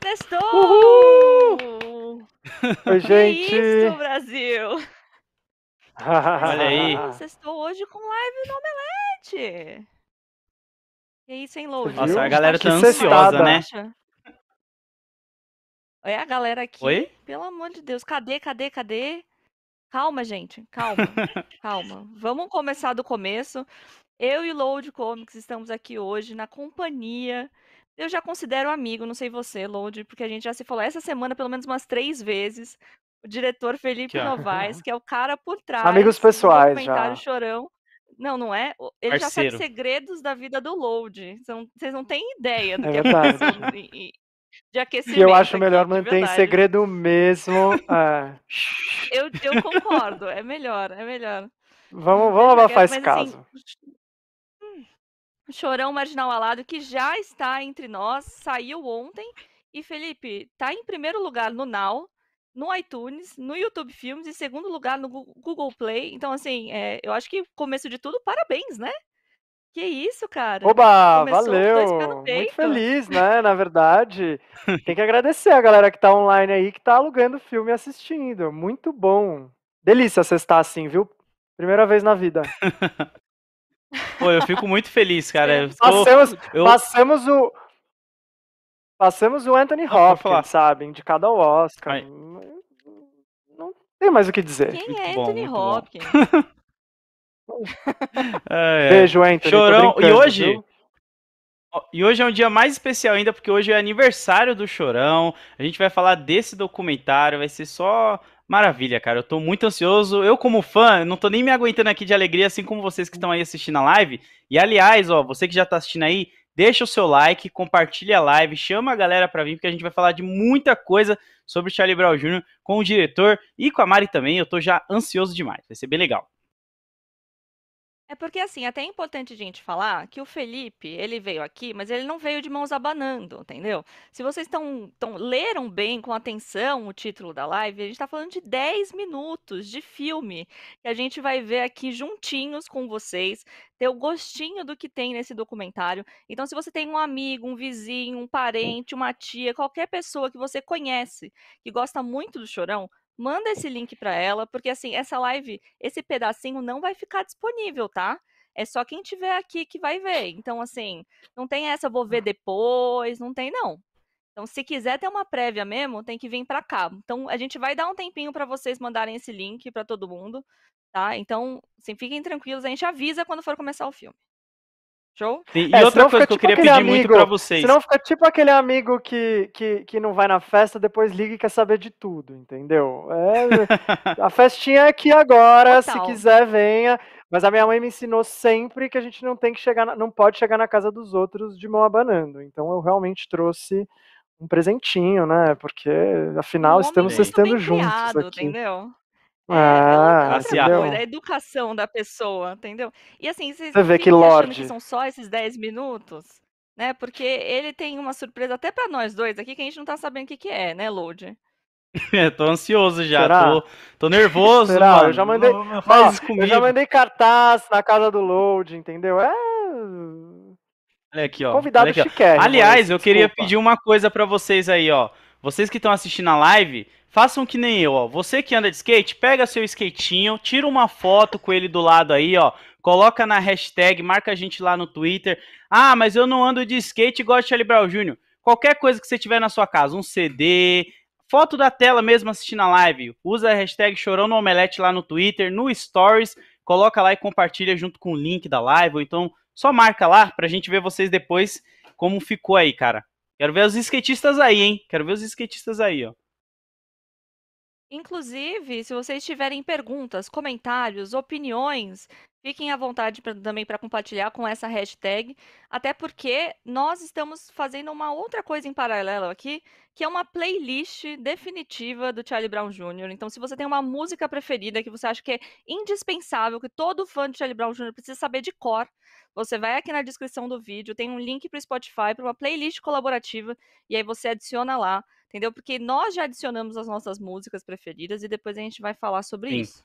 Testou! Uhul! Oi, é gente! É isso, Brasil! Olha aí! Testou hoje com live no Omelete! E isso, hein, Load? Nossa, a galera tá ansiosa, né? Olha a galera aqui. Oi? Pelo amor de Deus, cadê, cadê, cadê? Calma, gente, calma, calma. Vamos começar do começo. Eu e Load Comics estamos aqui hoje na companhia eu já considero amigo, não sei você, Lodi, porque a gente já se falou essa semana pelo menos umas três vezes. O diretor Felipe que Novaes, que é o cara por trás. Amigos pessoais, do documentário já. Chorão. Não, não é. Ele Parceiro. já sabe segredos da vida do Load. Vocês não têm ideia do é que é verdade. de aquecimento. E eu acho melhor aqui, manter em segredo mesmo. É. eu, eu concordo, é melhor, é melhor. Vamos, vamos abafar esse assim, caso. Assim, Chorão Marginal Alado, que já está entre nós, saiu ontem. E Felipe, tá em primeiro lugar no Now, no iTunes, no YouTube Filmes, e segundo lugar no Google Play. Então, assim, é, eu acho que começo de tudo, parabéns, né? Que isso, cara. Oba, Começou valeu. Muito feliz, né? Na verdade, tem que agradecer a galera que tá online aí, que tá alugando o filme e assistindo. Muito bom. Delícia estar assim, viu? Primeira vez na vida. Pô, eu fico muito feliz, cara. Eu passamos, eu... passamos o. Passamos o Anthony Hopkins, sabe? Indicado ao Oscar. Ai. Não tem mais o que dizer. Quem muito é bom, Anthony Hopkins? é, Beijo, Anthony. Chorão. E hoje. E hoje é um dia mais especial ainda, porque hoje é aniversário do Chorão. A gente vai falar desse documentário, vai ser só Maravilha, cara. Eu tô muito ansioso. Eu, como fã, não tô nem me aguentando aqui de alegria, assim como vocês que estão aí assistindo a live. E, aliás, ó, você que já tá assistindo aí, deixa o seu like, compartilha a live, chama a galera para vir, porque a gente vai falar de muita coisa sobre o Charlie Brown Jr. com o diretor e com a Mari também. Eu tô já ansioso demais. Vai ser bem legal. É porque, assim, até é importante a gente falar que o Felipe, ele veio aqui, mas ele não veio de mãos abanando, entendeu? Se vocês estão tão, leram bem, com atenção, o título da live, a gente está falando de 10 minutos de filme que a gente vai ver aqui juntinhos com vocês, ter o gostinho do que tem nesse documentário. Então, se você tem um amigo, um vizinho, um parente, uma tia, qualquer pessoa que você conhece que gosta muito do Chorão, manda esse link para ela, porque assim, essa live, esse pedacinho não vai ficar disponível, tá? É só quem tiver aqui que vai ver. Então, assim, não tem essa, vou ver tá. depois, não tem, não. Então, se quiser ter uma prévia mesmo, tem que vir para cá. Então, a gente vai dar um tempinho para vocês mandarem esse link para todo mundo, tá? Então, assim, fiquem tranquilos, a gente avisa quando for começar o filme. Show? Sim, e é, outra coisa que eu tipo queria pedir amigo, muito pra vocês. Senão fica tipo aquele amigo que, que, que não vai na festa, depois liga e quer saber de tudo, entendeu? É, a festinha é aqui agora, Total. se quiser, venha. Mas a minha mãe me ensinou sempre que a gente não tem que chegar, na, não pode chegar na casa dos outros de mão abanando. Então eu realmente trouxe um presentinho, né? Porque afinal um estamos estando juntos. Criado, aqui. Entendeu? É, ah, entendeu? a educação da pessoa, entendeu? E assim, vocês Você vê que fiquem que são só esses 10 minutos, né? Porque ele tem uma surpresa até pra nós dois aqui que a gente não tá sabendo o que que é, né, Load? tô ansioso já, tô, tô nervoso, Será? Eu já mandei. faz Ó, eu já mandei cartaz na casa do Load, entendeu? É. Olha aqui, ó. Olha Convidado aqui, ó. Aliás, eu queria pedir uma coisa pra vocês aí, ó. Vocês que estão assistindo a live, Façam que nem eu, ó. Você que anda de skate, pega seu skatinho, tira uma foto com ele do lado aí, ó. Coloca na hashtag, marca a gente lá no Twitter. Ah, mas eu não ando de skate e gosto de Charlie Brown Jr. Qualquer coisa que você tiver na sua casa, um CD, foto da tela mesmo assistindo a live. Usa a hashtag Chorão no Omelete lá no Twitter, no Stories. Coloca lá e compartilha junto com o link da live. Ou então só marca lá pra gente ver vocês depois como ficou aí, cara. Quero ver os skatistas aí, hein? Quero ver os skatistas aí, ó. Inclusive, se vocês tiverem perguntas, comentários, opiniões, fiquem à vontade pra, também para compartilhar com essa hashtag, até porque nós estamos fazendo uma outra coisa em paralelo aqui, que é uma playlist definitiva do Charlie Brown Jr. Então, se você tem uma música preferida que você acha que é indispensável, que todo fã de Charlie Brown Jr. precisa saber de cor, você vai aqui na descrição do vídeo, tem um link para o Spotify, para uma playlist colaborativa, e aí você adiciona lá entendeu? Porque nós já adicionamos as nossas músicas preferidas e depois a gente vai falar sobre Sim. isso.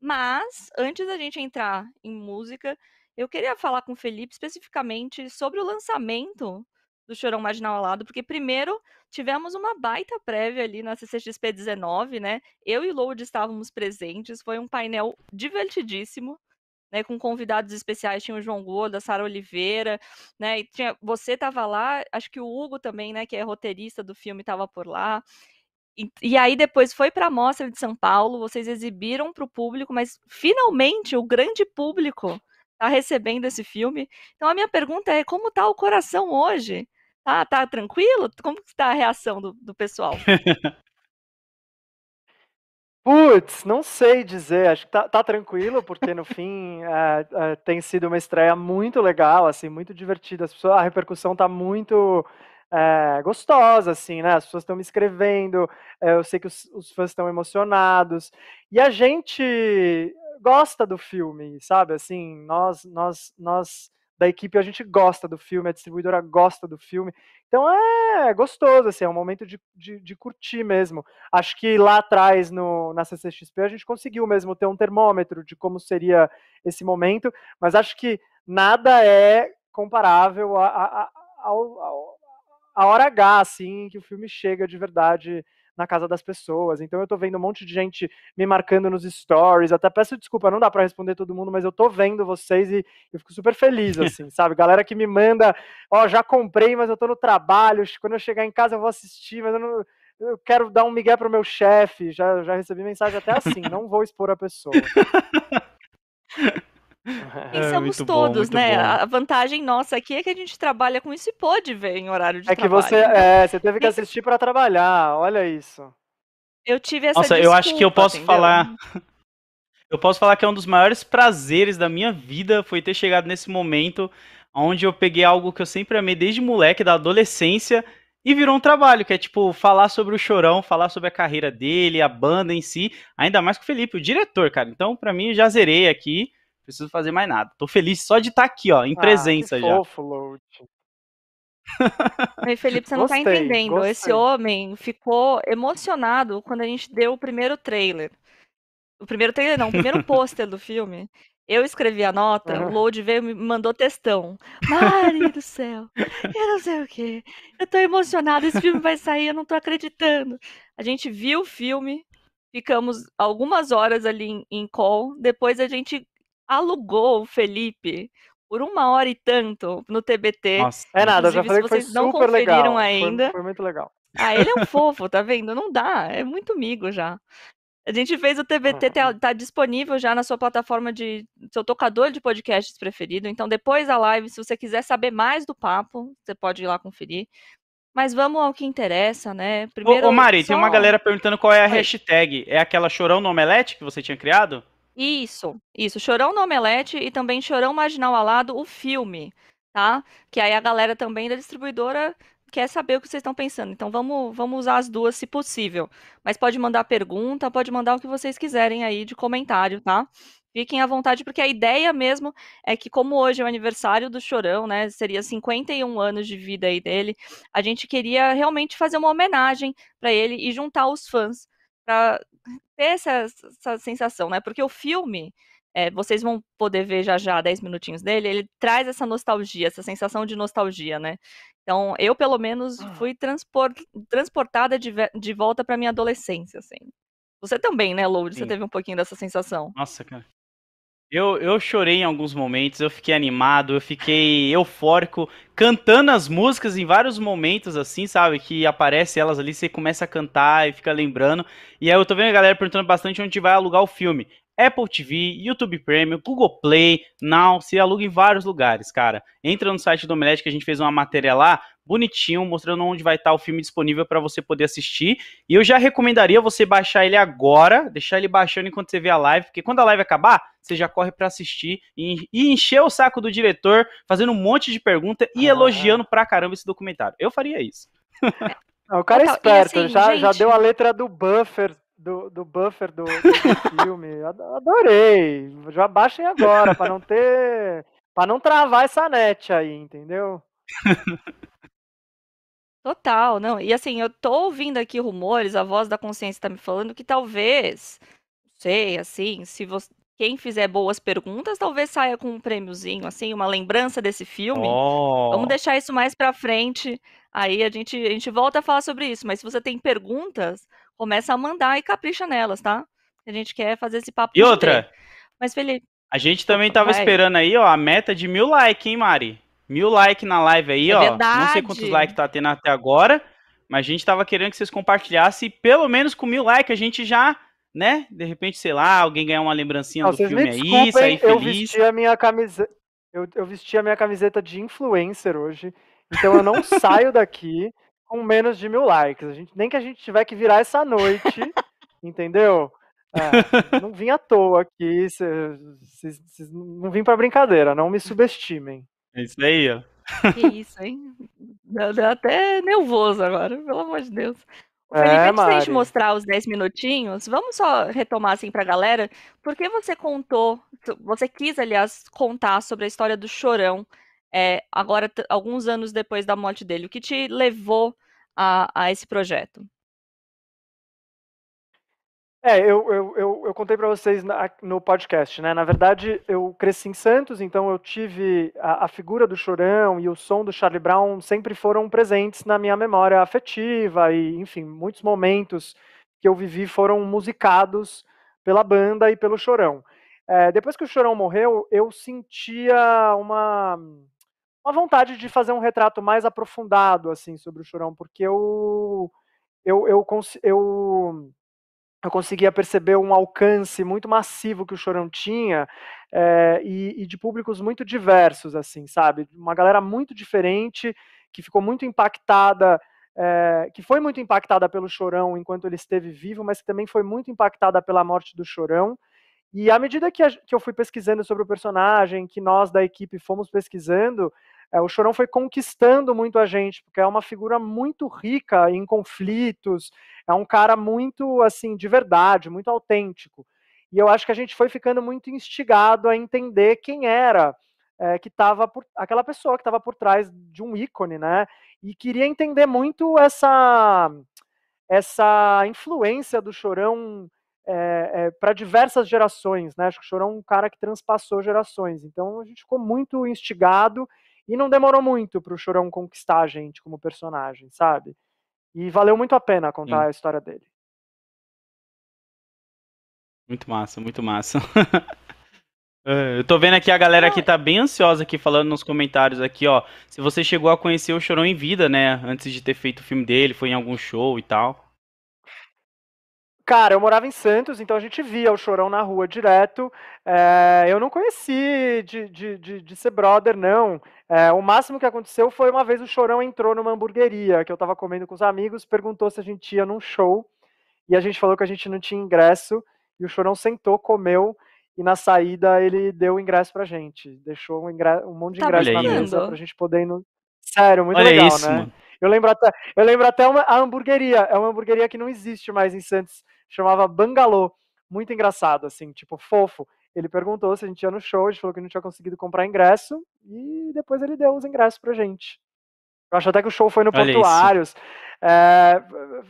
Mas, antes da gente entrar em música, eu queria falar com o Felipe especificamente sobre o lançamento do Chorão Marginal Alado, porque primeiro tivemos uma baita prévia ali na CCXP 19, né? Eu e Load estávamos presentes, foi um painel divertidíssimo né, com convidados especiais, tinha o João Gordo, a Sara Oliveira, né, e tinha, você estava lá, acho que o Hugo também, né, que é roteirista do filme, estava por lá, e, e, aí depois foi para a Mostra de São Paulo, vocês exibiram para o público, mas finalmente o grande público está recebendo esse filme, então a minha pergunta é, como está o coração hoje? Tá, tá tranquilo? Como está a reação do, do pessoal? Putz, não sei dizer, acho que tá, tá tranquilo, porque no fim é, é, tem sido uma estreia muito legal, assim, muito divertida, as pessoas, a repercussão tá muito é, gostosa, assim, né, as pessoas estão me escrevendo, é, eu sei que os, os fãs estão emocionados, e a gente gosta do filme, sabe, assim, nós, nós, nós da equipe, a gente gosta do filme, a distribuidora gosta do filme. Então é, é gostoso, assim, é um momento de, de, de curtir mesmo. Acho que lá atrás, no, na CCXP, a gente conseguiu mesmo ter um termômetro de como seria esse momento, mas acho que nada é comparável a, a, a, ao, ao, a hora H, assim, que o filme chega de verdade na casa das pessoas. Então eu tô vendo um monte de gente me marcando nos stories. Até peço desculpa, não dá para responder todo mundo, mas eu tô vendo vocês e eu fico super feliz, assim, sabe? Galera que me manda, ó, oh, já comprei, mas eu tô no trabalho. Quando eu chegar em casa eu vou assistir, mas eu não eu quero dar um migué pro meu chefe. Já, já recebi mensagem até assim, não vou expor a pessoa. Pensamos é, todos, bom, né? Bom. A vantagem nossa aqui é que a gente trabalha com isso e pode ver em horário de é trabalho. É que você, é, você teve que assistir para trabalhar, olha isso. Eu tive essa Nossa, desculpa, eu acho que eu posso entendeu? falar. Eu posso falar que é um dos maiores prazeres da minha vida foi ter chegado nesse momento onde eu peguei algo que eu sempre amei desde moleque, da adolescência, e virou um trabalho, que é tipo falar sobre o Chorão, falar sobre a carreira dele, a banda em si, ainda mais com o Felipe, o diretor, cara. Então, para mim, eu já zerei aqui preciso fazer mais nada. Tô feliz só de estar tá aqui, ó, em ah, presença que já. Fofo, Load. Oi, Felipe, você não tá gostei, tá entendendo. Gostei. Esse homem ficou emocionado quando a gente deu o primeiro trailer. O primeiro trailer, não, o primeiro pôster do filme. Eu escrevi a nota, uhum. o Load veio me mandou textão. Mari do céu, eu não sei o que. Eu tô emocionado, esse filme vai sair, eu não tô acreditando. A gente viu o filme, ficamos algumas horas ali em, em call, depois a gente alugou o Felipe por uma hora e tanto no TBT. Nossa, é nada, eu já falei que foi super não conferiram legal. Ainda. Foi, foi muito legal. Ah, ele é um fofo, tá vendo? Não dá, é muito amigo já. A gente fez o TBT, ah, tá, ah. tá, disponível já na sua plataforma de seu tocador de podcasts preferido. Então, depois da live, se você quiser saber mais do papo, você pode ir lá conferir. Mas vamos ao que interessa, né? Primeiro. Ô, ô Mari, só... tem uma galera perguntando qual é a Oi. hashtag. É aquela chorão no omelete que você tinha criado? Isso, isso. Chorão no Omelete e também Chorão Marginal Alado, o filme, tá? Que aí a galera também da distribuidora quer saber o que vocês estão pensando. Então vamos, vamos usar as duas se possível. Mas pode mandar pergunta, pode mandar o que vocês quiserem aí de comentário, tá? Fiquem à vontade, porque a ideia mesmo é que, como hoje é o aniversário do Chorão, né? Seria 51 anos de vida aí dele. A gente queria realmente fazer uma homenagem para ele e juntar os fãs para ter essa, essa sensação, né? Porque o filme, é, vocês vão poder ver já já 10 minutinhos dele, ele traz essa nostalgia, essa sensação de nostalgia, né? Então, eu, pelo menos, ah. fui transportada de, de volta para minha adolescência, assim. Você também, né, Lourdes? Você teve um pouquinho dessa sensação. Nossa, cara. Eu, eu chorei em alguns momentos, eu fiquei animado, eu fiquei eufórico, cantando as músicas em vários momentos, assim, sabe? Que aparece elas ali, você começa a cantar e fica lembrando. E aí eu tô vendo a galera perguntando bastante onde vai alugar o filme. Apple TV, YouTube Premium, Google Play, Now, se aluga em vários lugares, cara. Entra no site do Omelete que a gente fez uma matéria lá bonitinho, mostrando onde vai estar o filme disponível para você poder assistir. E eu já recomendaria você baixar ele agora, deixar ele baixando enquanto você vê a live, porque quando a live acabar, você já corre para assistir e, encher o saco do diretor, fazendo um monte de pergunta e ah. elogiando pra caramba esse documentário. Eu faria isso. Não, o cara é assim, esperto, assim, já, gente... já deu a letra do buffer do, do buffer do, do filme. Adorei. Já baixem agora, para não ter. para não travar essa net aí, entendeu? Total, não. E assim, eu tô ouvindo aqui rumores, a voz da consciência tá me falando que talvez, não sei, assim, se você, quem fizer boas perguntas, talvez saia com um prêmiozinho, assim, uma lembrança desse filme. Vamos Oh, deixar isso mais pra frente. Aí a gente, a gente volta a falar sobre isso, mas se você tem perguntas, começa a mandar e capricha nelas, tá? A gente quer fazer esse papo e outra, Mas Felipe, a gente também tava vai. esperando aí, ó, a meta de mil likes, hein, Mari? mil likes na live aí, é ó. Verdade. Não sei quantos likes tá tendo até agora, mas a gente tava querendo que vocês compartilhassem. E pelo menos com mil likes a gente já, né? De repente, sei lá, alguém ganhar uma lembrancinha Não, do filme aí, sair feliz. Eu vesti a minha camiseta. Eu, eu vesti a minha camiseta de influencer hoje, então eu não saio daqui com menos de mil likes. A gente, nem que a gente tiver que virar essa noite, entendeu? É, não vim à toa aqui, cês, cês, cês não vim para brincadeira, não me subestimem. É isso aí, ó. Que isso, hein? Deu, deu até nervoso agora, pelo amor de Deus. O Felipe, é, antes da gente mostrar os 10 minutinhos, vamos só retomar assim pra galera. Por que você contou, você quis, aliás, contar sobre a história do Chorão, é, agora, alguns anos depois da morte dele? O que te levou a, a esse projeto? É, eu, eu, eu, eu contei para vocês na, no podcast, né? Na verdade, eu cresci em Santos, então eu tive a, a, figura do Chorão e o som do Charlie Brown sempre foram presentes na minha memória afetiva e, enfim, muitos momentos que eu vivi foram musicados pela banda e pelo Chorão. É, depois que o Chorão morreu, eu sentia uma uma vontade de fazer um retrato mais aprofundado assim sobre o Chorão, porque eu eu, eu, eu eu conseguia perceber um alcance muito massivo que o Chorão tinha é, e, e, de públicos muito diversos, assim, sabe? Uma galera muito diferente que ficou muito impactada, é, que foi muito impactada pelo Chorão enquanto ele esteve vivo, mas que também foi muito impactada pela morte do Chorão. E à medida que, a, que eu fui pesquisando sobre o personagem, que nós da equipe fomos pesquisando, é, o Chorão foi conquistando muito a gente, porque é uma figura muito rica em conflitos, é um cara muito, assim, de verdade, muito autêntico. E eu acho que a gente foi ficando muito instigado a entender quem era é, que estava por aquela pessoa que estava por trás de um ícone, né? E queria entender muito essa essa influência do Chorão é, é, para diversas gerações, né? Acho que o Chorão é um cara que transpassou gerações. Então a gente ficou muito instigado e não demorou muito para o Chorão conquistar a gente como personagem, sabe? E valeu muito a pena contar Sim. a história dele. Muito massa, muito massa. É, eu tô vendo aqui a galera que tá bem ansiosa aqui falando nos comentários aqui, ó. Se você chegou a conhecer o Chorão em vida, né? Antes de ter feito o filme dele, foi em algum show e tal. Cara, eu morava em Santos, então a gente via o Chorão na rua direto. É, eu não conheci de, de, de, de ser brother, não. É, o máximo que aconteceu foi uma vez o Chorão entrou numa hamburgueria que eu tava comendo com os amigos, perguntou se a gente ia num show, e a gente falou que a gente não tinha ingresso, e o Chorão sentou, comeu, e na saída ele deu o ingresso pra gente. Deixou um, ingresso, um monte de tá ingresso na mesa pra gente poder ir no... Sério, muito Olha legal, isso, né? Mano. Eu lembro até, eu lembro até uma, a hamburgueria. É uma hamburgueria que não existe mais em Santos chamava Bangalô. Muito engraçado, assim, tipo, fofo. Ele perguntou se a gente ia no show, a gente falou que não tinha conseguido comprar ingresso, e depois ele deu os ingressos pra gente. Eu acho até que o show foi no Olha Portuários. É,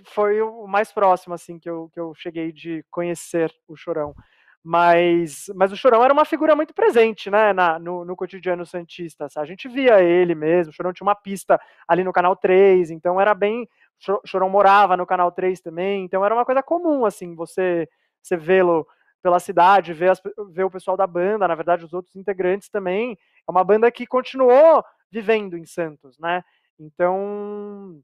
foi o mais próximo, assim, que eu, que eu cheguei de conhecer o Chorão. Mas, mas o Chorão era uma figura muito presente né, na, no, no, cotidiano Santista. A gente via ele mesmo, o Chorão tinha uma pista ali no Canal 3, então era bem. Chorão morava no Canal 3 também, então era uma coisa comum, assim, você, você vê-lo pela cidade, ver, as, ver o pessoal da banda, na verdade, os outros integrantes também. É uma banda que continuou vivendo em Santos, né? Então,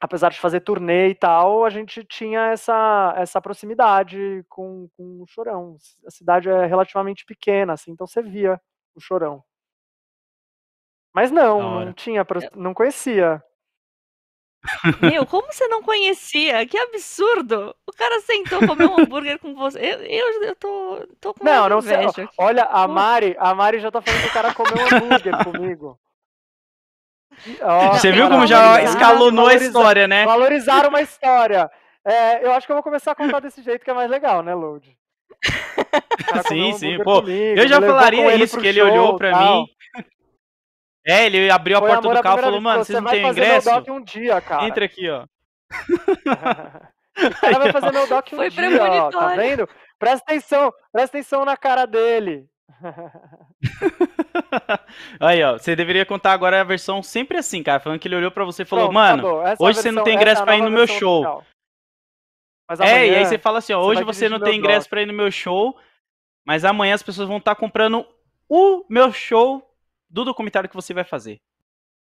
apesar de fazer turnê e tal, a gente tinha essa, essa proximidade com, com o Chorão. A cidade é relativamente pequena, assim, então você via o Chorão. Mas não, não tinha, é. não conhecia. Meu, como você não conhecia? Que absurdo! O cara sentou, comeu um hambúrguer com você. Eu, eu, eu tô, tô com não, não sei. Olha, a Mari, a Mari já tá falando que o cara comeu um hambúrguer comigo. Oh, Você viu como já escalonou a história, né? Valorizaram uma história. É, eu acho que eu vou começar a contar desse jeito que é mais legal, né, Load? sim, sim, pô. Comigo, eu já falaria isso, que show, ele olhou pra tal. mim. É, ele abriu a Foi porta do carro e falou, mano, vocês não têm ingresso? Um dia, Entra aqui, ó. O cara vai fazer meu doc um Foi dia, ó, tá vendo? Presta atenção, presta atenção na cara dele. Aí, ó, você deveria contar agora a versão sempre assim, cara, falando que ele olhou para você e falou, Pronto, mano, é hoje versão, você não tem ingresso é para ir no meu show. Mas amanhã, é, e aí você fala assim, ó, hoje você não tem ingresso para ir no meu show, mas amanhã as pessoas vão estar tá comprando o meu show do documentário que você vai fazer.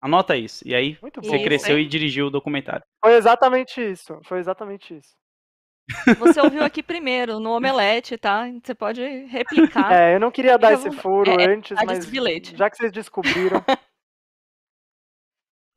Anota isso. E aí Muito você cresceu isso, e dirigiu o documentário. Foi exatamente isso. Foi exatamente isso. Você ouviu aqui primeiro, no Omelete, tá? Você pode replicar. É, eu não queria dar esse furo é, é antes, é, mas já que vocês descobriram.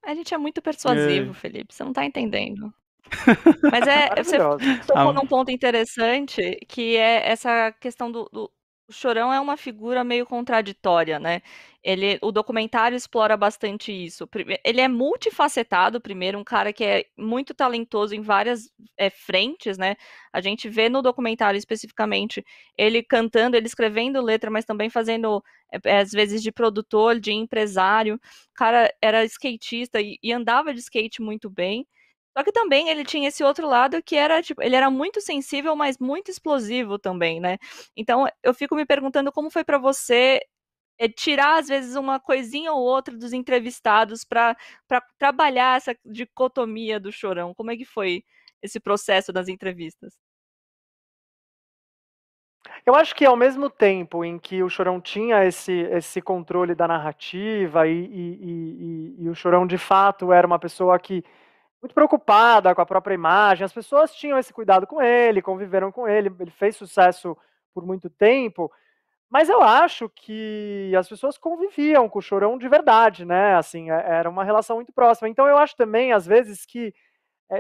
A gente é muito persuasivo, é. Felipe, você não tá entendendo. Mas é, é você tocou num ponto interessante, que é essa questão do, do... O Chorão é uma figura meio contraditória, né? Ele, o documentário explora bastante isso. Ele é multifacetado, primeiro, um cara que é muito talentoso em várias é, frentes, né? A gente vê no documentário especificamente ele cantando, ele escrevendo letra, mas também fazendo, é, às vezes, de produtor, de empresário. O cara era skatista e, e andava de skate muito bem. Só que também ele tinha esse outro lado que era, tipo, ele era muito sensível, mas muito explosivo também, né? Então eu fico me perguntando como foi para você é tirar, às vezes, uma coisinha ou outra dos entrevistados para trabalhar essa dicotomia do chorão. Como é que foi esse processo das entrevistas? Eu acho que ao mesmo tempo em que o Chorão tinha esse, esse controle da narrativa e, e, e, e, o Chorão de fato era uma pessoa que muito preocupada com a própria imagem, as pessoas tinham esse cuidado com ele, conviveram com ele, ele fez sucesso por muito tempo. Mas eu acho que as pessoas conviviam com o Chorão de verdade, né? Assim, é, era uma relação muito próxima. Então eu acho também, às vezes, que é,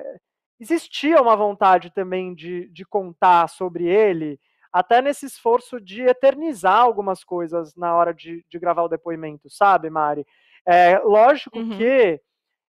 é, existia uma vontade também de, de contar sobre ele, até nesse esforço de eternizar algumas coisas na hora de, de gravar o depoimento, sabe, Mari? É, lógico uhum. que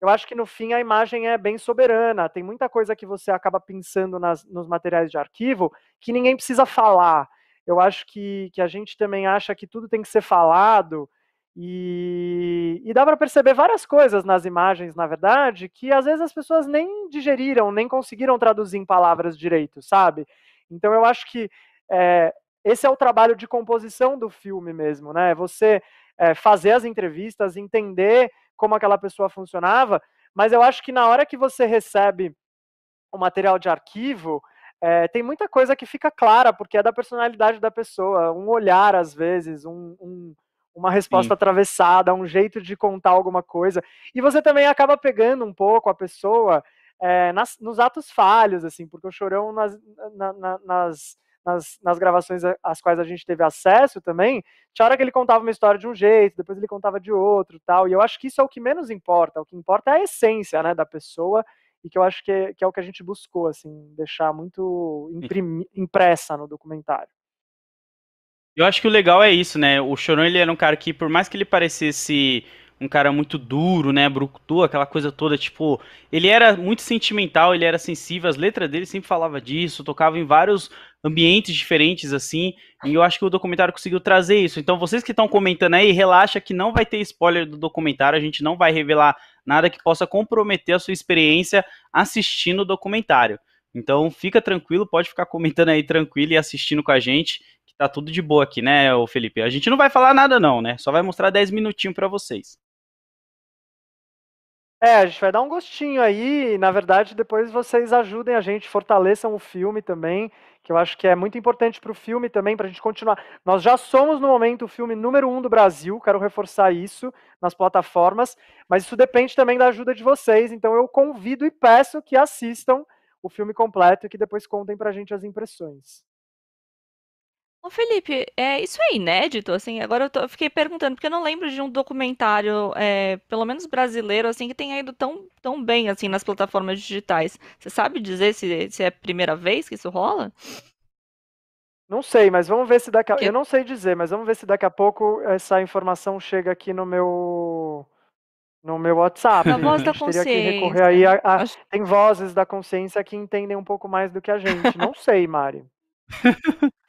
eu acho que no fim a imagem é bem soberana, tem muita coisa que você acaba pensando nas, nos materiais de arquivo que ninguém precisa falar eu acho que, que a gente também acha que tudo tem que ser falado. E, e dá para perceber várias coisas nas imagens, na verdade, que às vezes as pessoas nem digeriram, nem conseguiram traduzir em palavras direito, sabe? Então eu acho que é, esse é o trabalho de composição do filme mesmo, né? Você é, fazer as entrevistas, entender como aquela pessoa funcionava, mas eu acho que na hora que você recebe o material de arquivo, é, tem muita coisa que fica clara, porque é da personalidade da pessoa, um olhar às vezes, um, um uma resposta Sim. atravessada, um jeito de contar alguma coisa. E você também acaba pegando um pouco a pessoa é, nas, nos atos falhos, assim, porque o Chorão nas, na, na, nas, nas, nas, gravações às quais a gente teve acesso também, tinha hora que ele contava uma história de um jeito, depois ele contava de outro tal. E eu acho que isso é o que menos importa. O que importa é a essência né, da pessoa e que eu acho que é, que é o que a gente buscou, assim, deixar muito impressa no documentário. Eu acho que o legal é isso, né? O Chorão ele era um cara que, por mais que ele parecesse um cara muito duro, né, brucutu, aquela coisa toda, tipo, ele era muito sentimental, ele era sensível, as letras dele sempre falava disso, tocava em vários ambientes diferentes assim, e eu acho que o documentário conseguiu trazer isso. Então, vocês que estão comentando aí, relaxa que não vai ter spoiler do documentário, a gente não vai revelar nada que possa comprometer a sua experiência assistindo o documentário. Então fica tranquilo, pode ficar comentando aí tranquilo e assistindo com a gente, que tá tudo de boa aqui, né, o Felipe? A gente não vai falar nada não, né? Só vai mostrar 10 minutinhos para vocês. É, a gente vai dar um gostinho aí. E, na verdade, depois vocês ajudem a gente, fortaleçam o filme também, que eu acho que é muito importante para o filme também, para a gente continuar. Nós já somos, no momento, o filme número um do Brasil, quero reforçar isso nas plataformas, mas isso depende também da ajuda de vocês. Então, eu convido e peço que assistam o filme completo e que depois contem para a gente as impressões. Ô Felipe, é, isso é inédito, assim, agora eu, tô- eu fiquei perguntando, porque eu não lembro de um documentário, é, pelo menos brasileiro, assim, que tenha ido tão, tão bem, assim, nas plataformas digitais. Você sabe dizer se, se é a primeira vez que isso rola? Não sei, mas vamos ver se daqui a... Eu não sei dizer, mas vamos ver se daqui a pouco essa informação chega aqui no meu no meu WhatsApp. A voz da teria que recorrer aí a, a- acho- Tem vozes da consciência que entendem um pouco mais do que a gente. Não sei, Mari.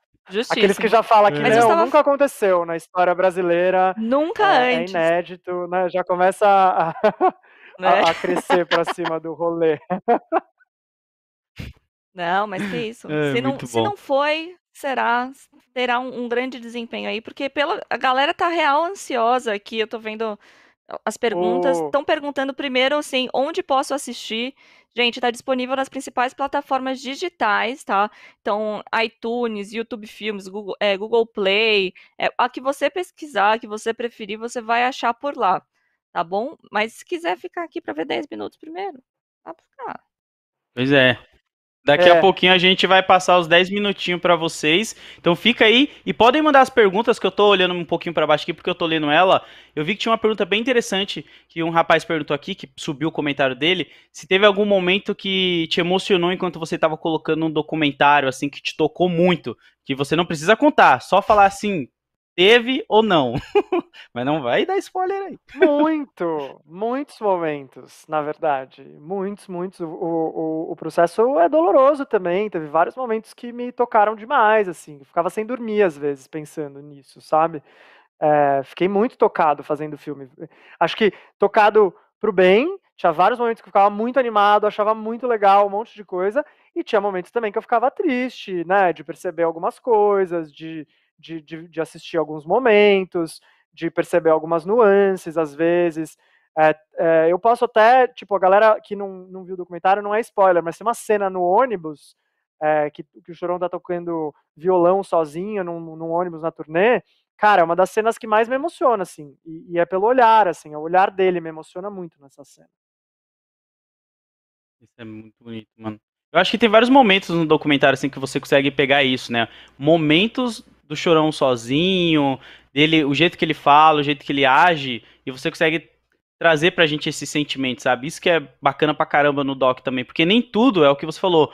Aqueles que já falam que é. não, tava... nunca aconteceu na história brasileira. Nunca é, é antes. É inédito, né? Já começa a, né? a, a crescer para cima do rolê. Não, mas que isso. É, se, não, se não foi, será terá um, um, grande desempenho aí, porque pela, a galera tá real ansiosa aqui. Eu tô vendo as perguntas. Estão oh. perguntando primeiro, assim, onde posso assistir? Gente, está disponível nas principais plataformas digitais, tá? Então, iTunes, YouTube Filmes, Google, é, Google Play, é, a que você pesquisar, a que você preferir, você vai achar por lá, tá bom? Mas se quiser ficar aqui para ver 10 minutos primeiro, dá para ficar. Pois é. Daqui é. a pouquinho a gente vai passar os 10 minutinhos para vocês. Então fica aí e podem mandar as perguntas que eu tô olhando um pouquinho para baixo aqui porque eu tô lendo ela. Eu vi que tinha uma pergunta bem interessante que um rapaz perguntou aqui, que subiu o comentário dele, se teve algum momento que te emocionou enquanto você tava colocando um documentário assim que te tocou muito, que você não precisa contar, só falar assim, teve ou não. Mas não vai dar spoiler aí. Muito, muitos momentos, na verdade. Muitos, muitos. O, o, o, processo é doloroso também. Teve vários momentos que me tocaram demais, assim. Eu ficava sem dormir, às vezes, pensando nisso, sabe? É, fiquei muito tocado fazendo o filme. Acho que tocado pro bem. Tinha vários momentos que eu ficava muito animado, achava muito legal, um monte de coisa. E tinha momentos também que eu ficava triste, né? De perceber algumas coisas, de de, de, de assistir alguns momentos, de perceber algumas nuances, às vezes. É, é, eu posso até, tipo, a galera que não, não viu o documentário, não é spoiler, mas tem uma cena no ônibus é, que, que, o Chorão tá tocando violão sozinho num, num, ônibus na turnê. Cara, é uma das cenas que mais me emociona, assim. E, e é pelo olhar, assim. O olhar dele me emociona muito nessa cena. Isso é muito bonito, mano. Eu acho que tem vários momentos no documentário, assim, que você consegue pegar isso, né? Momentos do chorão sozinho, dele, o jeito que ele fala, o jeito que ele age, e você consegue trazer pra gente esse sentimento, sabe? Isso que é bacana pra caramba no doc também, porque nem tudo é o que você falou,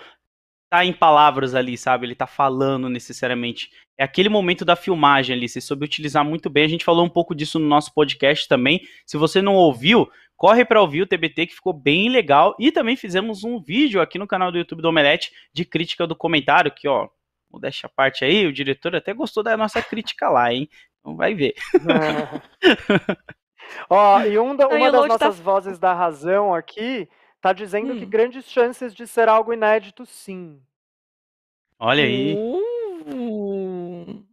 tá em palavras ali, sabe? Ele tá falando necessariamente. É aquele momento da filmagem ali, você soube utilizar muito bem. A gente falou um pouco disso no nosso podcast também. Se você não ouviu, corre para ouvir o TBT que ficou bem legal e também fizemos um vídeo aqui no canal do YouTube do Omelete de crítica do comentário, que ó, modéstia à parte aí, o diretor até gostou da nossa crítica lá, hein? Então vai ver. É. Ó, oh, e um da, uma das tá nossas tá... vozes da razão aqui tá dizendo hum. que grandes chances de ser algo inédito, sim. Olha aí. Uh.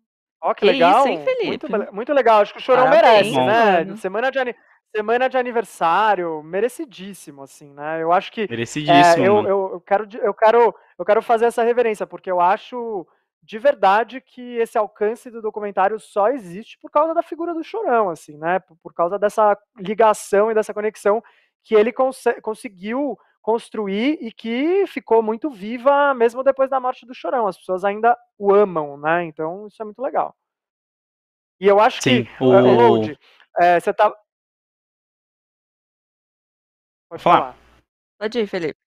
Ó, que, legal. Isso, hein, muito, muito, legal. Acho que o Chorão Parabéns, merece, bom. né? Semana de, semana de aniversário, merecidíssimo, assim, né? Eu acho que. Merecidíssimo. É, eu, né? eu, eu, quero, eu, quero, eu quero fazer essa reverência, porque eu acho de verdade que esse alcance do documentário só existe por causa da figura do chorão, assim, né? Por, por causa dessa ligação e dessa conexão que ele cons conseguiu construir e que ficou muito viva mesmo depois da morte do chorão. As pessoas ainda o amam, né? Então isso é muito legal. E eu acho Sim, que, ah, o... Load, é, você tá, Pode falar. falar. Pode ir, Felipe.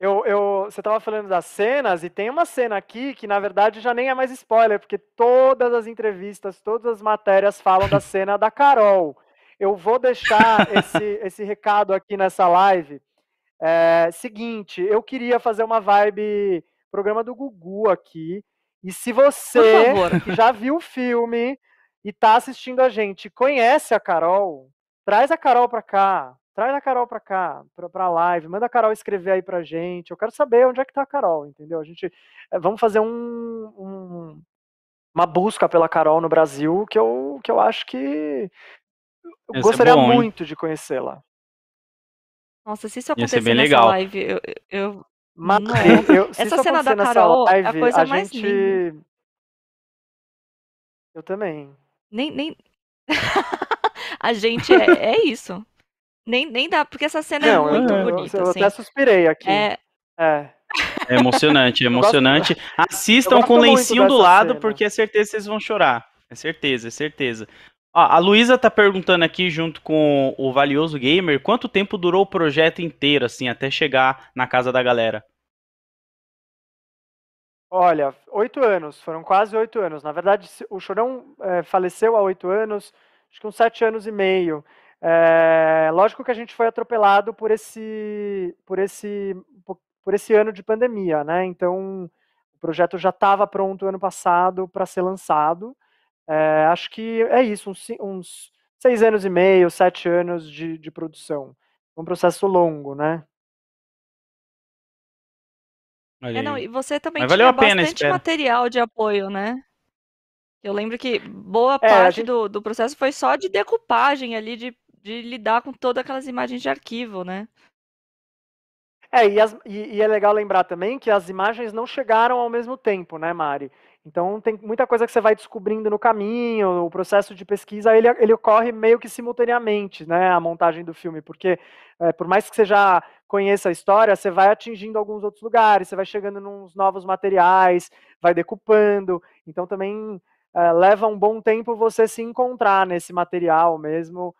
Eu, eu, você estava falando das cenas, e tem uma cena aqui que, na verdade, já nem é mais spoiler, porque todas as entrevistas, todas as matérias falam da cena da Carol. Eu vou deixar esse, esse recado aqui nessa live. É, seguinte, eu queria fazer uma vibe programa do Gugu aqui. E se você que já viu o filme e está assistindo a gente, conhece a Carol, traz a Carol para cá. Traz a Carol para cá, para a live, manda a Carol escrever aí para gente. Eu quero saber onde é que tá a Carol, entendeu? A gente eh, vamos fazer um, um, uma busca pela Carol no Brasil que eu que eu acho que eu gostaria bom, muito de conhecê-la. Nossa, se isso acontecer bem legal. live, eu, eu... Mas eu, se essa cena da Carol live, é a coisa a mais gente... linda. Eu também. Nem, nem... a gente é, é isso. Nem, nem dá, porque essa cena é não, é muito eu, bonita. Eu, eu assim. até suspirei aqui. É. é. é emocionante, é emocionante. Assistam com o lencinho do lado, cena. porque é certeza que vocês vão chorar. É certeza, é certeza. Ó, a Luísa tá perguntando aqui, junto com o Valioso Gamer, quanto tempo durou o projeto inteiro, assim, até chegar na casa da galera? Olha, oito anos, foram quase oito anos. Na verdade, o Chorão é, faleceu há oito anos, acho que uns sete anos e meio. É, lógico que a gente foi atropelado por esse, por esse, por esse ano de pandemia, né? Então o projeto já estava pronto ano passado para ser lançado. É, acho que é isso, uns, uns, seis anos e meio, sete anos de, de produção. Um processo longo, né? É, não, e você também Mas tinha bastante pena, material de apoio, né? Eu lembro que boa é, parte gente... do, do processo foi só de decupagem ali, de de lidar com todas aquelas imagens de arquivo, né? É, e, as, e, e, é legal lembrar também que as imagens não chegaram ao mesmo tempo, né, Mari? Então tem muita coisa que você vai descobrindo no caminho, o processo de pesquisa ele, ele ocorre meio que simultaneamente, né, a montagem do filme, porque é, por mais que você já conheça a história, você vai atingindo alguns outros lugares, você vai chegando nos novos materiais, vai decupando, então também é, leva um bom tempo você se encontrar nesse material mesmo,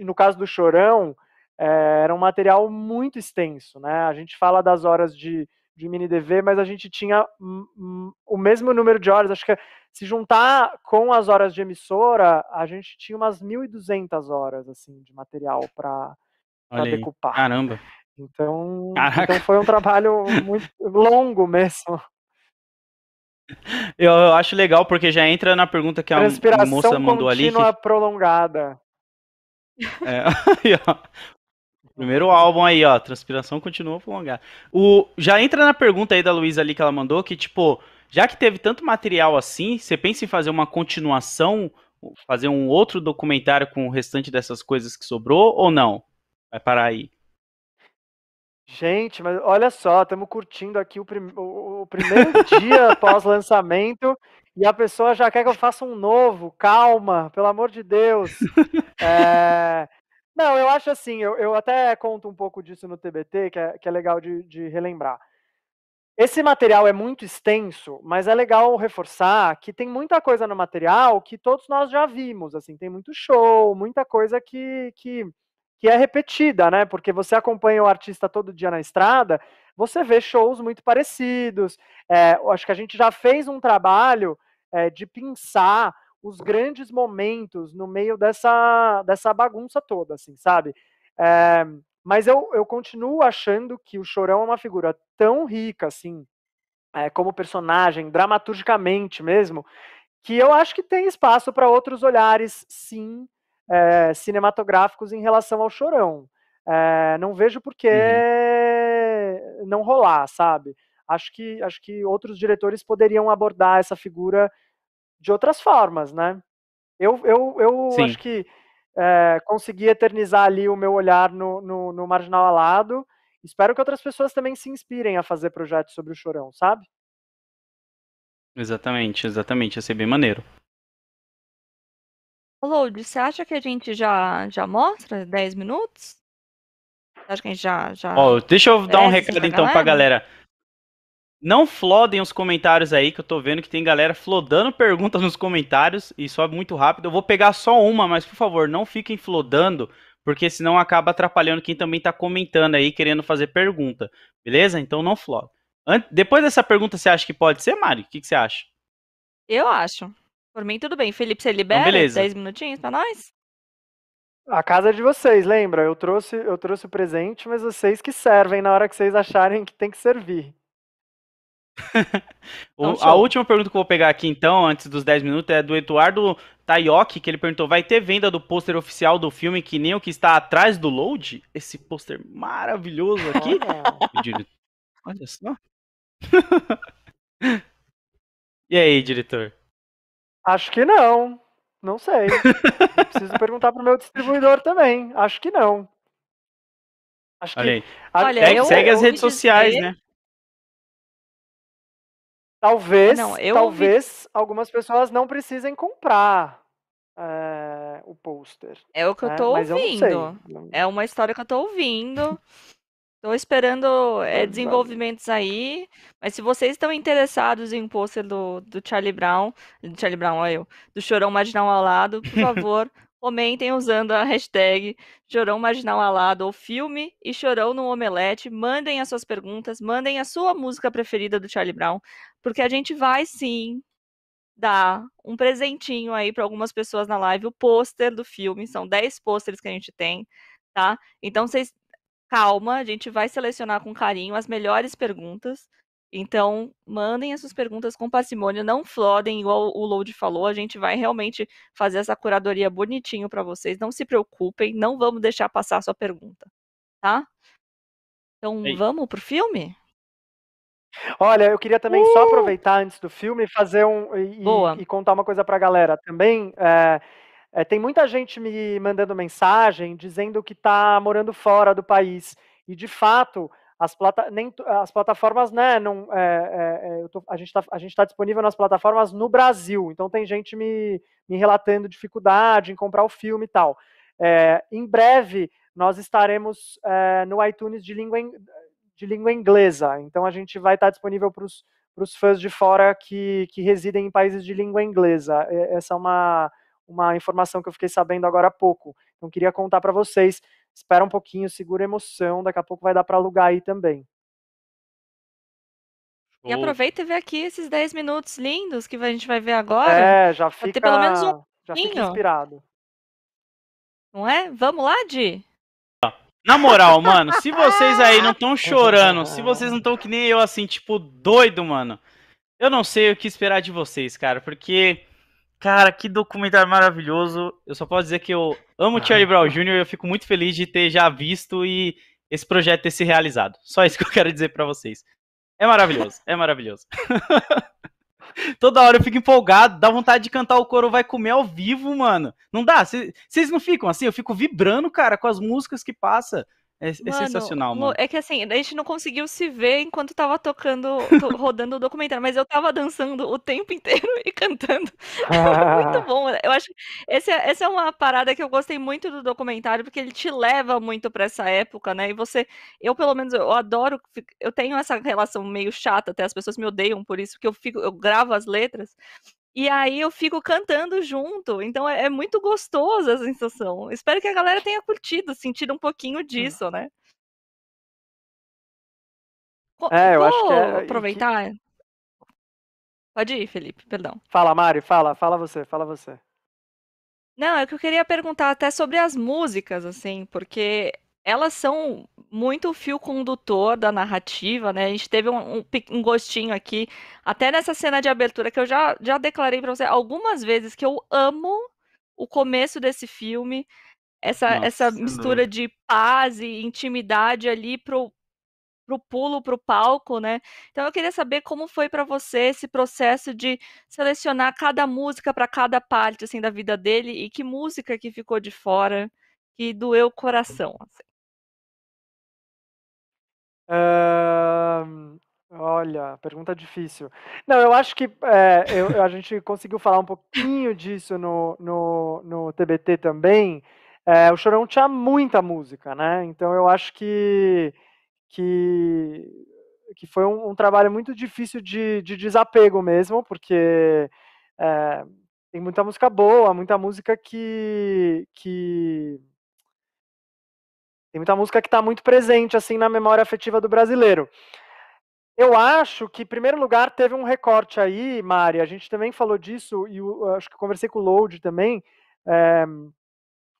e no caso do Chorão, é, era um material muito extenso, né? A gente fala das horas de, de mini DV, mas a gente tinha o mesmo número de horas. Acho que se juntar com as horas de emissora, a gente tinha umas 1.200 horas assim de material para decupar. Caramba! Então, então foi um trabalho muito longo mesmo. Eu, eu, acho legal porque já entra na pergunta que a moça mandou ali. Transpiração contínua prolongada. É, aí, ó. Primeiro álbum aí, ó. Transpiração continua prolongada. O, já entra na pergunta aí da Luísa ali que ela mandou, que, tipo, já que teve tanto material assim, você pensa em fazer uma continuação, fazer um outro documentário com o restante dessas coisas que sobrou ou não? Vai parar aí. Gente, mas olha só, estamos curtindo aqui o, prim o, o primeiro dia pós-lançamento e a pessoa já quer que eu faça um novo. Calma, pelo amor de Deus. É... Não, eu acho assim, eu, eu, até conto um pouco disso no TBT, que é, que é legal de, de relembrar. Esse material é muito extenso, mas é legal reforçar que tem muita coisa no material que todos nós já vimos, assim, tem muito show, muita coisa que, que que é repetida, né? Porque você acompanha o artista todo dia na estrada, você vê shows muito parecidos. É, acho que a gente já fez um trabalho é, de pensar os grandes momentos no meio dessa, dessa bagunça toda, assim, sabe? É, mas eu, eu continuo achando que o Chorão é uma figura tão rica, assim, é, como personagem, dramaturgicamente mesmo, que eu acho que tem espaço para outros olhares, sim, é, cinematográficos em relação ao Chorão. É, não vejo por que uhum. não rolar, sabe? Acho que, acho que outros diretores poderiam abordar essa figura de outras formas, né? Eu, eu, eu acho que é, consegui eternizar ali o meu olhar no, no, no Marginal Alado. Espero que outras pessoas também se inspirem a fazer projetos sobre o Chorão, sabe? Exatamente, exatamente. Ia ser bem maneiro. Load, você acha que a gente já, já mostra 10 minutos? Você acha que a gente já. já... Oh, deixa eu dar um recado então galera? pra galera. Não flodem os comentários aí, que eu tô vendo que tem galera flodando perguntas nos comentários e sobe é muito rápido. Eu vou pegar só uma, mas por favor, não fiquem flodando, porque senão acaba atrapalhando quem também tá comentando aí, querendo fazer pergunta. Beleza? Então não flodem. Depois dessa pergunta, você acha que pode ser, Mari? O que, que você acha? Eu acho. Por mim, tudo bem. Felipe, você então, libera então, beleza. 10 minutinhos pra nós? A casa é de vocês, lembra? Eu trouxe, eu trouxe o presente, mas vocês que servem na hora que vocês acharem que tem que servir. o, então, a última pergunta que eu vou pegar aqui, então, antes dos 10 minutos, é do Eduardo Tayoki, que ele perguntou: vai ter venda do pôster oficial do filme que nem o que está atrás do load? Esse pôster maravilhoso aqui. Olha, Olha só. e aí, diretor? Acho que não. Não sei. Preciso perguntar pro meu distribuidor também. Acho que não. Acho Olha que. Olha, segue, eu, segue eu as redes sociais, dizer... né? Talvez, não, talvez ouvi... algumas pessoas não precisem comprar é, o pôster. É o que eu né? tô ouvindo. Eu é uma história que eu tô ouvindo. Estou esperando é, desenvolvimentos aí, mas se vocês estão interessados em um pôster do, do Charlie Brown, do Charlie Brown, olha eu, do Chorão Marginal Alado, por favor, comentem usando a hashtag Chorão Marginal Alado ou filme e Chorão no Omelete. Mandem as suas perguntas, mandem a sua música preferida do Charlie Brown, porque a gente vai sim dar um presentinho aí para algumas pessoas na live, o pôster do filme, são 10 pôsteres que a gente tem, tá? Então vocês calma, a gente vai selecionar com carinho as melhores perguntas. Então, mandem as suas perguntas com parcimônio, não flodem, igual o Load falou. A gente vai realmente fazer essa curadoria bonitinho para vocês. Não se preocupem, não vamos deixar passar a sua pergunta, tá? Então, Ei. vamos pro filme? Olha, eu queria também uh! só aproveitar antes do filme fazer um e, e contar uma coisa para a galera. Também é, é, tem muita gente me mandando mensagem dizendo que está morando fora do país. E, de fato, as, plata nem, as plataformas, né? Não, é, é, é tô, a gente está tá disponível nas plataformas no Brasil. Então, tem gente me, me relatando dificuldade em comprar o filme e tal. É, em breve, nós estaremos é, no iTunes de língua, de língua inglesa. Então, a gente vai estar tá disponível para os fãs de fora que, que residem em países de língua inglesa. Essa é uma uma informação que eu fiquei sabendo agora há pouco. Então queria contar para vocês. Espera um pouquinho, segura a emoção, daqui a pouco vai dar para alugar aí também. E aproveita e vê aqui esses 10 minutos lindos que a gente vai ver agora. É, já fica, vai ter pelo menos um já fica inspirado. Não é? Vamos lá, Di? Na moral, mano, se vocês aí não estão chorando, se vocês não estão que nem eu, assim, tipo, doido, mano, eu não sei o que esperar de vocês, cara, porque Cara, que documentário maravilhoso. Eu só posso dizer que eu amo o ah. Charlie Brown Jr. e eu fico muito feliz de ter já visto e esse projeto ter se realizado. Só isso que eu quero dizer para vocês. É maravilhoso, é maravilhoso. Toda hora eu fico empolgado, dá vontade de cantar o coro vai comer ao vivo, mano. Não dá, vocês não ficam assim, eu fico vibrando, cara, com as músicas que passa. É, é mano, sensacional, mano. É que assim, a gente não conseguiu se ver enquanto tava tocando, to, rodando o documentário, mas eu tava dançando o tempo inteiro e cantando. Ah. muito bom. Né? Eu acho esse, é, essa é uma parada que eu gostei muito do documentário, porque ele te leva muito para essa época, né? E você, eu pelo menos, eu adoro, eu tenho essa relação meio chata, até as pessoas me odeiam por isso, porque eu fico, eu gravo as letras e aí eu fico cantando junto. Então é, é muito gostoso a sensação. Espero que a galera tenha curtido, sentido um pouquinho uhum. disso, né? É, eu Vou acho que é, aproveitar. Pode ir, Felipe, perdão. Fala, Mari, fala, fala você, fala você. Não, é que eu queria perguntar até sobre as músicas, assim, porque elas são muito o fio condutor da narrativa, né? A gente teve um, um, um, gostinho aqui, até nessa cena de abertura, que eu já, já declarei para você algumas vezes que eu amo o começo desse filme, essa, Nossa, essa né? mistura não. de paz e intimidade ali pro, pro pulo, pro palco, né? Então eu queria saber como foi para você esse processo de selecionar cada música para cada parte assim da vida dele e que música que ficou de fora que doeu o coração. Assim. Uh, olha, pergunta difícil. Não, eu acho que é, eu, a gente conseguiu falar um pouquinho disso no, no, no TBT também. É, o Chorão tinha muita música, né? Então eu acho que, que, que foi um, um trabalho muito difícil de, de desapego mesmo, porque é, tem muita música boa, muita música que, que tem muita música que está muito presente assim na memória afetiva do brasileiro. Eu acho que, em primeiro lugar, teve um recorte aí, Mari. A gente também falou disso, e eu, acho que conversei com o Load também. É,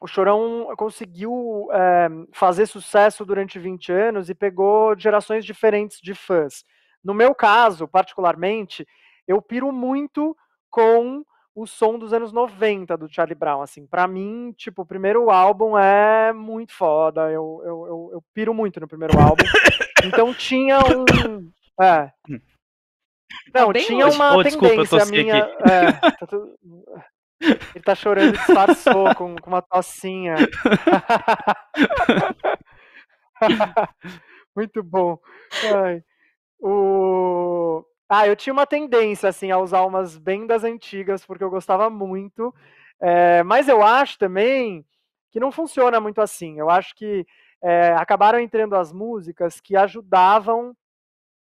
o Chorão conseguiu é, fazer sucesso durante 20 anos e pegou gerações diferentes de fãs. No meu caso, particularmente, eu piro muito com o som dos anos 90 do Charlie Brown, assim, para mim, tipo, o primeiro álbum é muito foda, eu, eu, eu, eu piro muito no primeiro álbum, então tinha um, é, hum. não, tá tinha uma oh, tendência desculpa, minha, é, tá tudo... ele tá chorando disfarçou com, com uma tocinha, muito bom, Ai. o ah, eu tinha uma tendência, assim, a usar umas bem das antigas, porque eu gostava muito. É, mas eu acho também que não funciona muito assim. Eu acho que é, acabaram entrando as músicas que ajudavam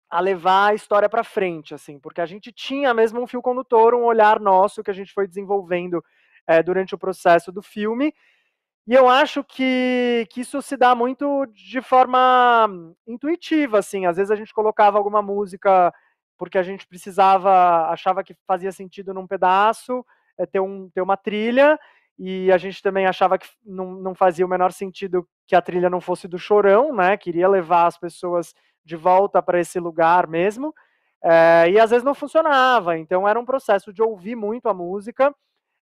a levar a história para frente, assim, porque a gente tinha mesmo um fio condutor, um olhar nosso que a gente foi desenvolvendo é, durante o processo do filme. E eu acho que, que isso se dá muito de forma hum, intuitiva, assim. Às vezes a gente colocava alguma música porque a gente precisava, achava que fazia sentido num pedaço é, ter, um, ter uma trilha, e a gente também achava que não, não fazia o menor sentido que a trilha não fosse do Chorão, né? Queria levar as pessoas de volta para esse lugar mesmo, é, e às vezes não funcionava. Então era um processo de ouvir muito a música,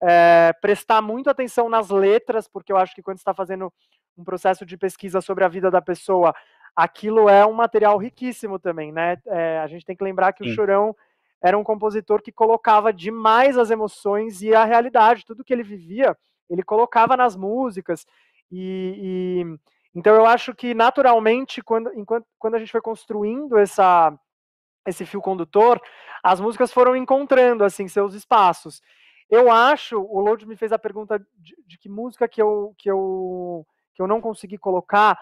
é, prestar muito atenção nas letras, porque eu acho que quando está fazendo um processo de pesquisa sobre a vida da pessoa, aquilo é um material riquíssimo também, né? É, a gente tem que lembrar que Sim. o Chorão era um compositor que colocava demais as emoções e a realidade, tudo que ele vivia, ele colocava nas músicas. E, e então eu acho que naturalmente, quando, enquanto, quando a gente foi construindo essa, esse fio condutor, as músicas foram encontrando assim seus espaços. Eu acho, o Load me fez a pergunta de, de que música que eu, que eu que eu não consegui colocar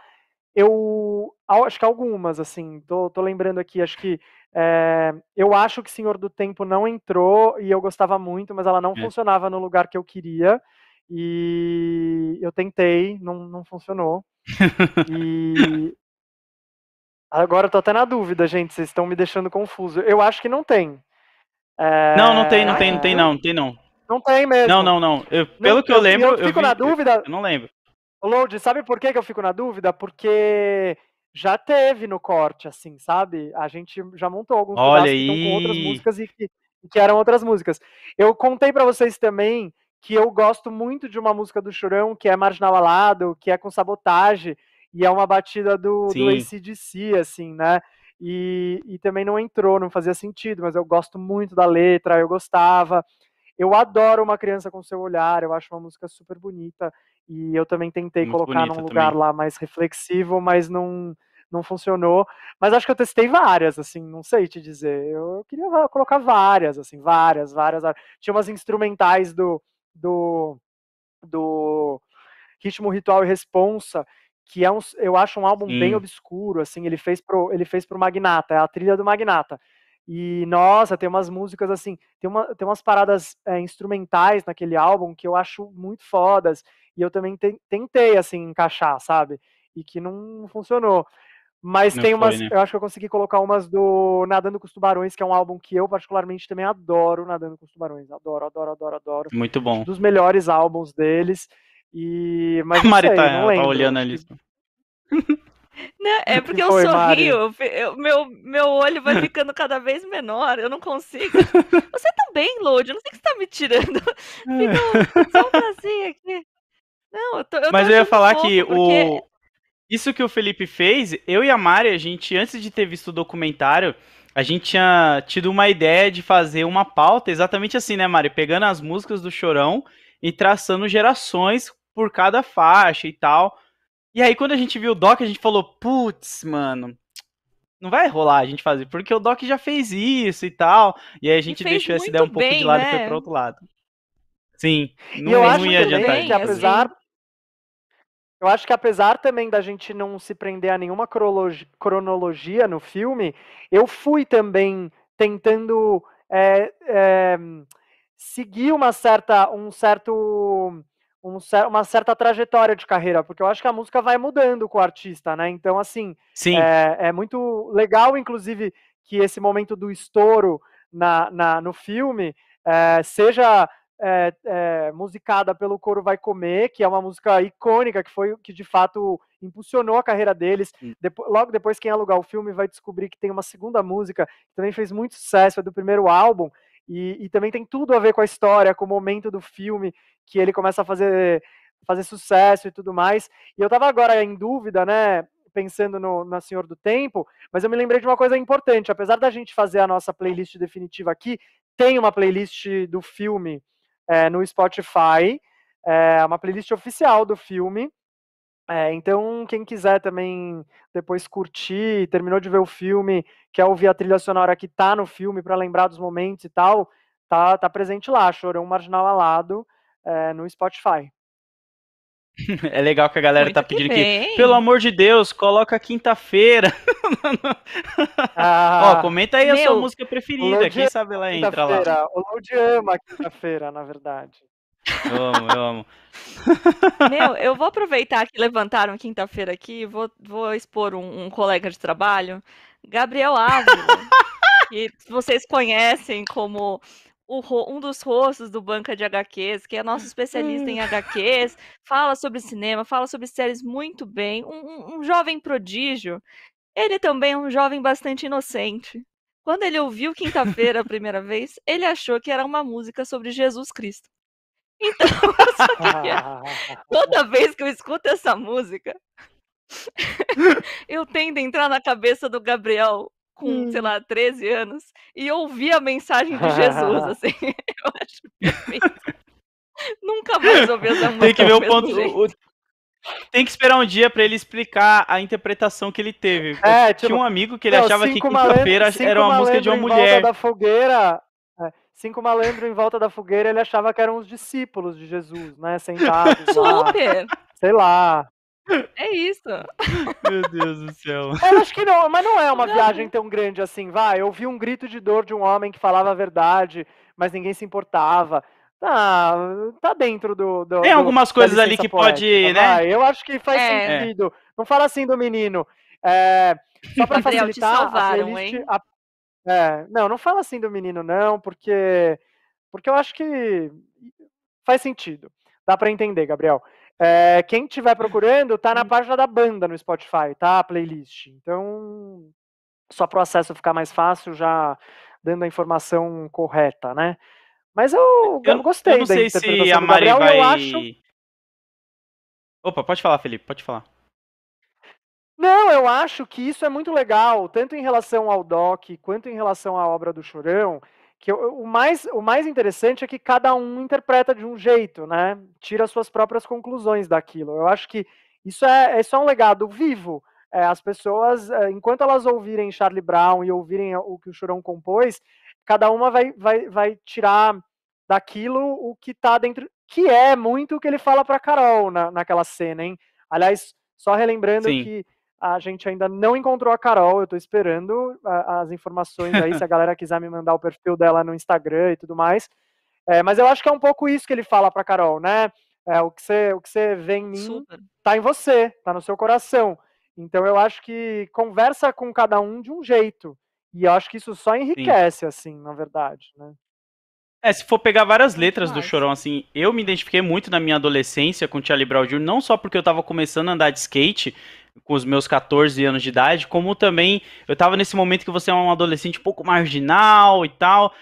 eu acho que algumas, assim, tô, tô lembrando aqui, acho que é, eu acho que Senhor do Tempo não entrou e eu gostava muito, mas ela não é. funcionava no lugar que eu queria. E eu tentei, não, não funcionou. e agora eu tô até na dúvida, gente. Vocês estão me deixando confuso. Eu acho que não tem. É... Não, não tem, não eh, tem, não tem, não, tem não. Não tem mesmo. Não, não, não. Eu, pelo não, que eu, eu lembro. Eu fico eu vi, na dúvida. Eu, não lembro. Load, sabe por que, eu fico na dúvida? Porque já teve no corte, assim, sabe? A gente já montou alguns Olha aí. Então, com outras músicas e que, que eram outras músicas. Eu contei para vocês também que eu gosto muito de uma música do Churão, que é Marginal Alado, que é com sabotagem, e é uma batida do, do ACDC, assim, né? E, e também não entrou, não fazia sentido, mas eu gosto muito da letra, eu gostava. Eu adoro Uma Criança com Seu Olhar, eu acho uma música super bonita. E eu também tentei Muito colocar num lugar também. lá mais reflexivo, mas não, não funcionou. Mas acho que eu testei várias, assim, não sei te dizer. Eu queria colocar várias, assim, várias, várias. Tinha umas instrumentais do, do, do Ritmo Ritual e Responsa, que é um, eu acho um álbum Sim. bem obscuro, assim, ele fez pro, ele fez pro Magnata, é a trilha do Magnata. E, nossa, tem umas músicas assim, tem, uma, tem umas paradas é, instrumentais naquele álbum que eu acho muito fodas. E eu também te, tentei, assim, encaixar, sabe? E que não funcionou. Mas não tem foi, umas. Né? Eu acho que eu consegui colocar umas do Nadando com os Tubarões, que é um álbum que eu particularmente também adoro, Nadando com os Tubarões. Adoro, adoro, adoro, adoro. Muito bom. Um dos melhores álbuns deles. E. Mas, a Mari sei, tá, tá olhando ali. Não, né? é porque Foi, eu sorrio, eu, meu, meu olho vai ficando cada vez menor, eu não consigo. Você também, tá Load, eu não sei o que você tá me tirando. É. Fica só um prazer aqui. Não, eu tô, eu Mas eu ia falar que porque... o... isso que o Felipe fez, eu e a Mari, a gente, antes de ter visto o documentário, a gente tinha tido uma ideia de fazer uma pauta exatamente assim, né, Mari? Pegando as músicas do Chorão e traçando gerações por cada faixa e tal. E aí, quando a gente viu o Doc, a gente falou, putz, mano, não vai rolar a gente fazer, porque o Doc já fez isso e tal. E aí a gente deixou essa ideia um pouco bem, de lado né? e foi pro outro lado. Sim, não, eu não acho ia adiantar bem, apesar assim... Eu acho que apesar também da gente não se prender a nenhuma cronologia no filme, eu fui também tentando é, é, seguir uma certa, um certo um, uma certa trajetória de carreira, porque eu acho que a música vai mudando com o artista, né? Então, assim, Sim. É, é muito legal, inclusive, que esse momento do estouro na, na no filme é, seja é, é, musicada pelo Coro Vai Comer, que é uma música icônica, que foi que de fato impulsionou a carreira deles. Depo logo depois, quem alugar o filme vai descobrir que tem uma segunda música que também fez muito sucesso, é do primeiro álbum, e, e também tem tudo a ver com a história, com o momento do filme, que ele começa a fazer, fazer sucesso e tudo mais. E eu estava agora em dúvida, né? Pensando no, na Senhor do Tempo, mas eu me lembrei de uma coisa importante. Apesar da gente fazer a nossa playlist definitiva aqui, tem uma playlist do filme é, no Spotify, é, uma playlist oficial do filme. É, então, quem quiser também depois curtir, terminou de ver o filme, quer ouvir a trilha sonora que tá no filme para lembrar dos momentos e tal, tá, tá presente lá, Chorão Marginal Alado, é, no Spotify. É legal que a galera tá Muito tá pedindo que, aqui. Pelo amor de Deus, coloca quinta-feira. Ah, Ó, comenta aí meu, a sua música preferida. Quem sabe ela entra lá. O Load ama quinta-feira, na verdade. Eu amo, eu amo. Meu, eu vou aproveitar que levantaram quinta-feira aqui, vou, vou expor um, um colega de trabalho, Gabriel Ávila, que vocês conhecem como o, um dos rostos do Banca de HQs, que é nosso especialista em HQs, hum. fala sobre cinema, fala sobre séries muito bem, um, um jovem prodígio. Ele também é um jovem bastante inocente. Quando ele ouviu quinta-feira a primeira vez, ele achou que era uma música sobre Jesus Cristo. Então, toda vez que eu escuto essa música, eu tento entrar na cabeça do Gabriel com, hum. sei lá, 13 anos e ouvir a mensagem de Jesus, assim. Eu acho perfeito. Nunca mais ouvir essa música. Tem que ver o ponto. Tem que esperar um dia para ele explicar a interpretação que ele teve. É, tipo, Tinha um amigo que ele não, achava que quinta-feira era uma música de uma mulher. da fogueira cinco malandros em volta da fogueira, ele achava que eram os discípulos de Jesus, né? Sentados lá. Super! Sei lá. É isso. Meu Deus do céu. Eu acho que não, mas não é uma não. viagem tão grande assim, vai. Eu vi um grito de dor de um homem que falava a verdade, mas ninguém se importava. Tá, tá dentro do. do Tem algumas do, coisas ali que poética, pode, né? Vai. Eu acho que faz é. é. sentido. Não fala assim do menino. É, só para facilitar, salvaram, a, playlist, a, é, não, não fala assim do menino, não, porque, porque eu acho que faz sentido. Dá para entender, Gabriel. É, quem estiver procurando, tá na página da banda no Spotify, tá? A playlist. Então, só para o acesso ficar mais fácil, já dando a informação correta, né? Mas eu, eu gostei eu não sei se a Mari Gabriel, vai... eu acho... Opa, pode falar, Felipe, pode falar. Não, eu acho que isso é muito legal, tanto em relação ao Doc quanto em relação à obra do Chorão, que eu, o, mais, o mais interessante é que cada um interpreta de um jeito, né? Tira suas próprias conclusões daquilo. Eu acho que isso é, isso é um legado vivo. É, as pessoas, é, enquanto elas ouvirem Charlie Brown e ouvirem o que o Chorão compôs, cada uma vai, vai, vai tirar daquilo o que está dentro, que é muito o que ele fala para Carol na, naquela cena, hein? Aliás, só relembrando Sim. que a gente ainda não encontrou a Carol, eu tô esperando as informações aí, se a galera quiser me mandar o perfil dela no Instagram e tudo mais. É, mas eu acho que é um pouco isso que ele fala pra Carol, né? É, o, que você, o que você vê em mim Super. tá em você, tá no seu coração. Então eu acho que conversa com cada um de um jeito. E eu acho que isso só enriquece, Sim. assim, na verdade, né? É, se for pegar várias letras do Chorão, assim, eu me identifiquei muito na minha adolescência com o Charlie Brown Jr., não só porque eu tava começando a andar de skate, com os meus 14 anos de idade, como também eu estava nesse momento que você é um adolescente um pouco marginal e tal.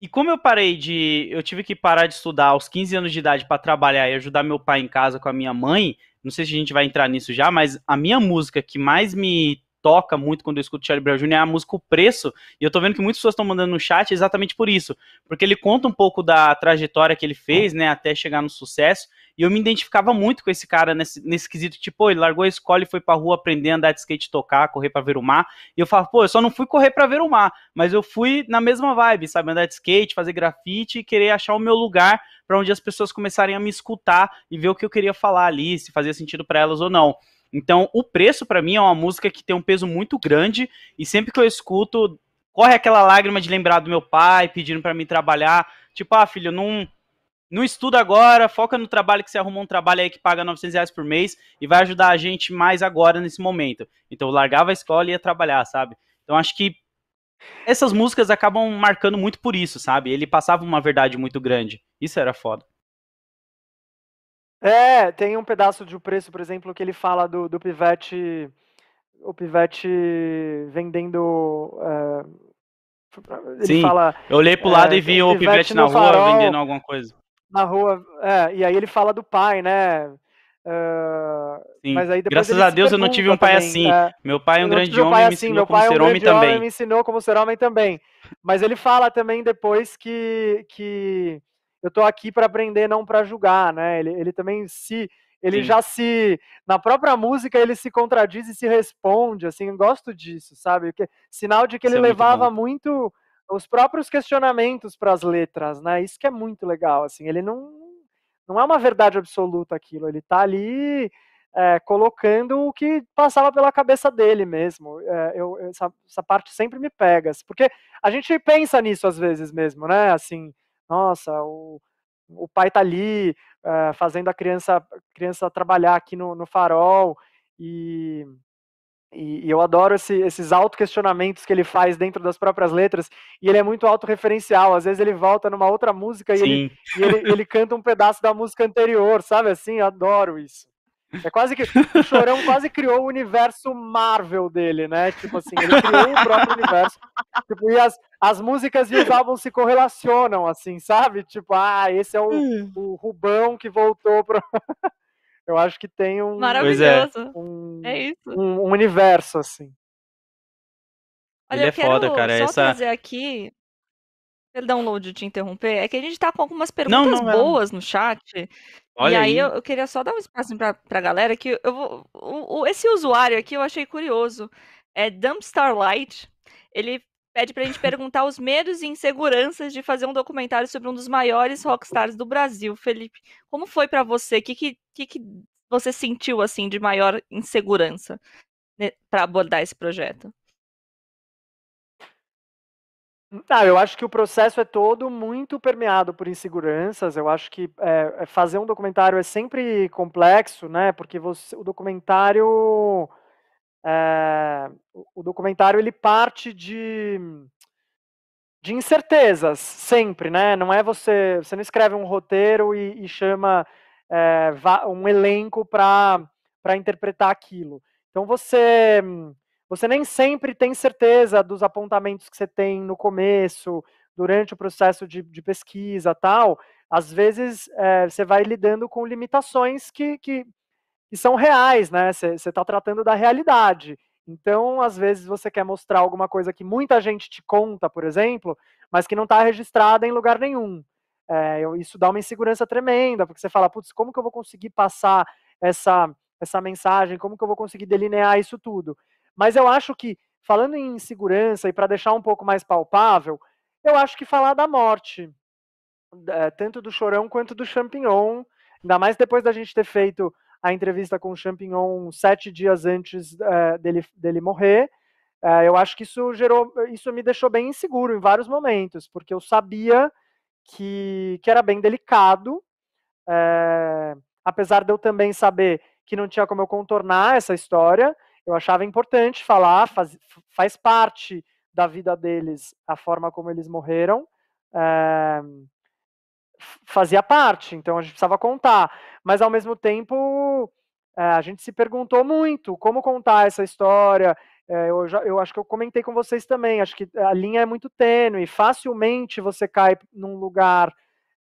E como eu parei de. Eu tive que parar de estudar aos 15 anos de idade para trabalhar e ajudar meu pai em casa com a minha mãe, não sei se a gente vai entrar nisso já, mas a minha música que mais me toca muito quando eu escuto Charlie Brown Jr. é a música O Preço, e eu tô vendo que muitas pessoas estão mandando no chat exatamente por isso, porque ele conta um pouco da trajetória que ele fez, né, até chegar no sucesso, e eu me identificava muito com esse cara nesse, nesse quesito, tipo, pô, ele largou a escola e foi pra rua aprender a andar de skate, tocar, correr pra ver o mar. E eu falava, pô, eu só não fui correr pra ver o mar, mas eu fui na mesma vibe, sabe? Andar de skate, fazer grafite e querer achar o meu lugar para onde as pessoas começarem a me escutar e ver o que eu queria falar ali, se fazia sentido para elas ou não. Então, o preço para mim é uma música que tem um peso muito grande e sempre que eu escuto, corre aquela lágrima de lembrar do meu pai pedindo para mim trabalhar, tipo, ah, filho, não não estuda agora, foca no trabalho que você arruma um trabalho aí que paga 900 reais por mês e vai ajudar a gente mais agora nesse momento. Então, eu largava a escola e ia trabalhar, sabe? Então, acho que essas músicas acabam marcando muito por isso, sabe? Ele passava uma verdade muito grande. Isso era foda. É, tem um pedaço de O Preço, por exemplo, que ele fala do, do pivete. O pivete vendendo. Eh, ele Sim, fala, eu olhei pro lado é, e vi o pivete, pivete na rua farol. vendendo alguma coisa na rua. É, e aí ele fala do pai, né? Uh, mas aí depois Graças a Deus eu não tive um pai também, assim. É. meu pai é um grande homem, assim, me ensinou meu pai como é um ser homem também. Homem, me ensinou como ser homem também. Mas ele fala também depois que, que eu tô aqui para aprender, não para julgar, né? Ele, ele também se ele Sim. já se na própria música ele se contradiz e se responde, assim, eu gosto disso, sabe? sinal de que Isso ele é levava muito, muito os próprios questionamentos para as letras, né? Isso que é muito legal, assim. Ele não não é uma verdade absoluta aquilo. Ele está ali é, colocando o que passava pela cabeça dele mesmo. É, eu, essa, essa, parte sempre me pega, assim, porque a gente pensa nisso às vezes mesmo, né? Assim, nossa, o, o pai está ali é, fazendo a criança, criança trabalhar aqui no, no farol e e, e eu adoro esse, esses auto-questionamentos que ele faz dentro das próprias letras. E ele é muito autorreferencial. Às vezes ele volta numa outra música e, ele, e ele, ele, canta um pedaço da música anterior, sabe? Assim, adoro isso. É quase que o Chorão quase criou o universo Marvel dele, né? Tipo assim, ele criou o próprio universo. Tipo, e as, as músicas e os álbuns se correlacionam, assim, sabe? Tipo, ah, esse é o, hum. o Rubão que voltou pro. Eu acho que tem um. É. Maravilhoso. Um, é isso. Um, um universo, assim. Olha, Ele é foda, cara. Só essa... trazer aqui. Perdão, de te interromper. É que a gente tá com algumas perguntas não, não, é. boas não. no chat. Olha e aí, aí eu, eu, queria só dar um espaço pra, pra galera que eu vou. O, o, esse usuário aqui eu achei curioso. É Dumpstarlight. Ele pede pra gente perguntar os medos e inseguranças de fazer um documentário sobre um dos maiores rockstars do Brasil. Felipe, como foi para você? O que, que, que você sentiu assim de maior insegurança né, para abordar esse projeto? Ah, eu acho que o processo é todo muito permeado por inseguranças. Eu acho que é, é fazer um documentário é sempre complexo, né? Porque você, o documentário é, o documentário ele parte de, de incertezas sempre, né? Não é você você não escreve um roteiro e, e chama é, um elenco para para interpretar aquilo. Então você você nem sempre tem certeza dos apontamentos que você tem no começo, durante o processo de, de pesquisa tal. Às vezes é, você vai lidando com limitações que, que que são reais, né? Você está tratando da realidade. Então, às vezes, você quer mostrar alguma coisa que muita gente te conta, por exemplo, mas que não está registrada em lugar nenhum. É, isso dá uma insegurança tremenda, porque você fala, putz, como que eu vou conseguir passar essa, essa mensagem? Como que eu vou conseguir delinear isso tudo? Mas eu acho que, falando em insegurança, e para deixar um pouco mais palpável, eu acho que falar da morte, tanto do Chorão quanto do Champignon, ainda mais depois da gente ter feito a entrevista com o Champignon sete dias antes eh, dele, dele morrer. Eh, eu acho que isso gerou, isso me deixou bem inseguro em vários momentos, porque eu sabia que, que era bem delicado, eh, apesar de eu também saber que não tinha como eu contornar essa história, eu achava importante falar, faz, faz parte da vida deles a forma como eles morreram fazia parte, então a gente precisava contar. Mas ao mesmo tempo, é, a gente se perguntou muito como contar essa história. É, eu, já, eu acho que eu comentei com vocês também. Acho que a linha é muito tênue. Facilmente você cai num lugar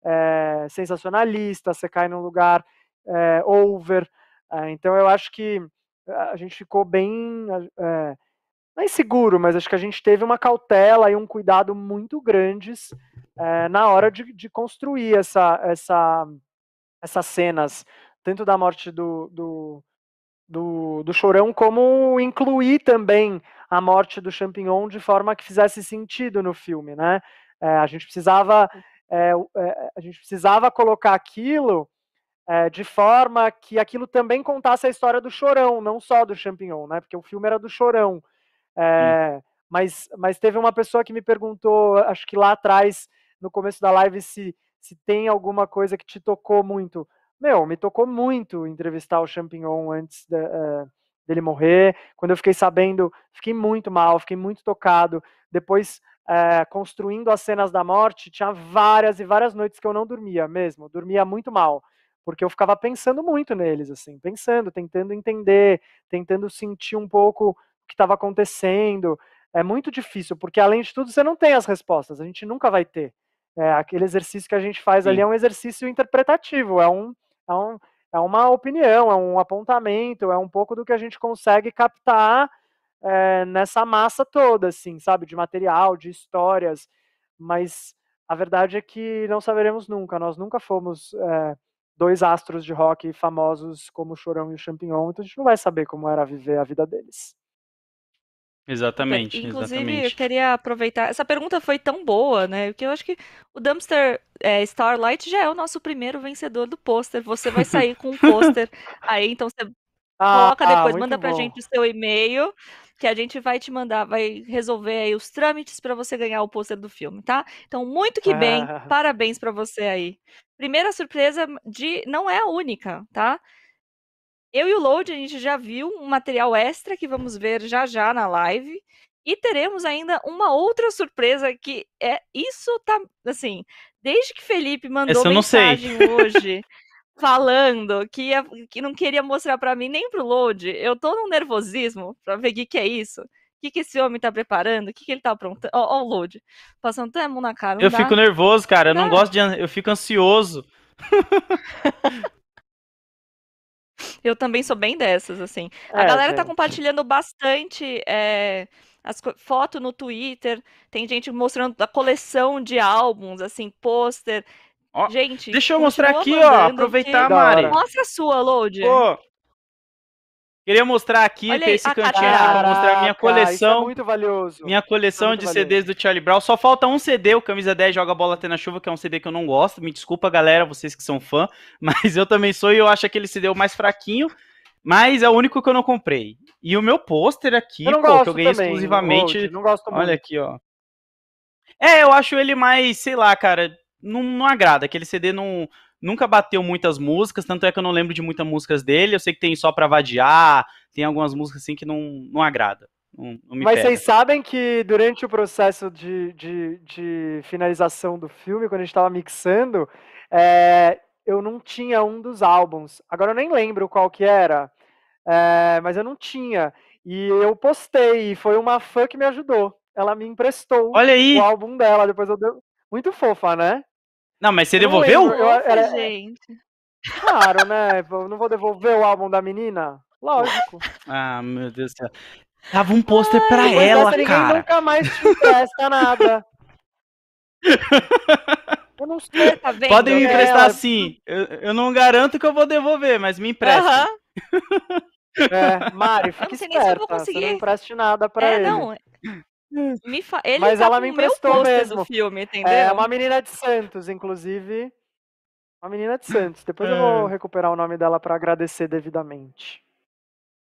é, sensacionalista, você cai num lugar é, over. É, então eu acho que é, a gente ficou bem não é seguro mas acho que a gente teve uma cautela e um cuidado muito grandes é, na hora de, de construir essa, essa, essas cenas, tanto da morte do, do, do, do Chorão, como incluir também a morte do Champignon de forma que fizesse sentido no filme, né? É, a gente precisava é, a gente precisava colocar aquilo é, de forma que aquilo também contasse a história do Chorão, não só do Champignon, né? Porque o filme era do Chorão. É, mas, mas teve uma pessoa que me perguntou, acho que lá atrás, no começo da live, se, se tem alguma coisa que te tocou muito. Meu, me tocou muito entrevistar o Champignon antes uh, dele morrer. Quando eu fiquei sabendo, fiquei muito mal, fiquei muito tocado. Depois, uh, construindo as cenas da morte, tinha várias e várias noites que eu não dormia mesmo, dormia muito mal porque eu ficava pensando muito neles, assim, pensando, tentando entender, tentando sentir um pouco que estava acontecendo. É muito difícil, porque além de tudo, você não tem as respostas, a gente nunca vai ter. É, aquele exercício que a gente faz Sim. ali é um exercício interpretativo, é, um, é, um, é uma opinião, é um apontamento, é um pouco do que a gente consegue captar é, nessa massa toda, assim, sabe? De material, de histórias, mas a verdade é que não saberemos nunca, nós nunca fomos é, dois astros de rock famosos como o Chorão e o Champignon, então a gente não vai saber como era viver a vida deles. Exatamente. Inclusive, exatamente. eu queria aproveitar. Essa pergunta foi tão boa, né? Porque eu acho que o Dumpster é, Starlight já é o nosso primeiro vencedor do pôster. Você vai sair com um pôster aí, então você ah, coloca ah, depois, ah, manda pra bom. gente o seu e-mail, que a gente vai te mandar, vai resolver aí os trâmites para você ganhar o pôster do filme, tá? Então, muito que bem, ah. parabéns para você aí. Primeira surpresa de. não é a única, tá? Eu e o Load, a gente já viu um material extra que vamos ver já já na live. E teremos ainda uma outra surpresa que é isso tá assim, desde que Felipe mandou mensagem hoje falando que, ia, que não queria mostrar para mim nem pro Load, eu tô num nervosismo para ver o que, que é isso. O que, que esse homem tá preparando? O que, que ele tá aprontando? Ó, o Load, passando até a mão na cara. Eu dá. fico nervoso, cara. Eu não gosto de. Eu fico ansioso. Eu também sou bem dessas, assim. A é, galera tá gente. tá compartilhando bastante é, as foto no Twitter. Tem gente mostrando a coleção de álbuns, assim, pôster. Gente, deixa eu mostrar aqui, ó. Aproveitar, que... Mari. Mostra a sua, Load. Pô, Queria mostrar aqui, Olha ter aí, esse cantinho aqui, mostrar minha é coleção. É muito valioso. Minha é coleção é de valioso. CDs do Charlie Brown. Só falta um CD, o Camisa 10 Joga Bola Até na Chuva, que é um CD que eu não gosto. Me desculpa, galera, vocês que são fã, mas eu também sou e eu acho aquele CD o mais fraquinho, mas é o único que eu não comprei. E o meu pôster aqui, pô, que eu ganhei também, exclusivamente. Não, não gosto muito. Olha aqui, ó. É, eu acho ele mais, sei lá, cara, não, não agrada. Aquele CD não, nunca bateu muitas músicas, tanto é que eu não lembro de muitas músicas dele. Eu sei que tem só pra vadiar, tem algumas músicas assim que não, não agrada. Não, não Mas pega. vocês sabem que durante o processo de, de, de, finalização do filme, quando a gente tava mixando, é, eu não tinha um dos álbuns. Agora eu nem lembro qual que era. É, mas eu não tinha. E eu postei, e foi uma fã que me ajudou. Ela me emprestou o álbum dela, depois eu deu... Muito fofa, né? Não, mas você devolveu? Lembro, eu, era... gente. Claro, né? Eu não vou devolver o álbum da menina? Lógico. ah, meu Deus do céu. Tava um pôster pra ela, dessa, cara. Ninguém nunca mais te empresta nada. eu não sei, tá vendo? Podem me emprestar ela. É. sim. Eu, eu, não garanto que eu vou devolver, mas me empresta. Uh -huh. É, Mari, fica eu não sei esperta. Nem se eu vou conseguir. Você não empreste nada pra é, ele. Não. Hum. Me fa... Ele Mas tá ela me emprestou mesmo. Do filme, entendeu? É uma menina de Santos, inclusive. Uma menina de Santos. Depois é. eu vou é. recuperar o nome dela para agradecer devidamente.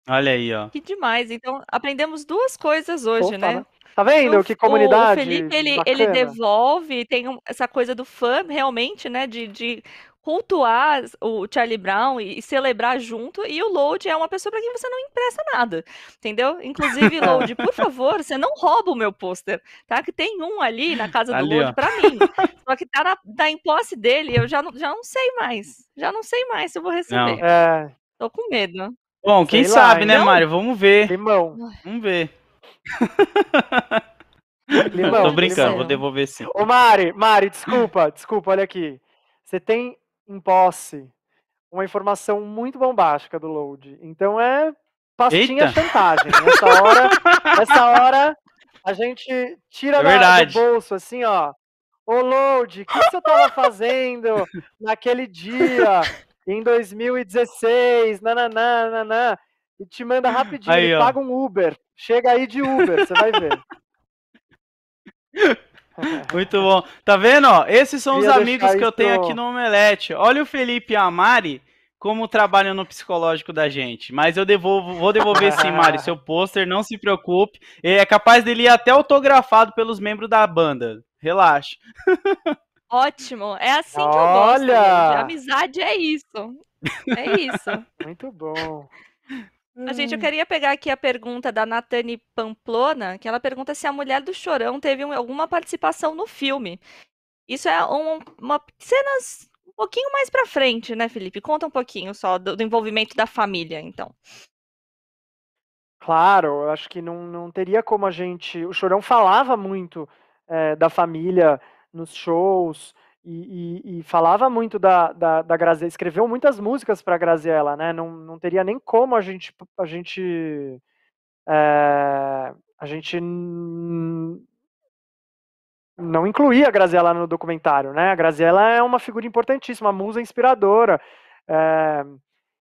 Olha aí, ó. Que demais. Então, aprendemos duas coisas hoje, Opa, né? né? Tá vendo? O, que comunidade. O Felipe, ele, ele devolve, tem essa coisa do fã, realmente, né? De, de cultuar o Charlie Brown e, celebrar junto. E o Load é uma pessoa para quem você não impressa nada, entendeu? Inclusive, Load, por favor, você não rouba o meu pôster, tá? Que tem um ali na casa do Load para mim. Só que tá, na, tá em posse dele, eu já não, já não sei mais. Já não sei mais se eu vou receber. Não. É... Tô com medo. Bom, quem sei sabe, né, não? Mário? Vamos ver. Limão. Vamos ver. Limão, Tô brincando, vou devolver sim. Ô, Mari, Mari, desculpa, desculpa, olha aqui. Você tem em posse uma informação muito bombástica do Load. Então é pastinha Eita. chantagem. Essa hora, essa hora a gente tira é da, do bolso assim, ó. Ô Load, o que você tava fazendo naquele dia em 2016? Nananã, nananã. E te manda rapidinho, aí, paga um Uber. Chega aí de Uber, você vai ver. Muito bom. Tá vendo? Ó, esses são os amigos que eu tenho aqui no Omelete. Olha o Felipe e a Mari como trabalham no psicológico da gente. Mas eu devolvo, vou devolver sim, Mari, seu pôster, não se preocupe. É, é capaz dele ir até autografado pelos membros da banda. Relaxa. Ótimo. É assim que eu gosto. Olha! Amizade é isso. É isso. Muito bom. A gente, eu hum. queria pegar aqui a pergunta da Natane Pamplona, que ela pergunta se a mulher do Chorão teve um- alguma participação no filme. Isso é um- uma cenas um pouquinho mais pra frente, né, Felipe? Conta um pouquinho só do, do envolvimento da família, então. Claro, eu acho que não, não teria como a gente. O Chorão falava muito eh, da família nos shows, e, e, e, falava muito da, da, da Graziella, escreveu muitas músicas para Graziella, né? Não, não teria nem como a gente a gente é, a gente não incluir a Graziella no documentário, né? A Graziella é uma figura importantíssima, musa inspiradora. É,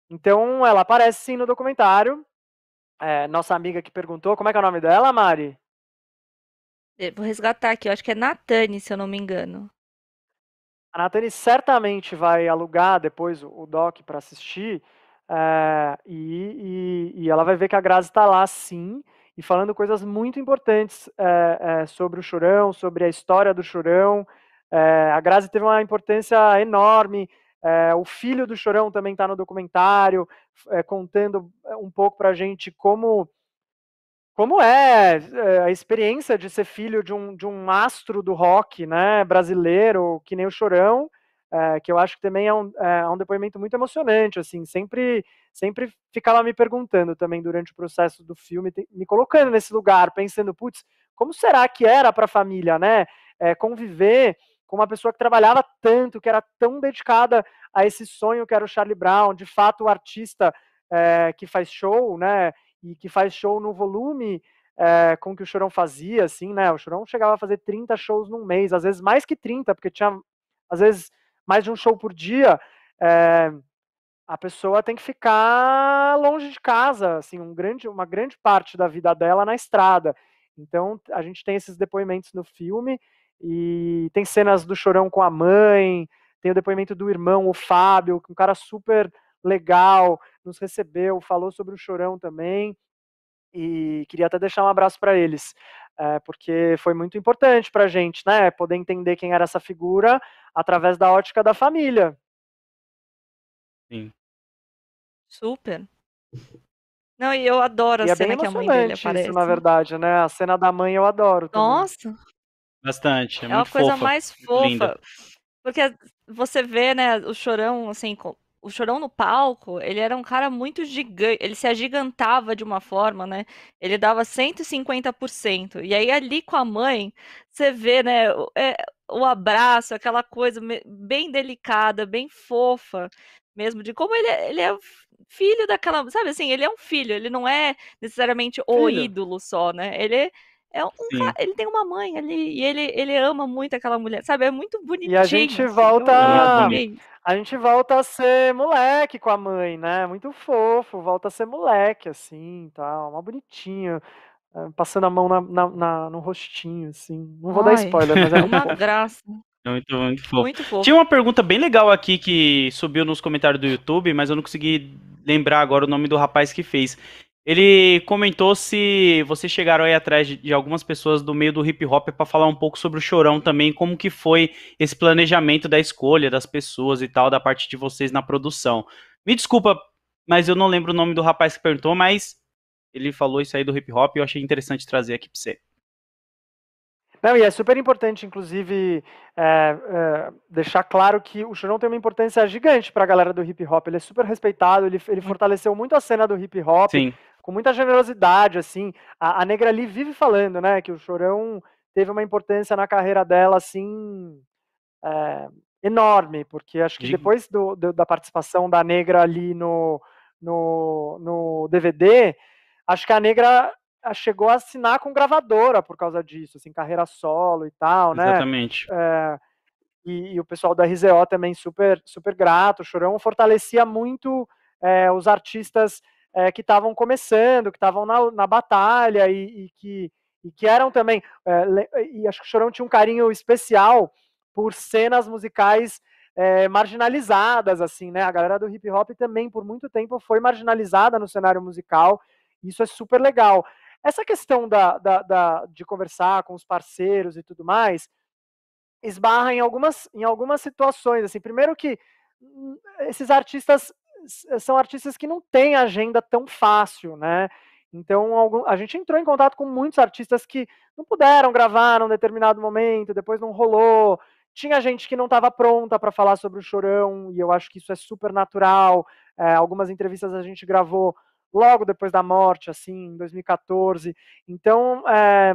então ela aparece sim no documentário. É, nossa amiga que perguntou, como é que é o nome dela, Mari? É, vou resgatar aqui, eu acho que é Natane, se eu não me engano. A Natani certamente vai alugar depois o, doc para assistir é, e, e, e, ela vai ver que a Grazi está lá sim e falando coisas muito importantes é, é, sobre o Chorão, sobre a história do Chorão. a Grazi teve uma importância enorme. o filho do Chorão também está no documentário, contando um pouco para a gente como como é, eh, a experiência de ser filho de um, de um astro do rock né, brasileiro, que nem o Chorão, é, que eu acho que também é um, é, é um depoimento muito emocionante, assim, sempre, sempre ficava me perguntando também durante o processo do filme, me colocando nesse lugar, pensando, putz, como será que era para a família, né, é, conviver com uma pessoa que trabalhava tanto, que era tão dedicada a esse sonho que era o Charlie Brown, de fato o artista é, que faz show, né, e que faz show no volume é, com que o Chorão fazia, assim, né? O Chorão chegava a fazer 30 shows num mês, às vezes mais que 30, porque tinha, às vezes, mais de um show por dia. É, a pessoa tem que ficar longe de casa, assim, um grande, uma grande parte da vida dela na estrada. Então, a gente tem esses depoimentos no filme e tem cenas do Chorão com a mãe, tem o depoimento do irmão, o Fábio, um cara super legal, nos recebeu, falou sobre o Chorão também. E queria até deixar um abraço para eles, é, porque foi muito importante para a gente, né? Poder entender quem era essa figura através da ótica da família. Sim. Super. Não, e eu adoro e a é cena que a mãe dele aparece. Isso, na verdade, né? A cena da mãe eu adoro. Também. Nossa. Bastante. É, é uma coisa fofa, mais fofa. Linda. Porque você vê, né, o chorão, assim, o Chorão no palco, ele era um cara muito gigante, ele se agigantava de uma forma, né? Ele dava 150%. E aí ali com a mãe, você vê, né, o, é, o abraço, aquela coisa bem delicada, bem fofa, mesmo, de como ele é, ele é filho daquela, sabe assim, ele é um filho, ele não é necessariamente o ídolo só, né? Ele é é um ele tem uma mãe ali e ele, ele ama muito aquela mulher, sabe? É muito bonitinho. E a gente assim, é volta. a gente volta a ser moleque com a mãe, né? Muito fofo, volta a ser moleque, assim, tal, uma bonitinha. Ah, passando a mão na, na, na no rostinho, assim. Não vou Ai, dar spoiler, mas é uma fofo. graça. É muito, muito fofo. muito fofo. Tinha uma pergunta bem legal aqui que subiu nos comentários do YouTube, mas eu não consegui lembrar agora o nome do rapaz que fez. Ele comentou se vocês chegaram aí atrás de, de algumas pessoas do meio do hip hop para falar um pouco sobre o Chorão também, como que foi esse planejamento da escolha das pessoas e tal, da parte de vocês na produção. Me desculpa, mas eu não lembro o nome do rapaz que perguntou, mas ele falou isso aí do hip hop e eu achei interessante trazer aqui para você. Não, e é super importante, inclusive, é, é, deixar claro que o Chorão tem uma importância gigante para a galera do hip hop. Ele é super respeitado, ele, ele fortaleceu muito a cena do hip hop. Sim com muita generosidade, assim. A, a Negra Lee vive falando, né, que o Chorão teve uma importância na carreira dela, assim, é, enorme, porque acho que depois do, do, da participação da Negra ali no, no, no DVD, acho que a Negra ah, chegou a assinar com gravadora por causa disso, assim, carreira solo e tal, né? Exatamente. É, e, e, o pessoal da RZO também super, super grato, o Chorão fortalecia muito é, os artistas é, que estavam começando, que estavam na, na batalha e, e, que, e que eram também. É, e acho que o Chorão tinha um carinho especial por cenas musicais é, marginalizadas, assim, né? A galera do hip hop também, por muito tempo, foi marginalizada no cenário musical. Isso é super legal. Essa questão da, da, da, de conversar com os parceiros e tudo mais esbarra em algumas, em algumas situações. Assim, primeiro que hum, esses artistas eh, são artistas que não têm agenda tão fácil, né? Então, a gente entrou em contato com muitos artistas que não puderam gravar num determinado momento, depois não rolou. Tinha gente que não estava pronta para falar sobre o chorão, e eu acho que isso é super natural. É, algumas entrevistas a gente gravou logo depois da morte, assim, em 2014. Então, é,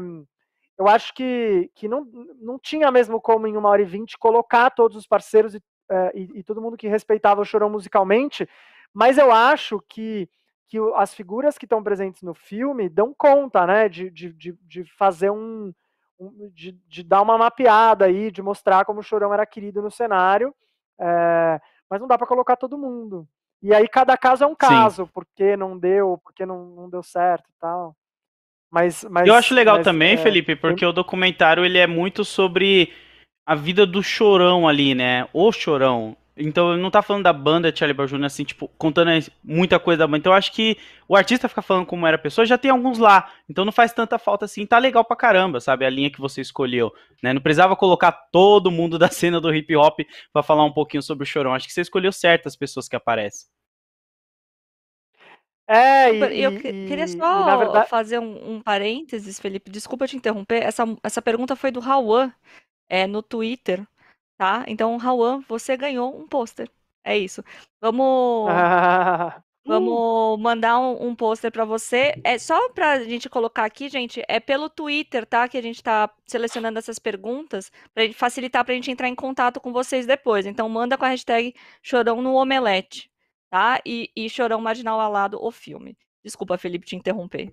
eu acho que, que não, não tinha mesmo como, em uma hora e vinte, colocar todos os parceiros e é, e, e, todo mundo que respeitava o Chorão musicalmente, mas eu acho que, que as figuras que estão presentes no filme dão conta, né, de, de, de, de fazer um, um de, de, dar uma mapeada aí, de mostrar como o Chorão era querido no cenário, é, mas não dá para colocar todo mundo. E aí cada caso é um caso, Sim. porque não deu, porque não, não deu certo e tal. Mas, mas, eu acho legal mas, também, é, Felipe, porque o documentário ele é muito sobre a vida do chorão ali, né? O chorão. Então não tá falando da banda Charlie Brown Jr., assim, tipo, contando muita coisa da banda. Então eu acho que o artista ficar falando como era a pessoa, já tem alguns lá. Então não faz tanta falta assim, tá legal pra caramba, sabe? A linha que você escolheu. Né? Não precisava colocar todo mundo da cena do hip hop para falar um pouquinho sobre o chorão. Acho que você escolheu certas pessoas que aparecem. É, e, eu queria só verdade... fazer um, um, parênteses, Felipe. Desculpa te interromper. Essa, essa pergunta foi do Rawan, é, no Twitter, tá? Então, Rawan, você ganhou um pôster. É isso. Vamos. Ah. Vamos uh! mandar um, um pôster para você. É só para a gente colocar aqui, gente. É pelo Twitter, tá? Que a gente está selecionando essas perguntas para facilitar para a gente entrar em contato com vocês depois. Então manda com a hashtag Chorão no Omelete, tá? E, e Chorão Marginal Alado o filme. Desculpa, Felipe, te interromper.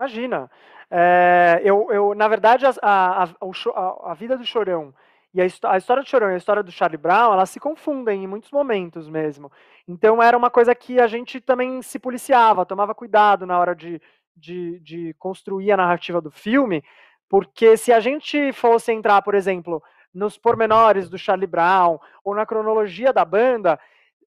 Imagina. É, eu, eu, na verdade, a, a, a, a vida do Chorão e a, história do Chorão e a história do Charlie Brown, elas se confundem em muitos momentos mesmo. Então era uma coisa que a gente também se policiava, tomava cuidado na hora de, de, de construir a narrativa do filme, porque se a gente fosse entrar, por exemplo, nos pormenores do Charlie Brown ou na cronologia da banda,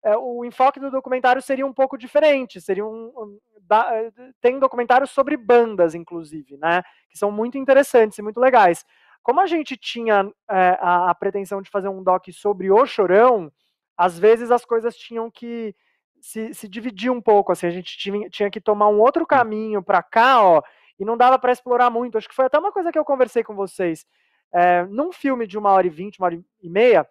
é, o enfoque do documentário seria um pouco diferente, seria um, um da, é, tem documentários sobre bandas, inclusive, né, que são muito interessantes e muito legais. Como a gente tinha é, a, a, pretensão de fazer um doc sobre o Chorão, às vezes as coisas tinham que se, se dividir um pouco, assim, a gente tinha, tinha que tomar um outro caminho para cá, ó, e não dava para explorar muito. Acho que foi até uma coisa que eu conversei com vocês. É, num filme de uma hora e vinte, uma hora e meia,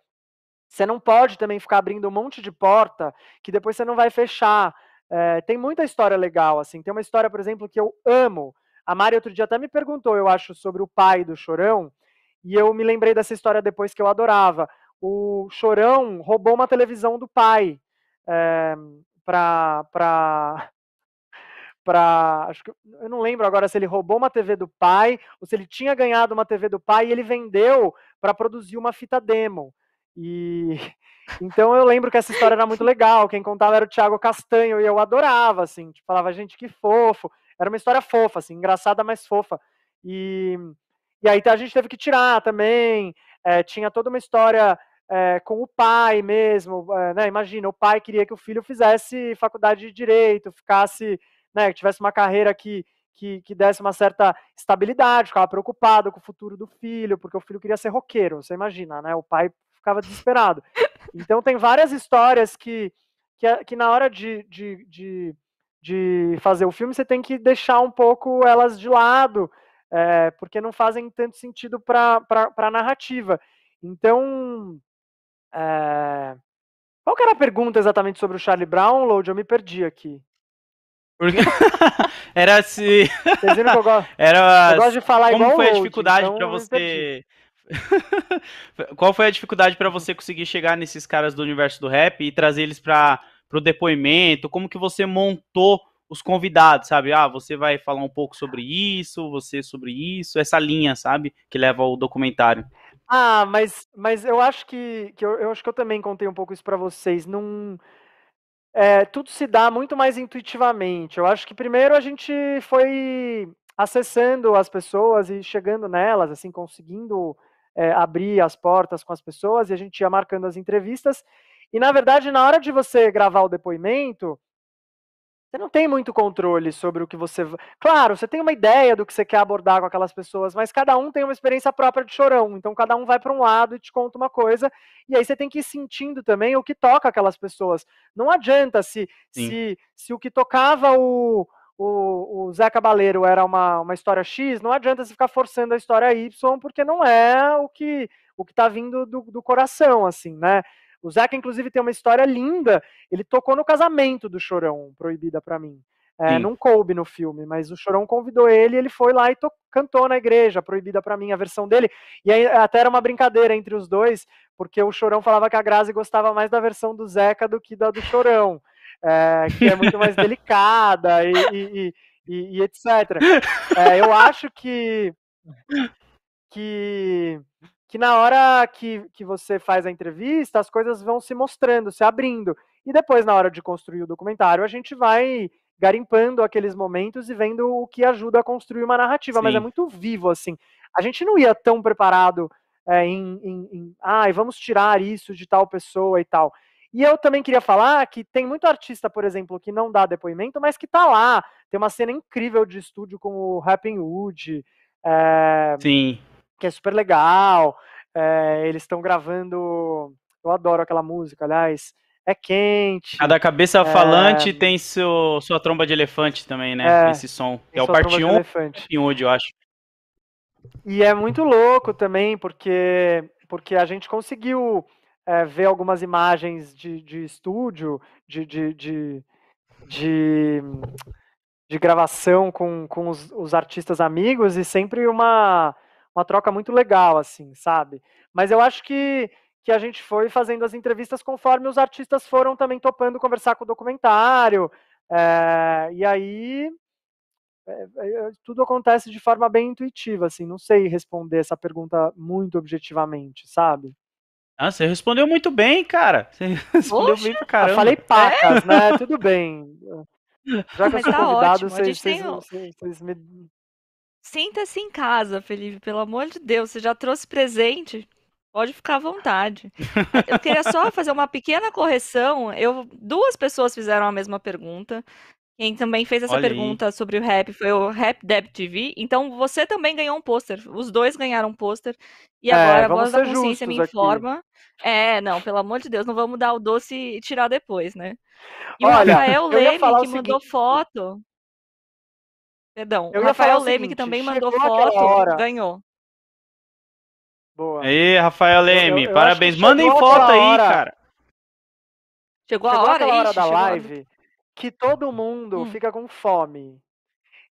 você não pode também ficar abrindo um monte de porta que depois você não vai fechar. É, tem muita história legal, assim. Tem uma história, por exemplo, que eu amo. A Mari outro dia até me perguntou, eu acho, sobre o pai do Chorão, e eu me lembrei dessa história depois que eu adorava. O Chorão roubou uma televisão do pai é, eh, para pra para acho que eu não lembro agora se ele roubou uma TV do pai ou se ele tinha ganhado uma TV do pai e ele vendeu para produzir uma fita demo. E então eu lembro que essa história era muito legal. Quem contava era o Thiago Castanho e eu adorava, assim, tipo, falava, gente, que fofo. Era uma história fofa, assim, engraçada, mas fofa. E, e aí a gente teve que tirar também. É, tinha toda uma história é, com o pai mesmo, é, né? Imagina, o pai queria que o filho fizesse faculdade de direito, ficasse, né, que tivesse uma carreira que, que, que desse uma certa estabilidade, ficava preocupado com o futuro do filho, porque o filho queria ser roqueiro, você imagina, né? O pai ficava desesperado. Então tem várias histórias que, que, que na hora de, de, de, de, fazer o filme você tem que deixar um pouco elas de lado, é, porque não fazem tanto sentido para a narrativa. Então. É... Qual era a pergunta exatamente sobre o Charlie Brown, Load? Eu me perdi aqui. Porque... era se. Vocês viram que eu gosto. Era... Eu gosto de falar Como igual foi a dificuldade então para você Qual foi a dificuldade para você conseguir chegar nesses caras do universo do rap e trazer eles para o depoimento? Como que você montou os convidados, sabe? Ah, você vai falar um pouco sobre isso, você sobre isso, essa linha, sabe? Que leva ao documentário. Ah, mas, mas eu acho que, que eu, eu acho que eu também contei um pouco isso para vocês. Num, é, tudo se dá muito mais intuitivamente. Eu acho que primeiro a gente foi acessando as pessoas e chegando nelas, assim, conseguindo é, abrir as portas com as pessoas e a gente ia marcando as entrevistas. E, na verdade, na hora de você gravar o depoimento, você não tem muito controle sobre o que você. Claro, você tem uma ideia do que você quer abordar com aquelas pessoas, mas cada um tem uma experiência própria de chorão. Então, cada um vai para um lado e te conta uma coisa. E aí você tem que ir sentindo também o que toca aquelas pessoas. Não adianta se, se, se o que tocava o o, o Zé Cabaleiro era uma, uma história X, não adianta você ficar forçando a história Y, porque não é o que o que está vindo do, do coração, assim, né? O Zeca, inclusive, tem uma história linda. Ele tocou no casamento do Chorão, proibida para mim. É, não coube no filme, mas o Chorão convidou ele, ele foi lá e to- cantou na igreja, proibida para mim a versão dele. E aí até era uma brincadeira entre os dois, porque o Chorão falava que a Grazi gostava mais da versão do Zeca do que da do Chorão é, que é muito mais delicada e, e, e, e etc. É, eu acho que, que que na hora que, que você faz a entrevista, as coisas vão se mostrando, se abrindo. E depois, na hora de construir o documentário, a gente vai garimpando aqueles momentos e vendo o que ajuda a construir uma narrativa. Sim. Mas é muito vivo, assim. A gente não ia tão preparado é, em, em, em, ah, vamos tirar isso de tal pessoa e tal. E eu também queria falar que tem muito artista, por exemplo, que não dá depoimento, mas que tá lá. Tem uma cena incrível de estúdio com o Happy Wood. É, Sim. Que é super legal. É, eles estão gravando. Eu adoro aquela música, aliás. É quente. A da cabeça é. falante tem seu, sua tromba de elefante também, né? É, Esse som. É o parte 1 e Wood, eu acho. E é muito louco também, porque, porque a gente conseguiu é, ver algumas imagens de, de estúdio, de, de, de, de, de gravação com, com os, os, artistas amigos e sempre uma, uma troca muito legal, assim, sabe? Mas eu acho que, que a gente foi fazendo as entrevistas conforme os artistas foram também topando conversar com o documentário. É, e aí é, é, é, tudo acontece de forma bem intuitiva, assim, não sei responder essa pergunta muito objetivamente, sabe? Ah, você respondeu muito bem, cara. Você respondeu Oxa, bem pra ah, caramba. Eu falei pacas, né? é? né? Tudo bem. Já que Mas eu sou tá convidado, ótimo. vocês, tem... vocês, vocês me... Sinta-se em casa, Felipe, pelo amor de Deus. Você já trouxe presente. Pode ficar à vontade. Eu queria só fazer uma pequena correção. Eu, duas pessoas fizeram a mesma pergunta. Quem também fez essa Olha pergunta aí. sobre o rap foi o Rap Deb TV. Então você também ganhou um pôster. Os dois ganharam um pôster. E é, agora a voz da consciência me informa. Aqui. É, não, pelo amor de Deus, não vamos dar o doce e tirar depois, né? E Olha, o Rafael Leme, que seguinte... mandou foto. Perdão, o Rafael o seguinte, Leme, que também mandou foto, ganhou. Boa. Aí, Rafael Leme, eu, eu parabéns. Mandem foto aí, cara. Chegou, chegou a hora, hora da live que todo hum. mundo hum. fica com fome.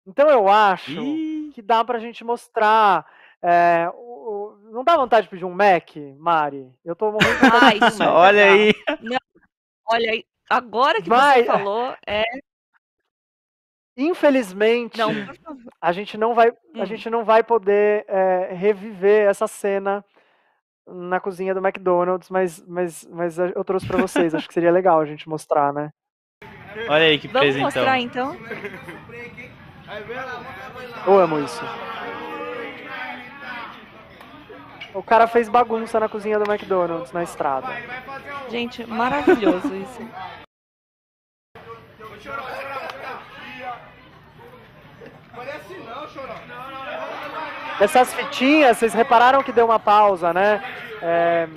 Então eu acho Ih. que dá pra gente mostrar. É, o, o, não dá vontade de pedir um Mac, Mari? Eu tô morrendo de Ai, Olha aí. Não, olha aí. Agora que Mas, você falou, é. Infelizmente, não, a gente não vai, hum. a gente não vai poder é, reviver essa cena na cozinha do McDonald's, mas, mas, mas eh, eu trouxe para vocês, acho que seria legal a gente mostrar, né? Olha aí que Vamos presentão. mostrar então. então. Eu amo isso. O cara fez bagunça na cozinha do McDonald's, na estrada. Gente, maravilhoso isso. Essas fitinhas, vocês repararam que deu uma pausa, né? É,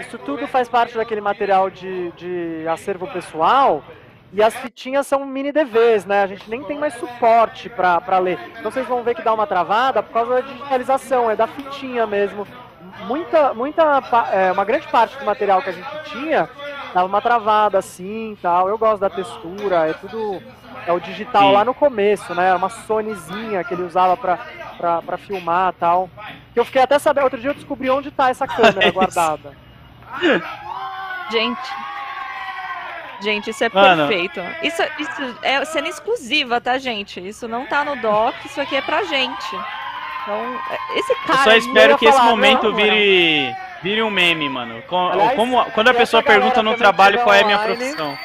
isso tudo faz parte daquele material de, de acervo pessoal e as fitinhas são mini DVs, né? A gente nem tem mais suporte para ler. Então vocês vão ver que dá uma travada por causa da digitalização, é da fitinha mesmo. Muita, muita, é, uma grande parte do material que a gente tinha dava uma travada assim tal. Eu gosto da textura, é tudo. É o digital Sim. lá no começo, né? Uma Sonyzinha que ele usava pra, pra, pra filmar tal. Que eu fiquei até sabendo, outro dia eu descobri onde tá essa câmera é guardada. Gente, Gente, isso é Mano. perfeito. Isso, isso é cena exclusiva, tá, gente? Isso não tá no doc, isso aqui é pra gente. Então, é, esse cara. Eu só espero que falar, esse momento vire, vire um meme, mano. Aliás, como, quando a pessoa pergunta no trabalho qual é a minha profissão.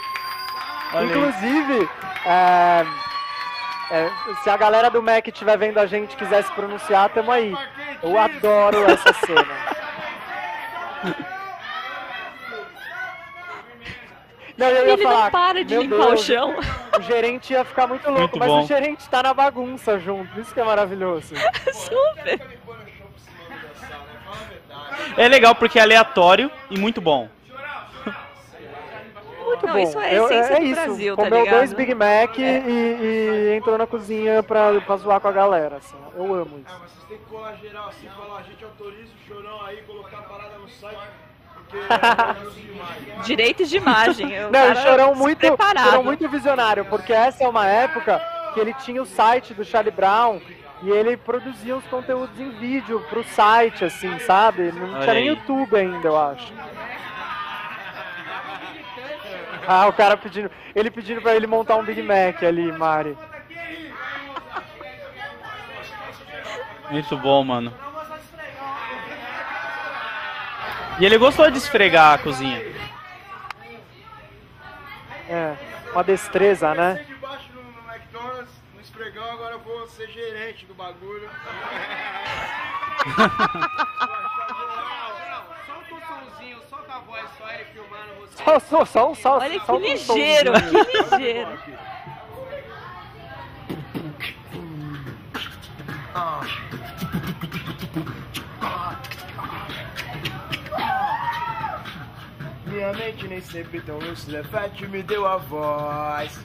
Inclusive, é, é, se a galera do Mac estiver vendo a gente quiser se pronunciar, tamo aí. Eu adoro essa cena. Não, eu ia ele falar, não para de limpar Deus, o chão. O gerente ia ficar muito louco, muito mas bom. o gerente tá na bagunça junto, isso que é maravilhoso. Super. É legal porque é aleatório e muito bom. Muito não, bom. isso é a essência eu, é, é do isso. Brasil, Comeu tá ligado? dois Big Mac é. e, e, entrou na cozinha pra, pra zoar com a galera, assim. Eu amo isso. Ah, mas vocês têm que colar geral assim, falar, a gente autoriza o chorão aí, colocar a parada no site Direitos de imagem. Eu não, chorou muito, chorão muito visionário, porque essa é uma época que ele tinha o site do Charlie Brown e ele produzia os conteúdos em vídeo pro site, assim, sabe? não Olha tinha aí. nem YouTube ainda, eu acho. Ah, o cara pedindo. Ele pedindo pra ele montar um Big Mac ali, Mari. Muito bom, mano. E ele gostou de esfregar a cozinha. É, uma destreza, né? esfregão, agora eu vou ser gerente do bagulho. Só, só, só um salto. Olha só que ligeiro, que ligeiro. Ah. Minha mente nem sempre é tão lúcida, Fete me deu a voz.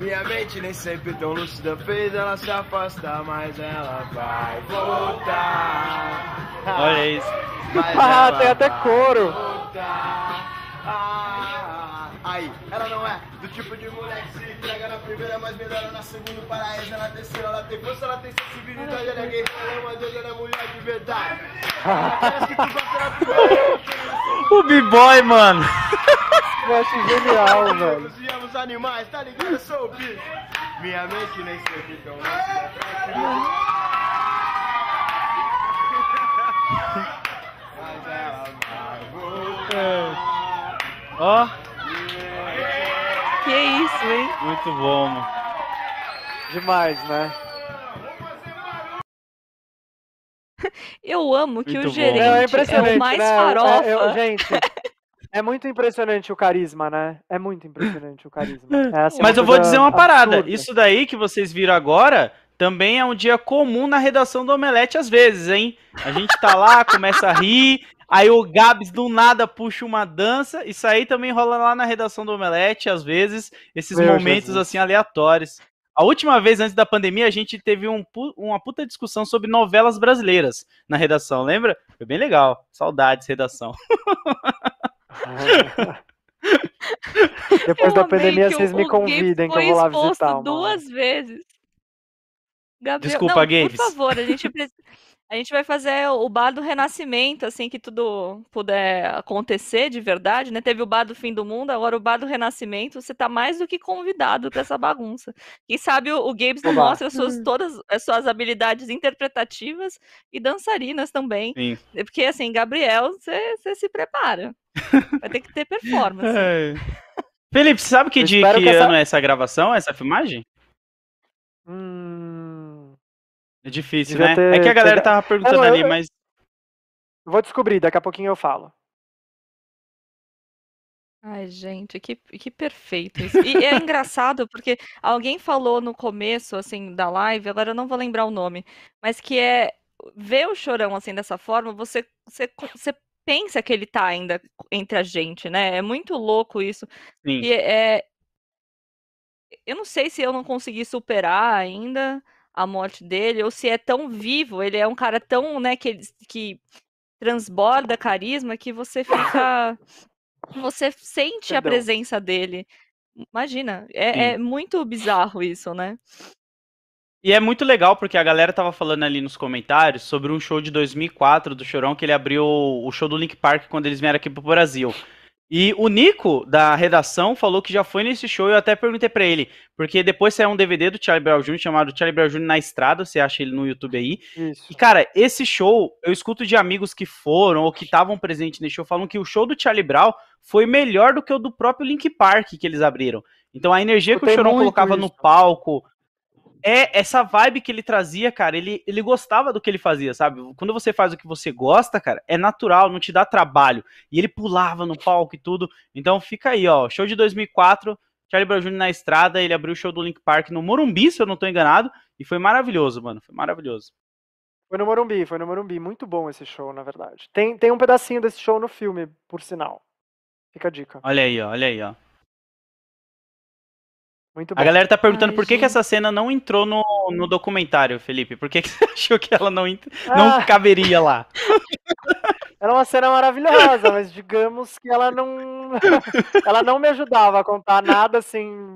Minha mente nem sempre é tão lúcida fez ela se afastar, mas ela vai voltar. Olha isso. ah, tem até coro. Voltar. Ah, aí, ela não é do tipo de mulher que se entrega na primeira, mas melhora na segunda, paraíso na terceira. Ela tem força, ela tem sensibilidade, ela é gay, mas hoje ela é mulher de verdade. o b-boy, mano. Eu acho genial, velho. Os animais, tá ligado? Eu sou o bicho. Minha mente nem sempre então. Mas ela vai voltar. Ó. Que isso, hein? Muito bom. Demais, né? Eu amo que Muito o gerente Não, é, é, o mais né? É, farofa. É, eu, gente, é muito impressionante o carisma, né? É muito impressionante o carisma. É assim, Mas eu vou dizer uma parada. Absurda. Isso daí que vocês viram agora também é um dia comum na redação do Omelete às vezes, hein? A gente tá lá, começa a rir, Aí o Gabs do nada puxa uma dança. Isso aí também rola lá na redação do Omelete, às vezes, esses Meu momentos Jesus. assim aleatórios. A última vez antes da pandemia, a gente teve um, uma puta discussão sobre novelas brasileiras na redação, lembra? Foi bem legal. Saudades, redação. Depois eu da pandemia, vocês me convidem que eu vou lá visitar. duas vezes. Gabriel... Desculpa, Não, Games. Por favor, a gente precisa. A gente vai fazer o bar do renascimento, assim que tudo puder acontecer de verdade, né? Teve o bar do fim do mundo, agora o bar do renascimento. Você tá mais do que convidado para essa bagunça. Quem sabe o, o não mostra suas, hum. todas as suas habilidades interpretativas e dançarinas também. Sim. É porque, assim, Gabriel, você se prepara. Vai ter que ter performance. É. Felipe, sabe que Eu dia que, que essa... ano é essa gravação, essa filmagem? Hum, é difícil, Devia né? Ter... É que a galera tava perguntando é, não, ali, eu... mas. Vou descobrir, daqui a pouquinho eu falo. Ai, gente, que, que perfeito isso. E é engraçado porque alguém falou no começo, assim, da live, agora eu não vou lembrar o nome, mas que é ver o chorão assim dessa forma, você, você, você pensa que ele tá ainda entre a gente, né? É muito louco isso. Sim. E é, é eu não sei se eu não consegui superar ainda a morte dele, ou se é tão vivo, ele é um cara tão, né, que, que transborda carisma que você fica. Você sente Perdão. a presença dele. Imagina, é, é, muito bizarro isso, né? E é muito legal porque a galera tava falando ali nos comentários sobre um show de 2004 do Chorão que ele abriu o show do Link Park quando eles vieram aqui pro Brasil. E o Nico, da redação, falou que já foi nesse show, eu até perguntei para ele, porque depois saiu um DVD do Charlie Brown Jr., chamado Charlie Brown Jr. na Estrada, você acha ele no YouTube aí. Isso. E, cara, esse show, eu escuto de amigos que foram ou que estavam presentes nesse show, falam que o show do Charlie Brown foi melhor do que o do próprio Link Park que eles abriram. Então a energia eu que o Chorão colocava isso. no palco, é, essa vibe que ele trazia, cara, ele, ele gostava do que ele fazia, sabe? Quando você faz o que você gosta, cara, é natural, não te dá trabalho. E ele pulava no palco e tudo. Então fica aí, ó. Show de 2004, Charlie Brown Jr. na estrada, ele abriu o show do Link Park no Morumbi, se eu não tô enganado, e foi maravilhoso, mano, foi maravilhoso. Foi no Morumbi, foi no Morumbi, muito bom esse show, na verdade. Tem, tem um pedacinho desse show no filme, por sinal. Fica a dica. Olha aí, ó, olha aí, ó. Muito A galera tá perguntando Ai, por que, que essa cena não entrou no, no documentário, Felipe. Por que, que você achou que ela não, ah. não caberia lá? Era uma cena maravilhosa, mas digamos que ela não. ela não me ajudava a contar nada assim.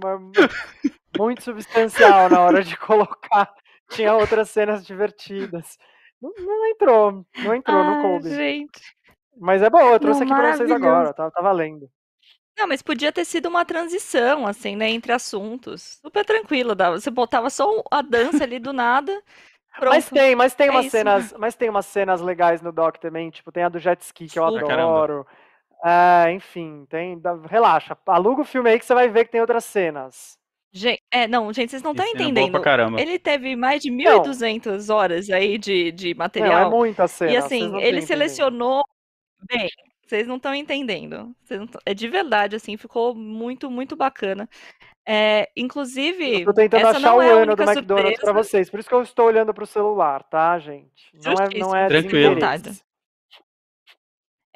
Muito substancial na hora de colocar. Tinha outras cenas divertidas. Não, não entrou, não entrou, Ai, não Gente. Mas é boa, eu trouxe não, aqui pra vocês agora, tá, tá valendo. Não, mas podia ter sido uma transição, assim, né, entre assuntos. Super tranquilo, dava. Você botava só a dança ali do nada. Pronto. Mas tem, mas tem é umas isso, cenas, né? mas tem umas cenas legais no doc também, tipo, tem a do jet ski que eu Sim. adoro. é, enfim, tem, dá, relaxa, aluga o filme aí que você vai ver que tem outras cenas. Gente, é, não, gente, vocês não estão entendendo. Ele teve mais de 1.200 horas aí de, de material. Não, é muita cena. E assim, ele selecionou bem, vocês não estão entendendo. Tão... É de verdade, assim, ficou muito, muito bacana. É, inclusive. Eu tô tentando achar o é ano do McDonald's para vocês. Por isso que eu estou olhando para o celular, tá, gente? Não é, não é Tranquilo.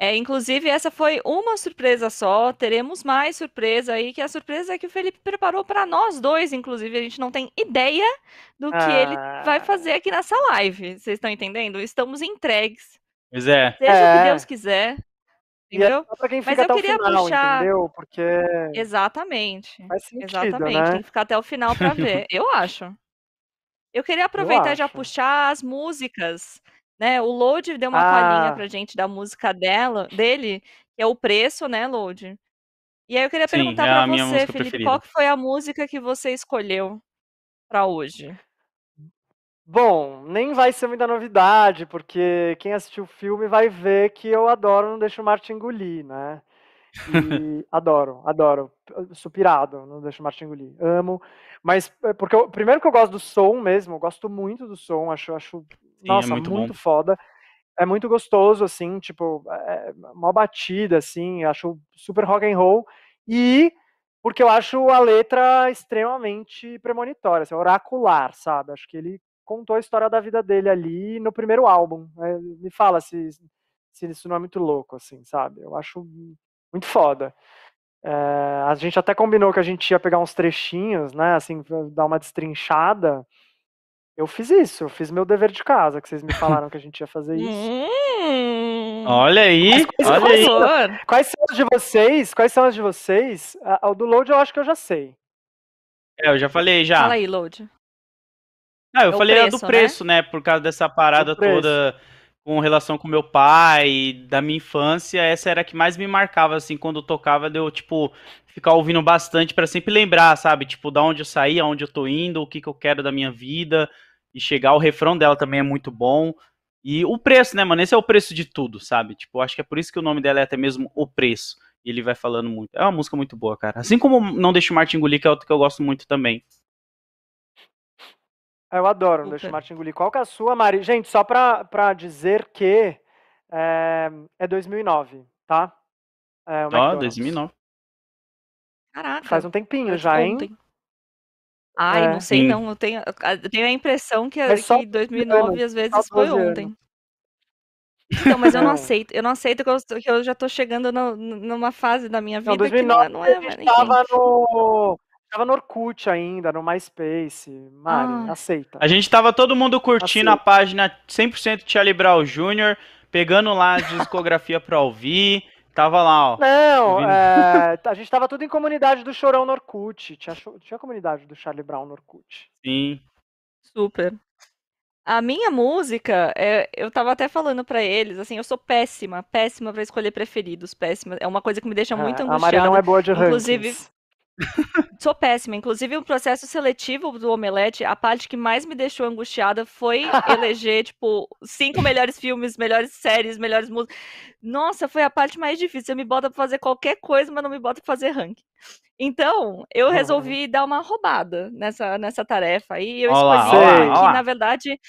É, inclusive, essa foi uma surpresa só. Teremos mais surpresa aí, que é a surpresa que o Felipe preparou para nós dois, inclusive. A gente não tem ideia do que ah. ele vai ah. fazer aqui nessa live. Vocês estão entendendo? Estamos entregues. Pois é. Seja o que é. Deus quiser. Entendeu? E é pra quem fica Mas eu queria final, puxar. Entendeu? Porque. Exatamente. Sentido, Exatamente. Né? Tem que ficar até o final para ver. eu acho. Eu queria aproveitar e já puxar as músicas. Né? O Load deu uma ah. palhinha pra gente da música dela, dele, que é o preço, né, Load? E aí eu queria Sim, perguntar é para você, Felipe, preferida. qual que foi a música que você escolheu para hoje? Bom, nem vai ser muita novidade, porque quem assistiu o filme vai ver que eu adoro Não Deixa o Martin engolir, né? E adoro, adoro. Sou pirado, Não Deixa o Martin engolir. Amo. Mas, eh, porque eu, primeiro que eu gosto do som mesmo, eu gosto muito do som, acho, acho Sim, é nossa, é muito, muito foda. É muito gostoso, assim, tipo, é uma é, batida, assim, acho super rock and roll. E porque eu acho a letra extremamente premonitória, assim, oracular, sabe? Acho que ele contou a história da vida dele ali no primeiro álbum. Né? Me fala se, se isso não é muito louco, assim, sabe? Eu acho muito foda. É, a gente até combinou que a gente ia pegar uns trechinhos, né? Assim, dar uma destrinchada. Eu fiz isso, eu fiz meu dever de casa, que vocês me falaram que a gente ia fazer isso. Hum. Olha aí, olha aí. São, quais são as de vocês? Quais são as de vocês? O do Load eu acho que eu já sei. É, eu já falei já. Fala aí, Load. Ah, eu é falei preço, do preço, né? né? Por causa dessa parada é toda com relação com meu pai, da minha infância, essa era a que mais me marcava, assim, quando tocava, deu, tipo, ficar ouvindo bastante para sempre lembrar, sabe? Tipo, da onde eu saí, aonde eu tô indo, o que, que eu quero da minha vida, e chegar, o refrão dela também é muito bom. E o preço, né, mano? Esse é o preço de tudo, sabe? Tipo, acho que é por isso que o nome dela é até mesmo O Preço. E ele vai falando muito. É uma música muito boa, cara. Assim como Não Deixa o Martin engolir, que é outra que eu gosto muito também. Ah, eu adoro, não deixa o Martin engolir. Qual que é a sua, Mari? Gente, só para dizer que eh, é, é 2009, tá? É, ah, 2009. Caraca. Faz um tempinho já, hein? Ontem. Ai, é. não sei Sim. não. Eu tenho, eu tenho a impressão que, que 2009 anos, às vezes foi ontem. Então, mas eu não aceito. Eu não aceito que eu, que eu já tô chegando no, numa fase da minha vida não, 2009, que não, é, não é. A gente tava no Tava no Orkut ainda, no MySpace. Mari, ah. aceita. A gente tava todo mundo curtindo aceita. a página 100% Charlie Brown Jr., pegando lá a discografia pra ouvir. Tava lá, ó. Não, é, a gente tava tudo em comunidade do Chorão no Tinha, tinha comunidade do Charlie Brown no Sim. Super. A minha música, é, eu tava até falando para eles, assim, eu sou péssima, péssima para escolher preferidos, péssima. É uma coisa que me deixa ah, muito é, angustiada. A Maria não é boa de Inclusive, rankings. Sou péssima. Inclusive, o processo seletivo do Omelete, a parte que mais me deixou angustiada foi eleger, tipo, cinco melhores filmes, melhores séries, melhores músicas. Nossa, foi a parte mais difícil. Eu me bota pra fazer qualquer coisa, mas não me bota pra fazer ranking. Então, eu uhum. resolvi dar uma roubada nessa, nessa tarefa. E eu olá, escolhi olá, que, olá. na verdade.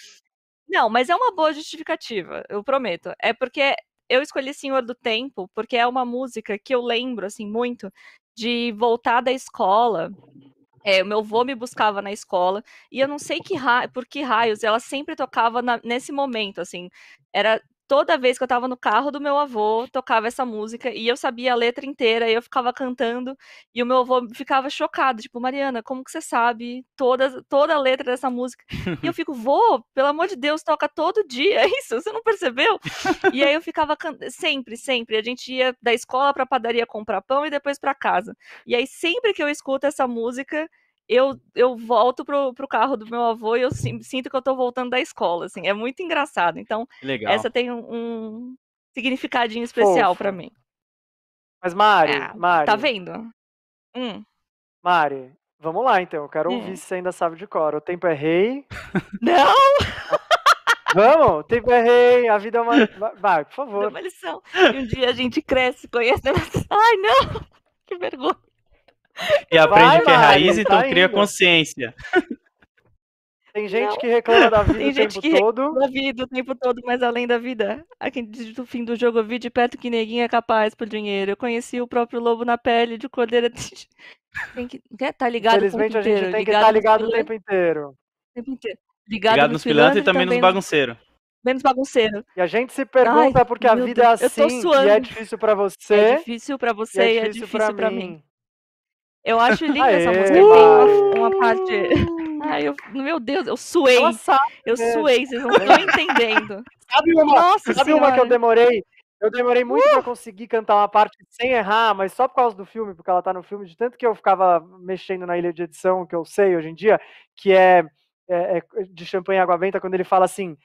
Não, mas é uma boa justificativa, eu prometo. É porque eu escolhi Senhor do Tempo porque é uma música que eu lembro assim muito de voltar da escola. É, o meu vô me buscava na escola e eu não sei que ra... por que raios ela sempre tocava na... nesse momento, assim. Era toda vez que eu tava no carro do meu avô, tocava essa música e eu sabia a letra inteira, e eu ficava cantando, e o meu avô ficava chocado, tipo, Mariana, como que você sabe toda, toda a letra dessa música? E eu fico, vô, pelo amor de Deus, toca todo dia, é isso? Você não percebeu? E aí eu ficava sempre, sempre, a gente ia da escola pra padaria comprar pão e depois para casa. E aí sempre que eu escuto essa música, eu, eu volto pro, pro carro do meu avô e eu sinto que eu tô voltando da escola, assim, é muito engraçado. Então, Legal. essa tem um, um significadinho especial para mim. Mas Mari, ah, tá Mari. Tá vendo? Hum. Mari, vamos lá então, eu quero hum. ouvir se você ainda sabe de cor. O tempo é rei. Não! Vamos, tempo é rei, a vida é uma. Vai, por favor. É uma lição. E um dia a gente cresce conhecendo. Ai, não! Que vergonha. E aprende Vai, que é raiz, Mário, então tá cria indo. consciência. Tem gente Não. que reclama da vida Tem o gente tempo que todo. reclama da vida o tempo todo, mas além da vida. a quem diz do fim do jogo, eu vi de perto que neguinho é capaz por dinheiro. Eu conheci o próprio lobo na pele de cordeira. Tem que estar tá ligado Infelizmente, o tempo inteiro. a gente tem que estar ligado, tá ligado o tempo inteiro. Tá tempo inteiro. Ligado, ligado nos pilantras e também, nos bagunceiros. Menos bagunceiro. E a gente se pergunta Ai, porque a vida é Deus. é assim e é difícil para você. É difícil pra você e é difícil, é difícil para mim. mim. Eu acho linda Aê! essa música. Tem uma, parte. Ai, eu, meu Deus, eu suei. eu né? suei, vocês não estão entendendo. Sabe uma, Nossa sabe uma que eu demorei? Eu demorei muito uh! pra conseguir cantar uma parte sem errar, mas só por causa do filme, porque ela tá no filme, de tanto que eu ficava mexendo na ilha de edição, que eu sei hoje em dia, que é, é, é de champanhe água benta, quando ele fala assim.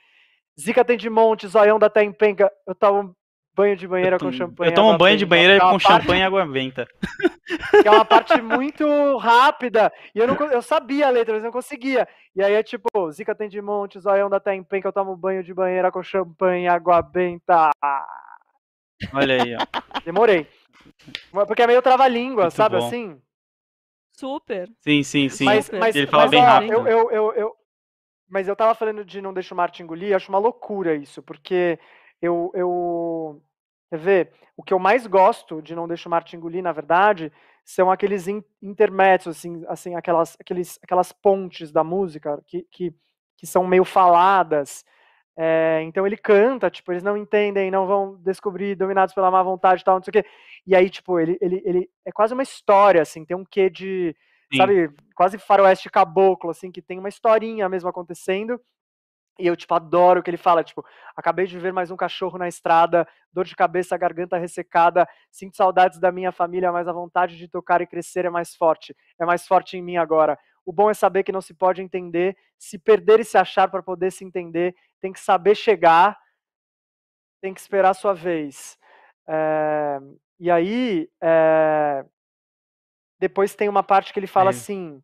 Zica tem de monte, zoião da Tempenca. Eu tava banho de banheira tô, com champanhe. Eu tomo banho de banheira com parte, champanhe e água benta. Que é uma parte muito rápida. E eu, não, eu sabia a letra, mas não conseguia. E aí é tipo, Zica tem de monte, zoião da Tempen, que eu tomo banho de banheira com champanhe e água benta. Olha aí, ó. Demorei. Porque é meio trava-língua, sabe bom. assim? Super. Sim, sim, sim. Mas, mas Ele fala mas, bem ó, rápido. Eu, eu, eu, eu, mas eu tava falando de não deixar o Marte engolir, acho uma loucura isso, porque eu, eu, quer ver, o que eu mais gosto de Não Deixo Marte Engolir, na verdade, são aqueles in, intermédios, assim, assim aquelas, aqueles, aquelas pontes da música que, que, que são meio faladas. É, então ele canta, tipo, eles não entendem, não vão descobrir, dominados pela má vontade e tal, não sei o quê. E aí, tipo, ele, ele, ele é quase uma história, assim, tem um quê de, Sim. sabe, quase faroeste caboclo, assim, que tem uma historinha mesmo acontecendo. E eu, tipo, adoro o que ele fala, tipo, acabei de ver mais um cachorro na estrada, dor de cabeça, garganta ressecada, sinto saudades da minha família, mas a vontade de tocar e crescer é mais forte, é mais forte em mim agora. O bom é saber que não se pode entender, se perder e se achar para poder se entender, tem que saber chegar, tem que esperar a sua vez. É... E aí, é... depois tem uma parte que ele fala é. assim,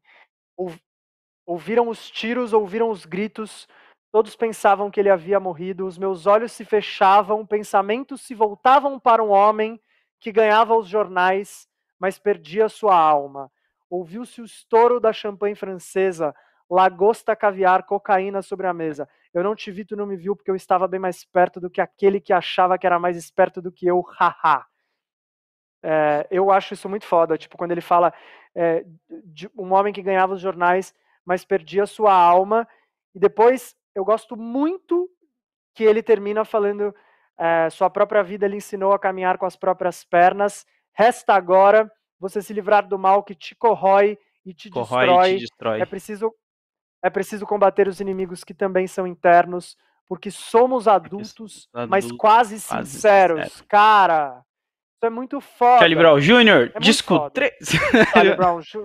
ouviram os tiros, ouviram os gritos, Todos pensavam que ele havia morrido, os meus olhos se fechavam, pensamentos se voltavam para um homem que ganhava os jornais, mas perdia sua alma. Ouviu-se o estouro da champanhe francesa, lagosta, caviar, cocaína sobre a mesa. Eu não te vi, tu não me viu, porque eu estava bem mais perto do que aquele que achava que era mais esperto do que eu, haha. É, eu acho isso muito foda, tipo, quando ele fala é, de um homem que ganhava os jornais, mas perdia sua alma, e depois eu gosto muito que ele termina falando: é, sua própria vida lhe ensinou a caminhar com as próprias pernas. Resta agora você se livrar do mal que te corrói e te, corrói destrói. E te destrói. É preciso é preciso combater os inimigos que também são internos, porque somos é adultos, adulto, mas quase, quase sinceros. Sincero. Cara, isso é muito foda. É Charlie Brown Jr., é disco 3. Charlie Brown Jr.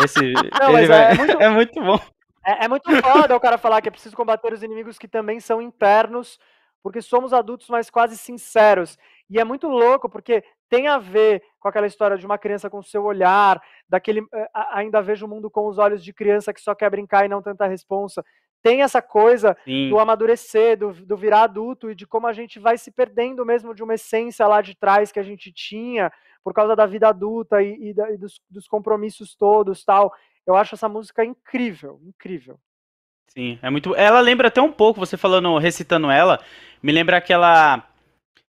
É. Esse, Não, é, é, muito, é muito bom. É, é muito foda o cara falar que é preciso combater os inimigos que também são internos, porque somos adultos, mas quase sinceros. E é muito louco, porque tem a ver com aquela história de uma criança com seu olhar, daquele eh, ainda vejo o mundo com os olhos de criança que só quer brincar e não tanta responsa. Tem essa coisa Sim. do amadurecer, do, do virar adulto e de como a gente vai se perdendo mesmo de uma essência lá de trás que a gente tinha por causa da vida adulta e, e, da, e dos, dos compromissos todos tal. Eu acho essa música incrível, incrível. Sim, é muito. Ela lembra até um pouco, você falando, recitando ela, me lembra aquela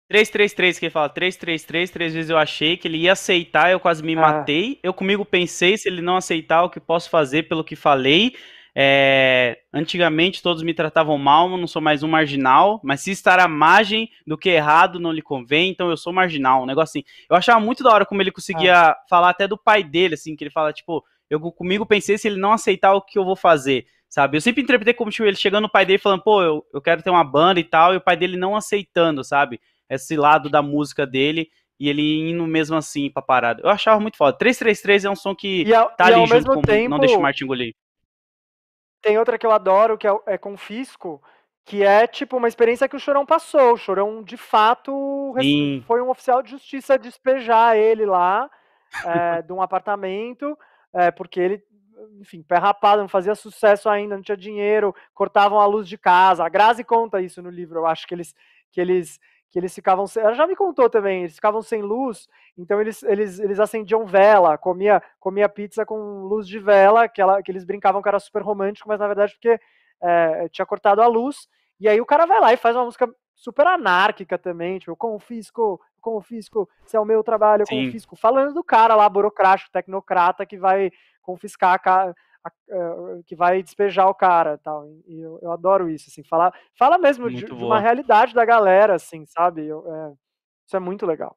333, que ele fala 333, três vezes eu achei que ele ia aceitar, eu quase me ah. matei. Eu comigo pensei, se ele não aceitar, o que posso fazer pelo que falei. É, antigamente todos me tratavam mal, não sou mais um marginal, mas se estar à margem do que é errado não lhe convém, então eu sou marginal, um negócio assim. Eu achava muito da hora como ele conseguia ah. falar até do pai dele, assim, que ele fala, tipo, eu comigo pensei se ele não aceitar o que eu vou fazer, sabe? Eu sempre interpretei como tipo, ele chegando no pai dele falando, pô, eu, eu quero ter uma banda e tal, e o pai dele não aceitando, sabe? Esse lado da música dele e ele indo mesmo assim pra parada. Eu achava muito foda. 333 é um som que ao, tá ali junto com tempo, Não Deixa o Martin engolir. Tem outra que eu adoro, que é, é Confisco, que é tipo uma experiência que o Chorão passou. O Chorão, de fato, Sim. foi um oficial de justiça despejar ele lá é, de um apartamento é, porque ele, enfim, pé rapado, não fazia sucesso ainda, não tinha dinheiro, cortavam a luz de casa. A Grazi conta isso no livro, eu acho que eles que eles que eles ficavam sem, ela já me contou também, eles ficavam sem luz, então eles, eles, eles acendiam vela, comia, comia pizza com luz de vela, que, ela, que eles brincavam que era super romântico, mas na verdade porque é, tinha cortado a luz, e aí o cara vai lá e faz uma música super anárquica também, tipo, eu confisco, confisco, se é o meu trabalho, eu confisco. Falando do cara lá, burocrático, tecnocrata, que vai confiscar a A, a, eh, que vai despejar o cara tal e eu, eu adoro isso assim falar fala mesmo de, de, uma realidade da galera assim sabe eu, é, isso é muito legal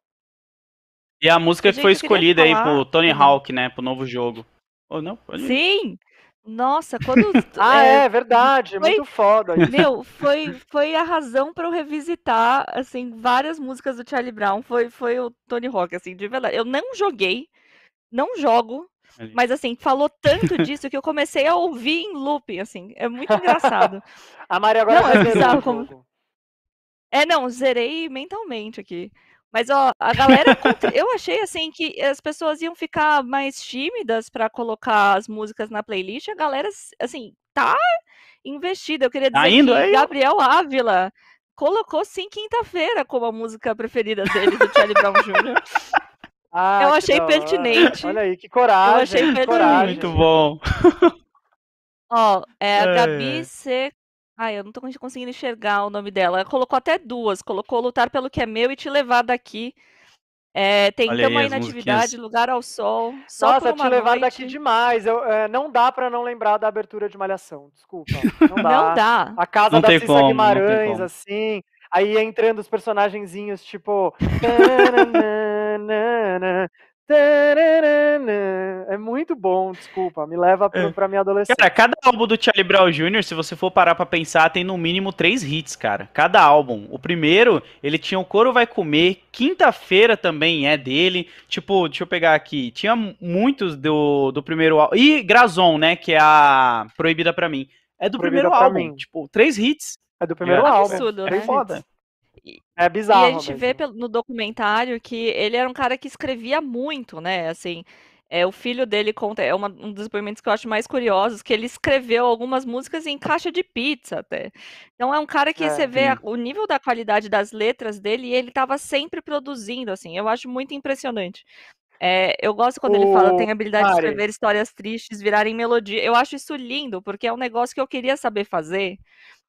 e a música foi escolhida falar... aí pro Tony uhum. Hawk né pro novo jogo ou oh, não sim nossa, quando. ah, é, é verdade, foi, muito foda. Isso. Meu, foi, foi a razão para eu revisitar, assim, várias músicas do Charlie Brown. Foi, foi o Tony Rock assim, de verdade. Eu não joguei, não jogo, mas assim, falou tanto disso que eu comecei a ouvir em loop, assim. É muito engraçado. a Maria agora não, é tá como... É, não, zerei mentalmente aqui. Mas, ó, a galera. eu achei, assim, que as pessoas iam ficar mais tímidas para colocar as músicas na playlist. A galera, assim, tá investida. Eu queria tá dizer Ainda que aí? É Gabriel Ávila colocou, sim, quinta-feira como a música preferida dele, do Charlie Brown Jr. Ah, eu achei pertinente. Olha aí, que coragem. Eu achei pertinente. Coragem. Muito bom. Ó, é a é. Gabi é. C. Ai, eu não tô conseguindo enxergar o nome dela. Ela colocou até duas. colocou "Lutar pelo que é meu e te levar daqui", é, tem Olha aí aí na atividade", "Lugar ao sol", "Só por Nossa, te levar daqui demais, eu, é, não dá pra não lembrar da abertura de Malhação, desculpa, não Não dá. A casa Não da Cissa como, Guimarães, assim, aí entrando os personagenzinhos tipo É muito bom, desculpa, me leva pra, é. pra minha adolescência. Cara, cada álbum do Charlie Brown Jr., se você for parar pra pensar, tem no mínimo três hits, cara. Cada álbum. O primeiro, ele tinha O Coro Vai Comer, Quinta-feira também é dele. Tipo, deixa eu pegar aqui, tinha muitos do, do primeiro álbum. E Grazon, né, que é a Proibida Pra Mim. É do Proibida primeiro álbum, mim. tipo, três hits. É do primeiro é. álbum. Absurdo, é né? foda. É bizarro. E a gente mesmo. vê no documentário que ele era um cara que escrevia muito, né? Assim, é, o filho dele conta. É uma, um dos experimentos que eu acho mais curiosos, que ele escreveu algumas músicas em caixa de pizza até. Então é um cara que é, você vê a, o nível da qualidade das letras dele e ele estava sempre produzindo, assim. Eu acho muito impressionante. É, eu gosto quando o... ele fala, tem habilidade Mari. de escrever histórias tristes, virarem melodia. Eu acho isso lindo, porque é um negócio que eu queria saber fazer.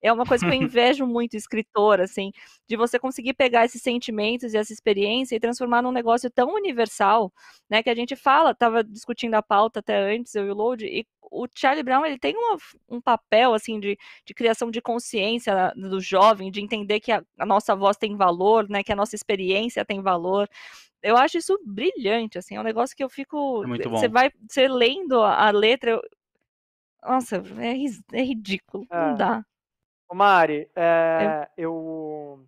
É uma coisa que eu invejo muito escritor, assim, de você conseguir pegar esses sentimentos e essa experiência e transformar num negócio tão universal, né, que a gente fala, tava discutindo a pauta até antes, eu e o Load, e o Charlie Brown, ele tem uma, um papel, assim, de, de criação de consciência do jovem, de entender que a, a nossa voz tem valor, né, que a nossa experiência tem valor, eu acho isso brilhante, assim, é um negócio que eu fico. É muito bom. Você vai, você lendo a letra. Eu... Nossa, é, é ridículo, é. não dá. Ô Mari, é, eu,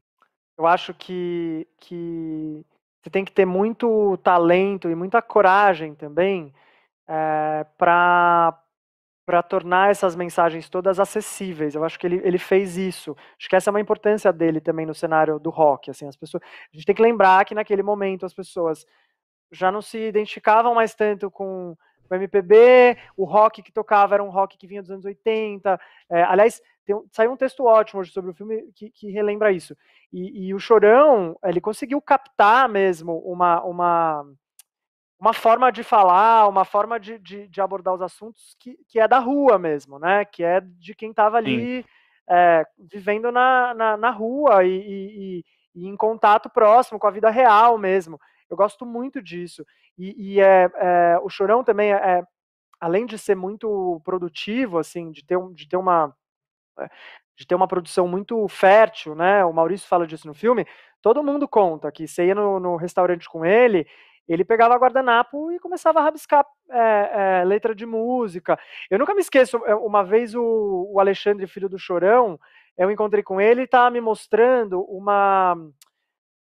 eu acho que, que você tem que ter muito talento e muita coragem também é, para para tornar essas mensagens todas acessíveis. Eu acho que ele, ele fez isso. Acho que essa é uma importância dele também no cenário do rock. Assim, as pessoas, a gente tem que lembrar que naquele momento as pessoas já não se identificavam mais tanto com o MPB, o rock que tocava era um rock que vinha dos anos 80. É, eh, aliás, tem, saiu um texto ótimo hoje sobre o filme que, que relembra isso. E, e o Chorão, ele conseguiu captar mesmo uma, uma uma forma de falar, uma forma de, de, de, abordar os assuntos que, que é da rua mesmo, né? Que é de quem estava ali é, vivendo na, na, na rua e, e, e, em contato próximo com a vida real mesmo. Eu gosto muito disso. E, e é, é, o Chorão também, é, além de ser muito produtivo, assim, de ter, de ter uma de ter uma produção muito fértil, né? O Maurício fala disso no filme. Todo mundo conta que você ia no, no restaurante com ele ele pegava a guardanapo e começava a rabiscar é, é, letra de música. Eu nunca me esqueço, eh, uma vez o, o, Alexandre, filho do Chorão, eu encontrei com ele e estava me mostrando uma,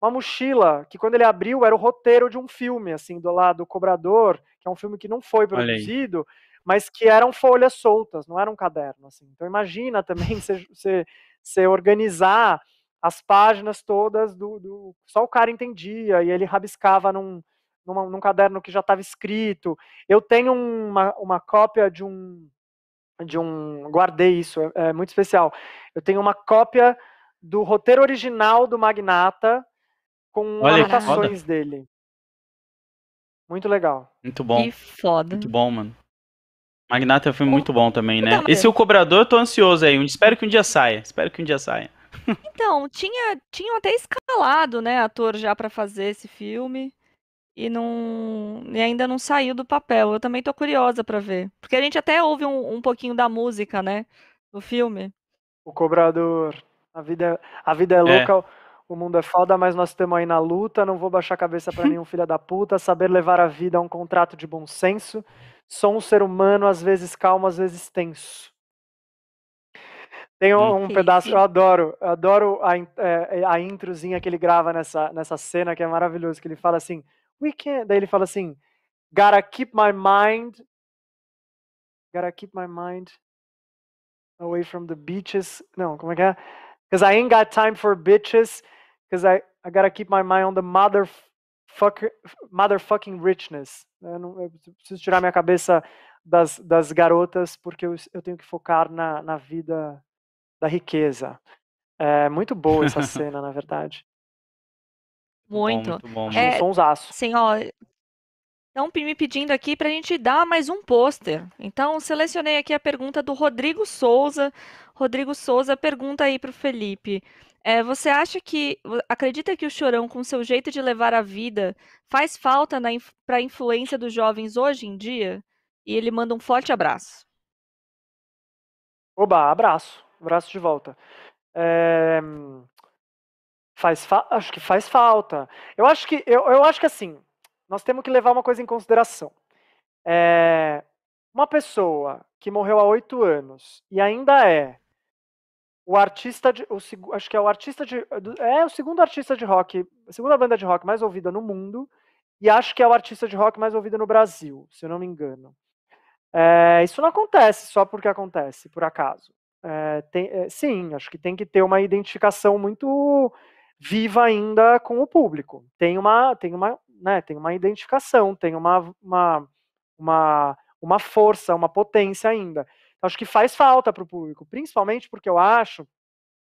uma mochila que, quando ele abriu, era o roteiro de um filme, assim, do lado do Cobrador, que é um filme que não foi produzido, mas que eram folhas soltas, não era um caderno. Assim. Então, imagina também você organizar as páginas todas do, do. Só o cara entendia e ele rabiscava num numa, num caderno que já estava escrito. Eu tenho uma, uma cópia de um de um guardei isso é, é muito especial. Eu tenho uma cópia do roteiro original do Magnata com Olha, anotações dele. Muito legal. Muito bom. Que foda. Muito bom, mano. Magnata foi muito bom também, né? Esse é o cobrador, eu tô ansioso aí. Espero que um dia saia. Espero que um dia saia. Então, tinha, tinham até escalado, né, ator já para fazer esse filme e não e ainda não saiu do papel. Eu também estou curiosa para ver, porque a gente até ouve um, um pouquinho da música, né, do filme. O cobrador, a vida, a vida é, é. louca. É. O mundo é foda, mas nós estamos aí na luta. Não vou baixar a cabeça para nenhum filho da puta. Saber levar a vida é um contrato de bom senso. Sou um ser humano, às vezes calmo, às vezes tenso. Tem um, um pedaço, eu adoro, eu adoro a, é, é, a introzinha que ele grava nessa, nessa cena, que é maravilhoso, que ele fala assim: we can't. Daí ele fala assim, gotta keep my mind, gotta keep my mind away from the beaches. Não, como é que é? Because I ain't got time for bitches. Because I, I gotta keep my mind on the motherfucker, motherfucking richness. Eu, não, eu preciso tirar minha cabeça das, das garotas porque eu, eu tenho que focar na, na vida da riqueza. É muito boa essa cena, na verdade. Muito. Muito bom, é, muito bom. É, Sim, ó. Estão me pedindo aqui para a gente dar mais um pôster. Então, selecionei aqui a pergunta do Rodrigo Souza. Rodrigo Souza pergunta aí para o Felipe. É, você acha que. Acredita que o chorão, com seu jeito de levar a vida, faz falta para a influência dos jovens hoje em dia? E ele manda um forte abraço. Oba, abraço. Abraço de volta. É, Faz acho que faz falta. Eu acho que, eu, eu acho que assim, nós temos que levar uma coisa em consideração. É, uma pessoa que morreu há oito anos e ainda é o artista de, o, acho que é o artista de, é o segundo artista de rock, a segunda banda de rock mais ouvida no mundo e acho que é o artista de rock mais ouvida no Brasil, se eu não me engano. É, isso não acontece só porque acontece, por acaso. É, tem, é, sim, acho que tem que ter uma identificação muito viva ainda com o público. Tem uma, tem uma, né, tem uma identificação, tem uma, uma, uma, uma força, uma potência ainda. Então, acho que faz falta para o público, principalmente porque eu acho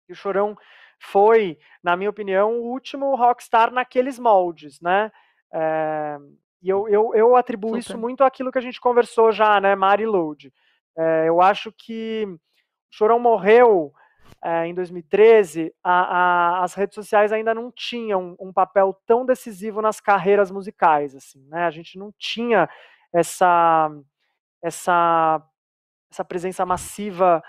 que o Chorão foi, na minha opinião, o último rockstar naqueles moldes, né? É, e eu, eu, eu atribuo Super. isso muito àquilo que a gente conversou já, né, Mari Load. É, eu acho que o Chorão morreu é, em 2013, a, a, as redes sociais ainda não tinham um papel tão decisivo nas carreiras musicais, assim, né? A gente não tinha essa essa essa presença massiva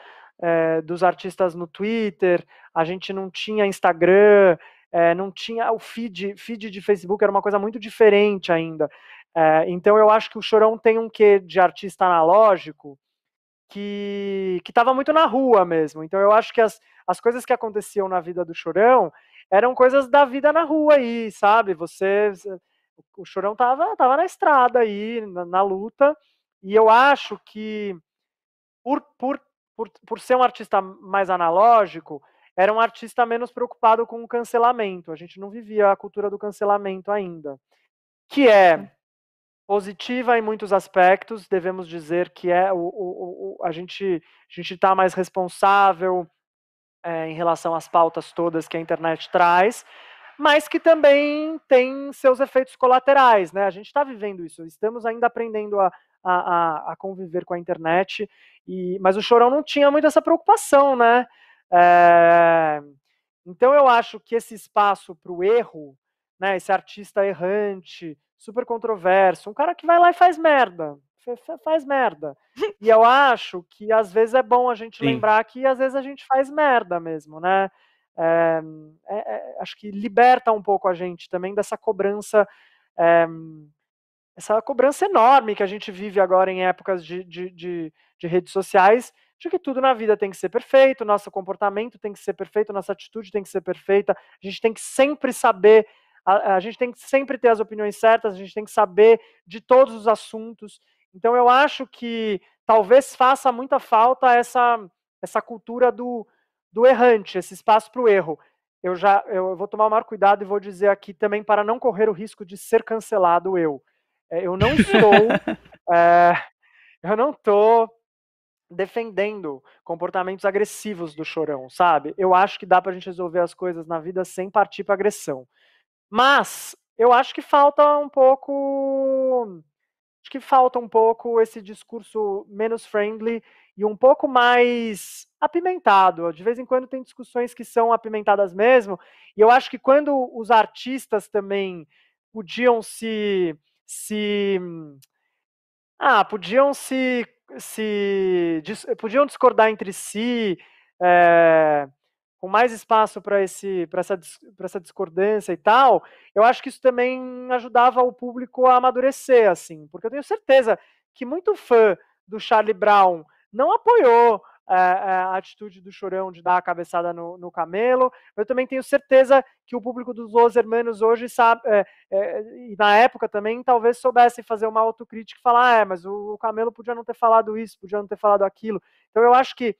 é, dos artistas no Twitter, a gente não tinha Instagram, é, não tinha o feed, feed de Facebook era uma coisa muito diferente ainda. então eu acho que o Chorão tem um quê de artista analógico que estava muito na rua mesmo. Então eu acho que as, as coisas que aconteciam na vida do Chorão eram coisas da vida na rua aí, sabe? Você. O Chorão tava, tava na estrada aí, na, na luta. E eu acho que por, por, por, por ser um artista mais analógico, era um artista menos preocupado com o cancelamento. A gente não vivia a cultura do cancelamento ainda. Que é positiva em muitos aspectos, devemos dizer que é o, o, o a gente a gente está mais responsável é, em relação às pautas todas que a internet traz, mas que também tem seus efeitos colaterais, né? A gente está vivendo isso, estamos ainda aprendendo a, a, a, conviver com a internet, e, mas o Chorão não tinha muito essa preocupação, né? É, então eu acho que esse espaço para o erro, né, esse artista errante, super controverso, um cara que vai lá e faz merda. Faz merda. E eu acho que às vezes é bom a gente Sim. lembrar que às vezes a gente faz merda mesmo, né? Eh, é, é, acho que liberta um pouco a gente também dessa cobrança, é, essa cobrança enorme que a gente vive agora em épocas de, de, de, de, redes sociais, de que tudo na vida tem que ser perfeito, nosso comportamento tem que ser perfeito, nossa atitude tem que ser perfeita, a gente tem que sempre saber a, a gente tem que sempre ter as opiniões certas, a gente tem que saber de todos os assuntos. Então eu acho que talvez faça muita falta essa essa cultura do, do errante, esse espaço para o erro. Eu já eu vou tomar o maior cuidado e vou dizer aqui também para não correr o risco de ser cancelado eu. Eu não estou é, eu não estou é, defendendo comportamentos agressivos do chorão, sabe? Eu acho que dá para a gente resolver as coisas na vida sem partir para agressão. Mas eu acho que falta um pouco. Acho que falta um pouco esse discurso menos friendly e um pouco mais apimentado. De vez em quando tem discussões que são apimentadas mesmo. E eu acho que quando os artistas também podiam se. se ah, podiam se. se podiam discordar entre si. É, com mais espaço para essa, para essa discordância e tal, eu acho que isso também ajudava o público a amadurecer, assim, porque eu tenho certeza que muito fã do Charlie Brown não apoiou é, a atitude do Chorão de dar a cabeçada no, no, Camelo. Eu também tenho certeza que o público dos Los Hermanos hoje sabe, é, é, e na época também, talvez soubesse fazer uma autocrítica e falar: ah, é, mas o, o Camelo podia não ter falado isso, podia não ter falado aquilo. Então eu acho que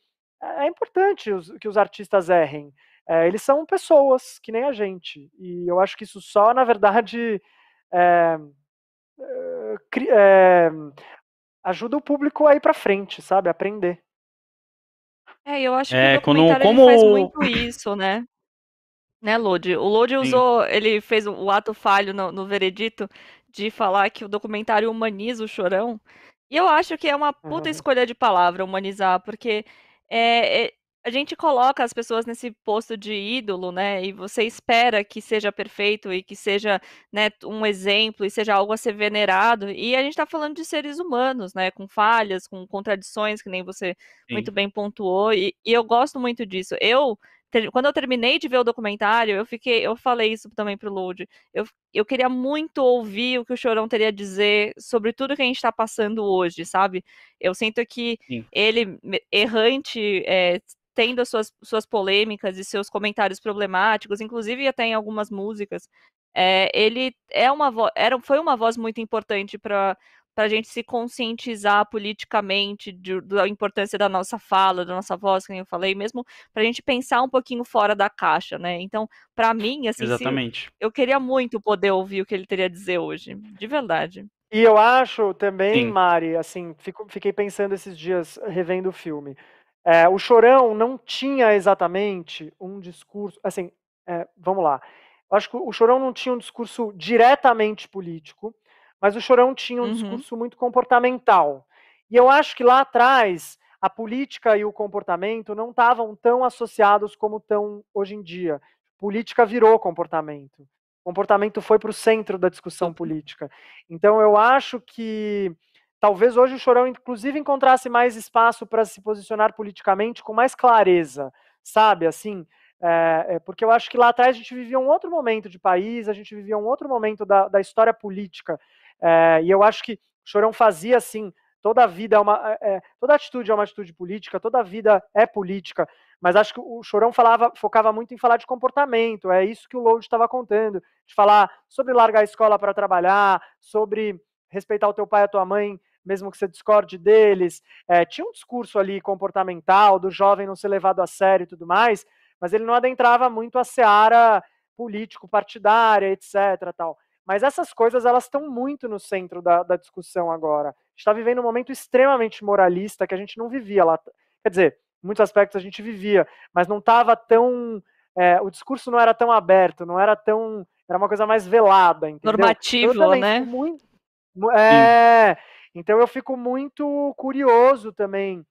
é, é importante os, que os artistas errem. É, eles são pessoas, que nem a gente. E eu acho que isso só, na verdade, é, é, ajuda o público a ir para frente, sabe? Aprender. É, eu acho que é, o documentário quando, como... faz muito isso, né? né, Lodi? O Lodi usou, ele fez o ato falho no, no, veredito de falar que o documentário humaniza o chorão. E eu acho que é uma puta uhum. escolha de palavra humanizar, porque é, é, a gente coloca as pessoas nesse posto de ídolo, né? E você espera que seja perfeito e que seja né, um exemplo e seja algo a ser venerado. E a gente está falando de seres humanos, né? Com falhas, com contradições, que nem você Sim. muito bem pontuou. E, e eu gosto muito disso. Eu quando eu terminei de ver o documentário, eu fiquei, eu falei isso também pro Load. Eu, eu queria muito ouvir o que o Chorão teria a dizer sobre tudo que a gente está passando hoje, sabe? Eu sinto que Sim. ele, errante, é, tendo as suas, suas polêmicas e seus comentários problemáticos, inclusive até em algumas músicas, é, ele é uma era, foi uma voz muito importante para para a gente se conscientizar politicamente de, da importância da nossa fala, da nossa voz, como eu falei, mesmo para a gente pensar um pouquinho fora da caixa, né? Então, para mim, assim, Exatamente. eu queria muito poder ouvir o que ele teria a dizer hoje, de verdade. E eu acho também, Sim. Mari, assim, fico, fiquei pensando esses dias revendo o filme. É, o Chorão não tinha exatamente um discurso, assim, é, vamos lá. Acho que o Chorão não tinha um discurso diretamente político, mas o Chorão tinha um uhum. discurso muito comportamental. E eu acho que lá atrás a política e o comportamento não estavam tão associados como estão hoje em dia. Política virou comportamento. Comportamento foi para o centro da discussão uhum. política. Então eu acho que talvez hoje o Chorão, inclusive, encontrasse mais espaço para se posicionar politicamente com mais clareza, sabe? Assim, é, é, porque eu acho que lá atrás a gente vivia um outro momento de país, a gente vivia um outro momento da, da história política. É, e eu acho que o Chorão fazia assim. Toda vida é uma. É, é, toda atitude é uma atitude política, toda vida é política. Mas acho que o Chorão falava, focava muito em falar de comportamento. É isso que o Load estava contando. De falar sobre largar a escola para trabalhar, sobre respeitar o teu pai e a tua mãe, mesmo que você discorde deles. É, tinha um discurso ali comportamental do jovem não ser levado a sério e tudo mais mas ele não adentrava muito a seara político-partidária, etc. Tal. Mas essas coisas elas estão muito no centro da, da discussão agora. A gente está vivendo um momento extremamente moralista que a gente não vivia lá. Quer dizer, em muitos aspectos a gente vivia, mas não estava tão. É, o discurso não era tão aberto, não era tão. Era uma coisa mais velada, entendeu? Então, Normativo, né? Muito, é, então eu fico muito curioso também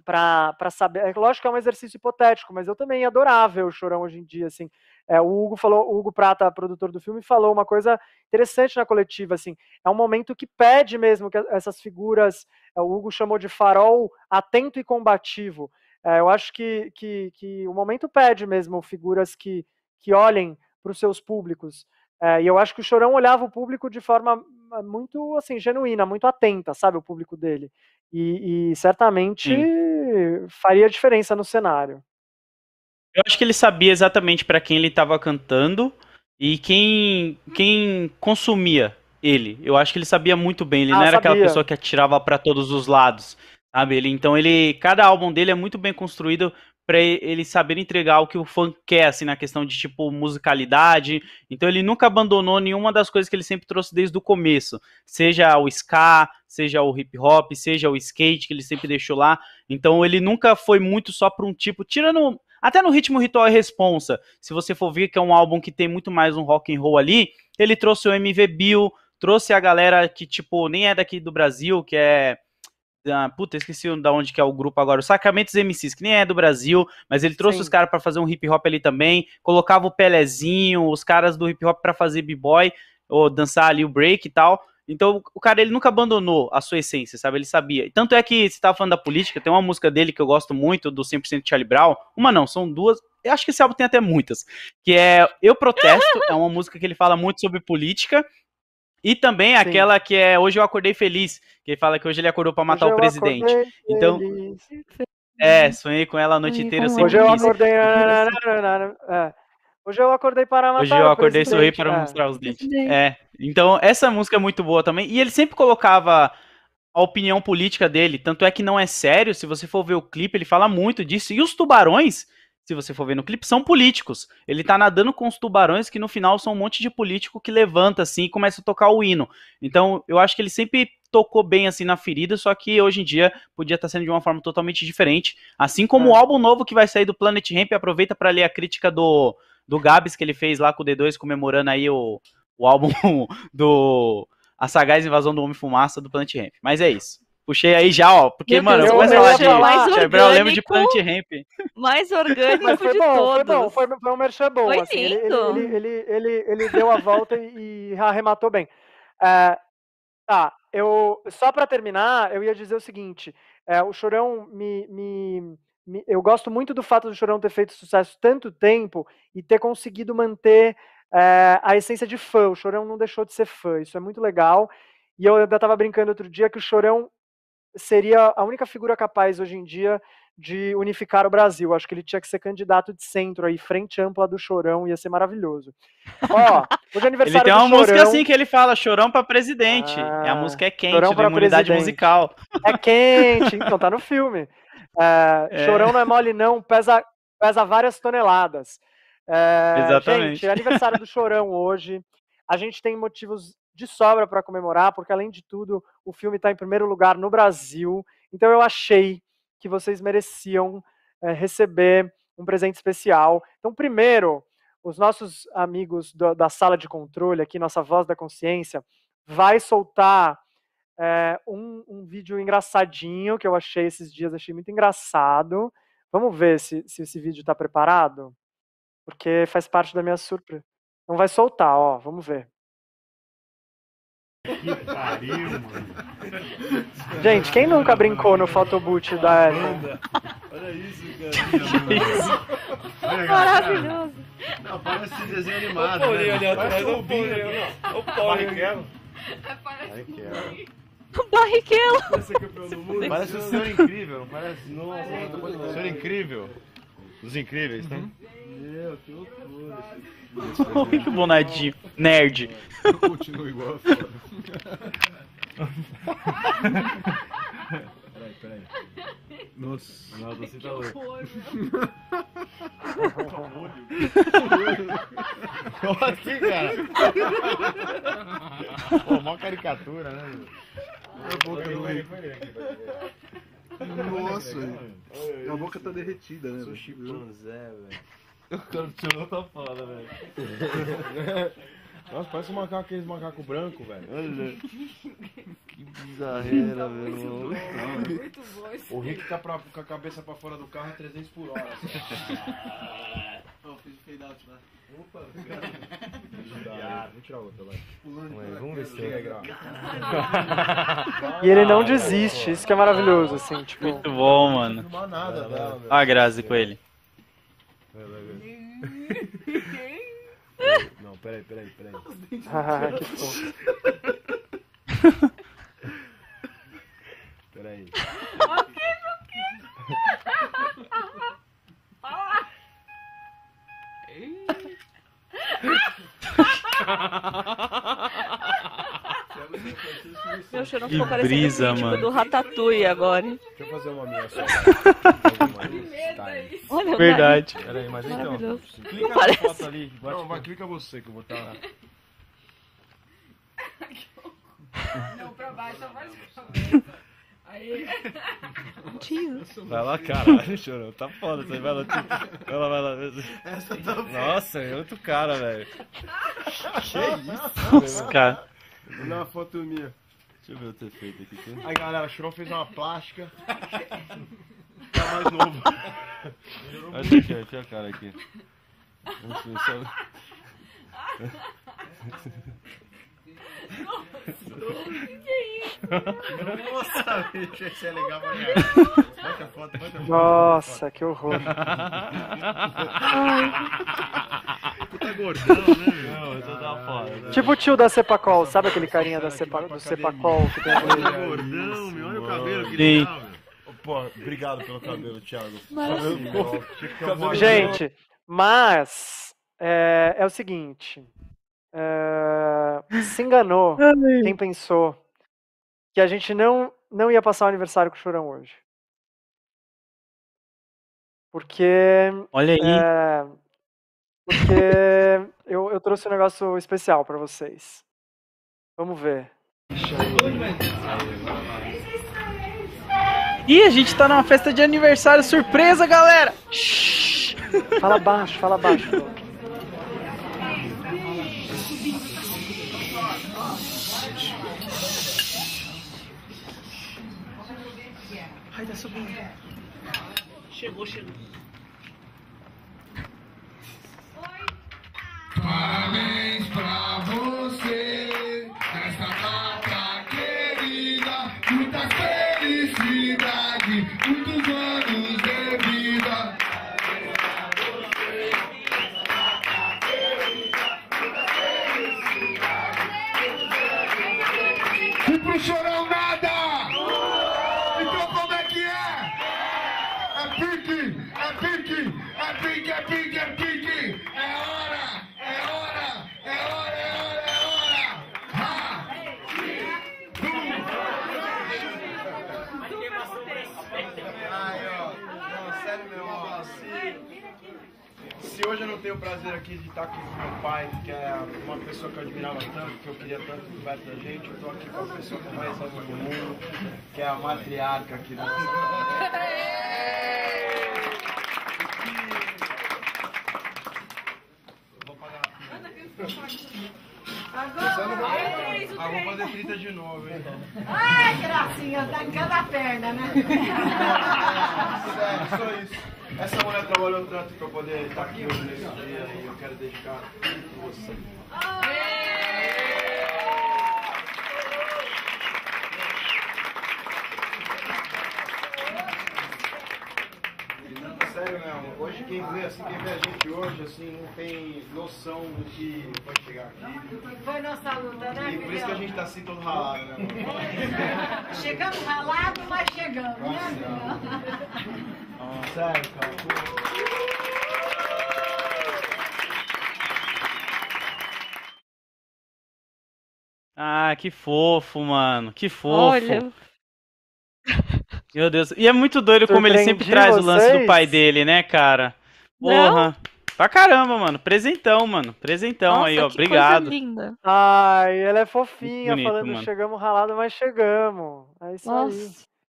para saber. É lógico que é um exercício hipotético, mas eu também adorava ver o Chorão hoje em dia, assim. É, o Hugo falou, o Hugo Prata, produtor do filme, falou uma coisa interessante na coletiva, assim. É um momento que pede mesmo que essas figuras, é, o Hugo chamou de farol atento e combativo. É, eu acho que, que, que o momento pede mesmo figuras que, que olhem para os seus públicos. É, e eu acho que o Chorão olhava o público de forma hum, muito assim genuína, muito atenta, sabe, o público dele. E, e certamente Sim. faria diferença no cenário. Eu acho que ele sabia exatamente para quem ele estava cantando e quem, quem consumia ele. Eu acho que ele sabia muito bem. Ele ah, não era sabia. aquela pessoa que atirava para todos os lados, sabe? Ele, então ele, cada álbum dele é muito bem construído para ele saber entregar o que o fã quer, assim, na questão de, tipo, musicalidade. Então ele nunca abandonou nenhuma das coisas que ele sempre trouxe desde o começo. Seja o ska, seja o hip hop, seja o skate que ele sempre deixou lá. Então ele nunca foi muito só para um tipo, tirando até no ritmo ritual e responsa. Se você for ver que é um álbum que tem muito mais um rock and roll ali, ele trouxe o MV Bill, trouxe a galera que tipo nem é daqui do Brasil, que é ah, puta, esqueci da onde que é o grupo agora. O Sacramentos MCs, que nem é do Brasil, mas ele trouxe Sim. os caras para fazer um hip hop ali também. Colocava o Pelezinho, os caras do hip hop para fazer b-boy, ou dançar ali o break e tal. Então, o cara, ele nunca abandonou a sua essência, sabe? Ele sabia. Tanto é que, você tava falando da política, tem uma música dele que eu gosto muito, do 100% Charlie Brown. Uma não, são duas. Eu acho que esse álbum tem até muitas. Que é Eu Protesto, é uma música que ele fala muito sobre política. E também Sim. aquela que é Hoje Eu Acordei Feliz, que fala que hoje ele acordou para matar hoje o presidente. Então. Feliz. É, sonhei com ela a noite inteira sem Hoje eu acordei. É. Hoje eu acordei para matar Hoje eu acordei sorri para é. mostrar os dentes. É. Então, essa música é muito boa também. E ele sempre colocava a opinião política dele. Tanto é que não é sério. Se você for ver o clipe, ele fala muito disso. E os tubarões se você for ver no clipe, são políticos. Ele tá nadando com os tubarões que no final são um monte de político que levanta assim e começa a tocar o hino. Então, eu acho que ele sempre tocou bem assim na ferida, só que hoje em dia podia estar tá sendo de uma forma totalmente diferente. Assim como é. o álbum novo que vai sair do Planet Ramp, aproveita para ler a crítica do do Gabs que ele fez lá com o D2 comemorando aí o, o álbum do a sagaz invasão do Homem Fumaça do Planet Ramp. Mas é isso puxei aí já, ó. Porque, mano, eu começo falar de eu lembro de Plant Ramp. Mais orgânico Mas foi de bom, todos. Foi bom, foi, foi um merchan bom. Foi assim, Ele, ele, ele, ele, ele deu a volta e arrematou bem. É, tá, eu, só para terminar, eu ia dizer o seguinte. É, o Chorão me, me eu gosto muito do fato do Chorão ter feito sucesso tanto tempo e ter conseguido manter é, a essência de fã. O Chorão não deixou de ser fã, isso é muito legal. E eu ainda estava brincando outro dia que o Chorão seria a única figura capaz hoje em dia de unificar o Brasil. Acho que ele tinha que ser candidato de centro aí, frente ampla do Chorão, ia ser maravilhoso. Ó, hoje é aniversário ele tem uma música assim que ele fala, Chorão para presidente. É ah, a música é quente, Chorão da imunidade presidente. musical. É quente, então tá no filme. É, é. Chorão não é mole não, pesa, pesa várias toneladas. É, Exatamente. Gente, é aniversário do Chorão hoje. A gente tem motivos de sobra para comemorar, porque além de tudo, o filme está em primeiro lugar no Brasil. Então eu achei que vocês mereciam é, receber um presente especial. Então, primeiro, os nossos amigos do, da sala de controle, aqui, nossa voz da consciência, vai soltar é, um, um, vídeo engraçadinho que eu achei esses dias, achei muito engraçado. Vamos ver se, se esse vídeo está preparado, porque faz parte da minha surpresa. Não vai soltar, ó, vamos ver. Que pariu, mano. Gente, quem nunca brincou no photoboot da Apple? Olha isso, cara. Isso. Maravilhoso. Não, parece desenho animado. É, é o Paulinho né? ali atrás, o Paulinho. O Paulinho. Barrichello. Barrichello. Parece o Senhor Incrível, não parece? Não, parece. O Senhor Incrível. Dos incríveis, uhum. né? Meu, que loucura. Muito bonadinho. Nerd. Eu continuo igual a Peraí, peraí. Nossa. Nossa, você tá louco. Como assim, cara? Pô, mó caricatura, né? Meu? Eu vou, eu vou. Nossa, a boca tá derretida, né? Sou chimpanzé, velho. O cara do tá foda, velho. Nossa, parece um macaco, aqueles macacos brancos, velho. Olha. Que bizarreira, velho. Tá muito bom isso. O Rick tá pra, com a cabeça pra fora do carro a é 300 por hora. ah, fiz o fade out lá. Né? Opa, cara. Vamos tirar outra, vai. Vamos ver se é E ele não desiste, isso que é maravilhoso, assim, tipo. Muito bom, mano. Não nada, velho. Olha a Grazi com ele. Vai, vai, vai. peraí, peraí, peraí. ah, que fofo. peraí. Ei. Meu cheiro ficou parecendo brisa, tipo, mano. do Ratatouille agora. Deixa eu fazer uma minha só. Olha, Verdade. Peraí, mas então. Clica na parece. foto ali. Bate não, vai, clica você que eu vou estar lá. Não, pra baixo, só mais Aí. Tio. Vai lá, caralho, chorou. Tá foda, vai lá, tipo, Vai lá, vai lá. Essa tá Nossa, é outro cara, velho. Que isso? Os caras dar uma foto minha. Deixa eu ver o teu feito aqui. Tá? Aí galera, o Churão fez uma plástica. tá mais novo. Olha aqui, olha a cara aqui. Nossa, o que, é isso? esse é legal pra foto, foto. Nossa, que horror. tá gordão, né? Não, Né? Tipo o tio da Cepacol, sabe aquele carinha da Cepa, do Cepacol que tem tá ali? gordão, meu, olha o cabelo que legal, Pô, obrigado pelo cabelo, Thiago. É gente, mas é, é o seguinte. É, se enganou quem pensou que a gente não, não ia passar o aniversário com o Chorão hoje. Porque. Olha aí. É, porque eu, eu trouxe um negócio especial para vocês. Vamos ver. Ih, a gente tá numa festa de aniversário surpresa, galera! Shhh. Fala baixo, fala baixo. Ai, tá subindo. Chegou, chegou. Parabéns pra você nessa data querida. Muita felicidade, muito bom. tenho o prazer aqui de estar com meu pai, que é uma pessoa que eu admirava tanto, que eu queria tanto perto da gente. Eu estou aqui com a pessoa que mais ama do mundo, que é a matriarca aqui da nossa Vou pagar. Agora, é ah, vou fazer 30 de novo, hein? Ai, gracinha, tá em cada perna, né? é, só isso. Essa mulher trabalhou tanto para poder estar aqui hoje nesse dia e eu quero dedicar tudo a você. sério mesmo. Hoje quem vê, assim, quem vê a gente hoje, assim, não tem noção do que pode chegar aqui. Foi nossa luta, né? E por isso que a gente tá assim todo ralado, né? É. Chegamos ralado, mas chegamos, né, Nossa, né, Sério, cara. Ah, que fofo, mano. Que fofo. Olha. Meu Deus. E é muito doido como ele sempre traz vocês? o lance do pai dele, né, cara? Porra. Não? Pra caramba, mano. Presentão, mano. Presentão Nossa, aí, ó. Obrigado. linda. Ai, ela é fofinha, bonito, falando mano. chegamos ralado, mas chegamos. É isso Nossa. aí.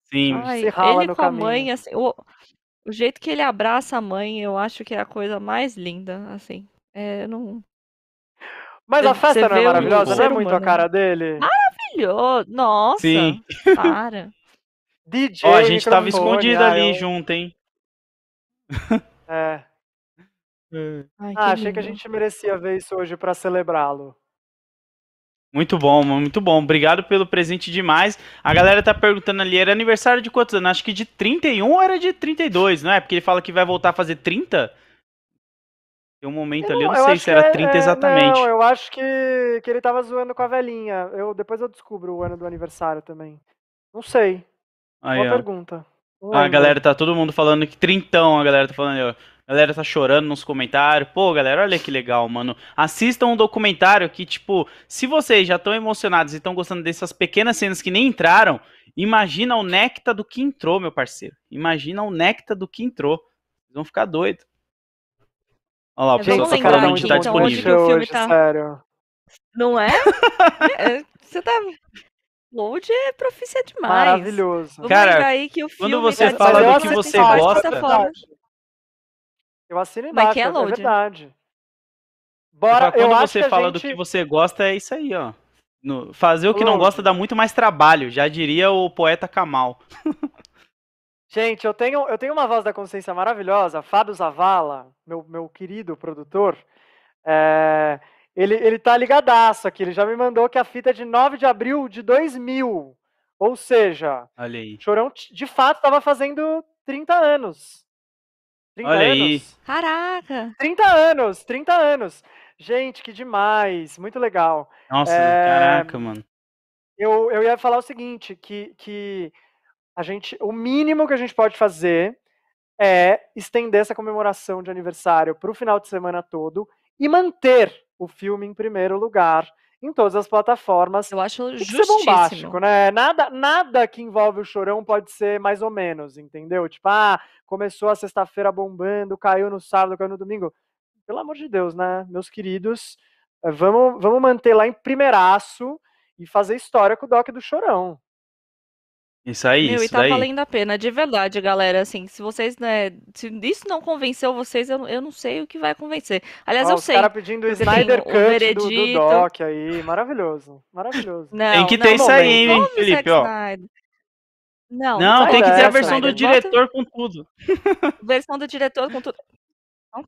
Sim. Ai, ele com a mãe, assim, o, o jeito que ele abraça a mãe, eu acho que é a coisa mais linda, assim. É, não. Mas a festa não é maravilhosa, não é muito a né? cara dele? Maravilhoso! Nossa! Sim. Para! DJ, Ó, a gente tava escondido ali eu... junto, hein? É. é. Ai, ah, que achei lindo. que a gente merecia ver isso hoje para celebrá-lo. Muito bom, muito bom. Obrigado pelo presente demais. A galera tá perguntando ali, era aniversário de quantos anos? Acho que de 31 ou era de 32, não é? Porque ele fala que vai voltar a fazer 30. Tem um momento eu, ali, eu não eu sei se era é, 30 é, exatamente. Não, eu acho que, que ele tava zoando com a velhinha. Eu, depois eu descubro o ano do aniversário também. Não sei. Aí, Boa ó. pergunta. Não a galera tá todo mundo falando que trintão, a galera tá falando, ó. A galera tá chorando nos comentários. Pô, galera, olha que legal, mano. Assistam um documentário que, tipo, se vocês já estão emocionados e estão gostando dessas pequenas cenas que nem entraram, imagina o néctar do que entrou, meu parceiro. Imagina o néctar do que entrou. Vocês vão ficar doidos. Olha lá, o pessoal tá falando onde tá é disponível. Hoje, hoje, tá... Sério. Não é? é você tá. Load é profissão demais. Maravilhoso. Vamos Cara, aí que o filme quando você tá fala do que você gosta. Eu assino embaixo, é, é né? verdade. Bora, então, quando eu você fala gente... do que você gosta, é isso aí, ó. No, fazer o que não gosta dá muito mais trabalho, já diria o poeta Kamal. gente, eu tenho, eu tenho uma voz da consciência maravilhosa, Fábio Zavala, meu, meu querido produtor, é, ele, ele tá ligadaço aqui, ele já me mandou que a fita é de 9 de abril de 2000, ou seja, Olha aí. Chorão de fato estava fazendo 30 anos. 30 Olha anos? aí. Caraca! 30 anos, 30 anos. Gente, que demais, muito legal. Nossa, é, caraca, mano. Eu, eu ia falar o seguinte, que, que a gente, o mínimo que a gente pode fazer é estender essa comemoração de aniversário para o final de semana todo e manter o filme em primeiro lugar em todas as plataformas. Eu acho Tem justíssimo. Que ser bombástico, né? Nada, nada que envolve o chorão pode ser mais ou menos, entendeu? Tipo, ah, começou a sexta-feira bombando, caiu no sábado, caiu no domingo. Pelo amor de Deus, né, meus queridos? Vamos, vamos manter lá em primeiraço e fazer história com o Doc do Chorão. Isso aí, Meu, isso e tá daí. valendo a pena, de verdade, galera. Assim, se vocês, né, se isso não convenceu vocês, eu, eu não sei o que vai convencer. Aliás, eu os sei. Os caras pedindo o Snyder Cut veredito... do, Doc aí, maravilhoso, maravilhoso. Não, tem que não, ter não, isso aí, hein, Felipe, ó. Não, não tem que ter a versão Snyder. do diretor com tudo. versão do diretor com tudo. Não,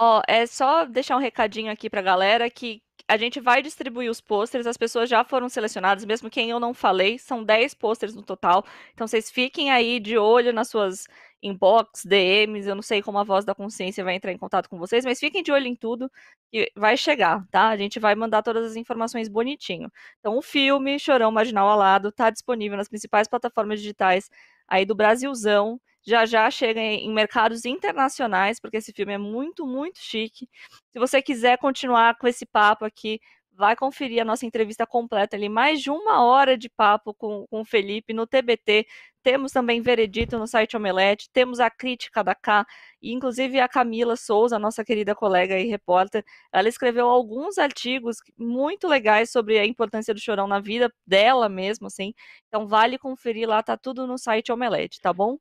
Ó, é só deixar um recadinho aqui pra galera que a gente vai distribuir os pôsteres, as pessoas já foram selecionadas, mesmo quem eu não falei, são 10 pôsteres no total. Então vocês fiquem aí de olho nas suas inbox, DMs, eu não sei como a voz da consciência vai entrar em contato com vocês, mas fiquem de olho em tudo que vai chegar, tá? A gente vai mandar todas as informações bonitinho. Então o filme Chorão Marginal Alado tá disponível nas principais plataformas digitais aí do Brasilzão já já chega em mercados internacionais, porque esse filme é muito, muito chique. Se você quiser continuar com esse papo aqui, vai conferir a nossa entrevista completa ali, mais de uma hora de papo com, com o Felipe no TBT. Temos também Veredito no site Omelete, temos a crítica da K, e inclusive a Camila Souza, nossa querida colega e repórter, ela escreveu alguns artigos muito legais sobre a importância do chorão na vida dela mesmo, assim. Então vale conferir lá, tá tudo no site Omelete, tá bom?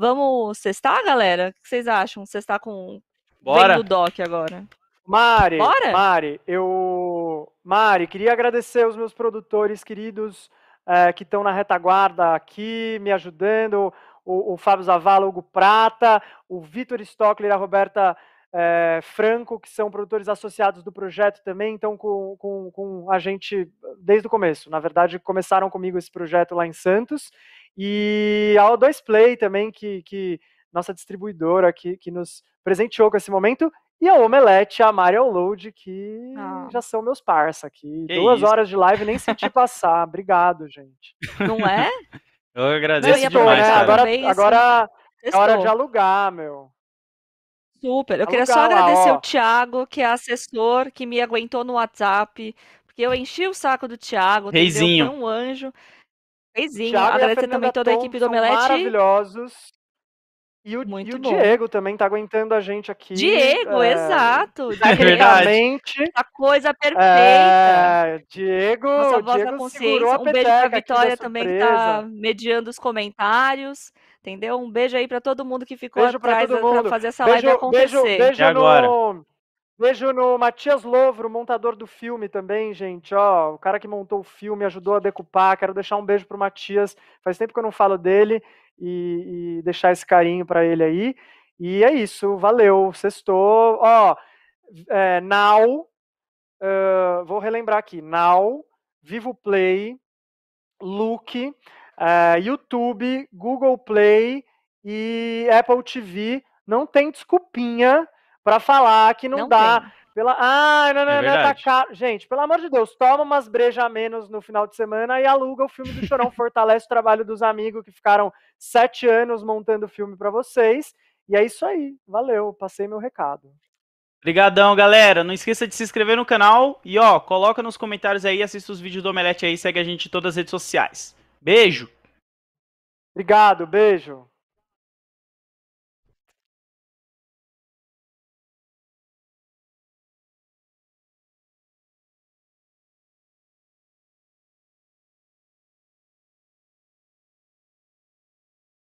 Vamos cestar, galera? O que vocês acham? Cestar com Bora. Vem do Doc agora. Mari, Bora? Mari, eu Mari, queria agradecer os meus produtores queridos é, que estão na retaguarda aqui, me ajudando, o, o Fábio Zavala, o Hugo Prata, o Vitor Stockler, a Roberta é, Franco, que são produtores associados do projeto também, então com, com, com a gente desde o começo. Na verdade, começaram comigo esse projeto lá em Santos e a O2 Play também, que, que nossa distribuidora que, que nos presenteou com esse momento. E a Omelete, a Mario Load, que ah. já são meus parça aqui. Que Duas isso? horas de live nem senti passar. Obrigado, gente. Não é? Eu agradeço Não, eu demais, Agora, assim, agora é hora de alugar, meu. Super. Eu alugar queria só agradecer lá, o Thiago, que é assessor, que me aguentou no WhatsApp, porque eu enchi o saco do Thiago, Reizinho. um anjo. Beijinho. Thiago Agradecer também toda a equipe do Omelete. Maravilhosos. E o, Muito e o Diego também tá aguentando a gente aqui. Diego, eh, é, exato. Tecnicamente. A coisa perfeita. É, Diego, Nossa Diego Um beijo pra Vitória também que tá mediando os comentários. Entendeu? Um beijo aí para todo mundo que ficou beijo atrás para fazer essa beijo, live acontecer. Beijo, beijo e agora? No... Beijo no Matias Lovro, montador do filme também, gente. Ó, o cara que montou o filme, ajudou a decupar. Quero deixar um beijo pro Matias. Faz tempo que eu não falo dele e, e deixar esse carinho para ele aí. E é isso, valeu, sextou. Ó, é, Now, uh, vou relembrar aqui, Now, Vivo Play, Look, uh, YouTube, Google Play e Apple TV. Não tem desculpinha para falar que não, não dá. Tem. Pela... Ah, não, não, é não, tá caro. Gente, pelo amor de Deus, toma umas a menos no final de semana e aluga o filme do Chorão. fortalece o trabalho dos amigos que ficaram sete anos montando o filme para vocês. E é isso aí. Valeu, passei meu recado. Obrigadão, galera. Não esqueça de se inscrever no canal e, ó, coloca nos comentários aí, assista os vídeos do Omelete aí, segue a gente em todas as redes sociais. Beijo! Obrigado, beijo!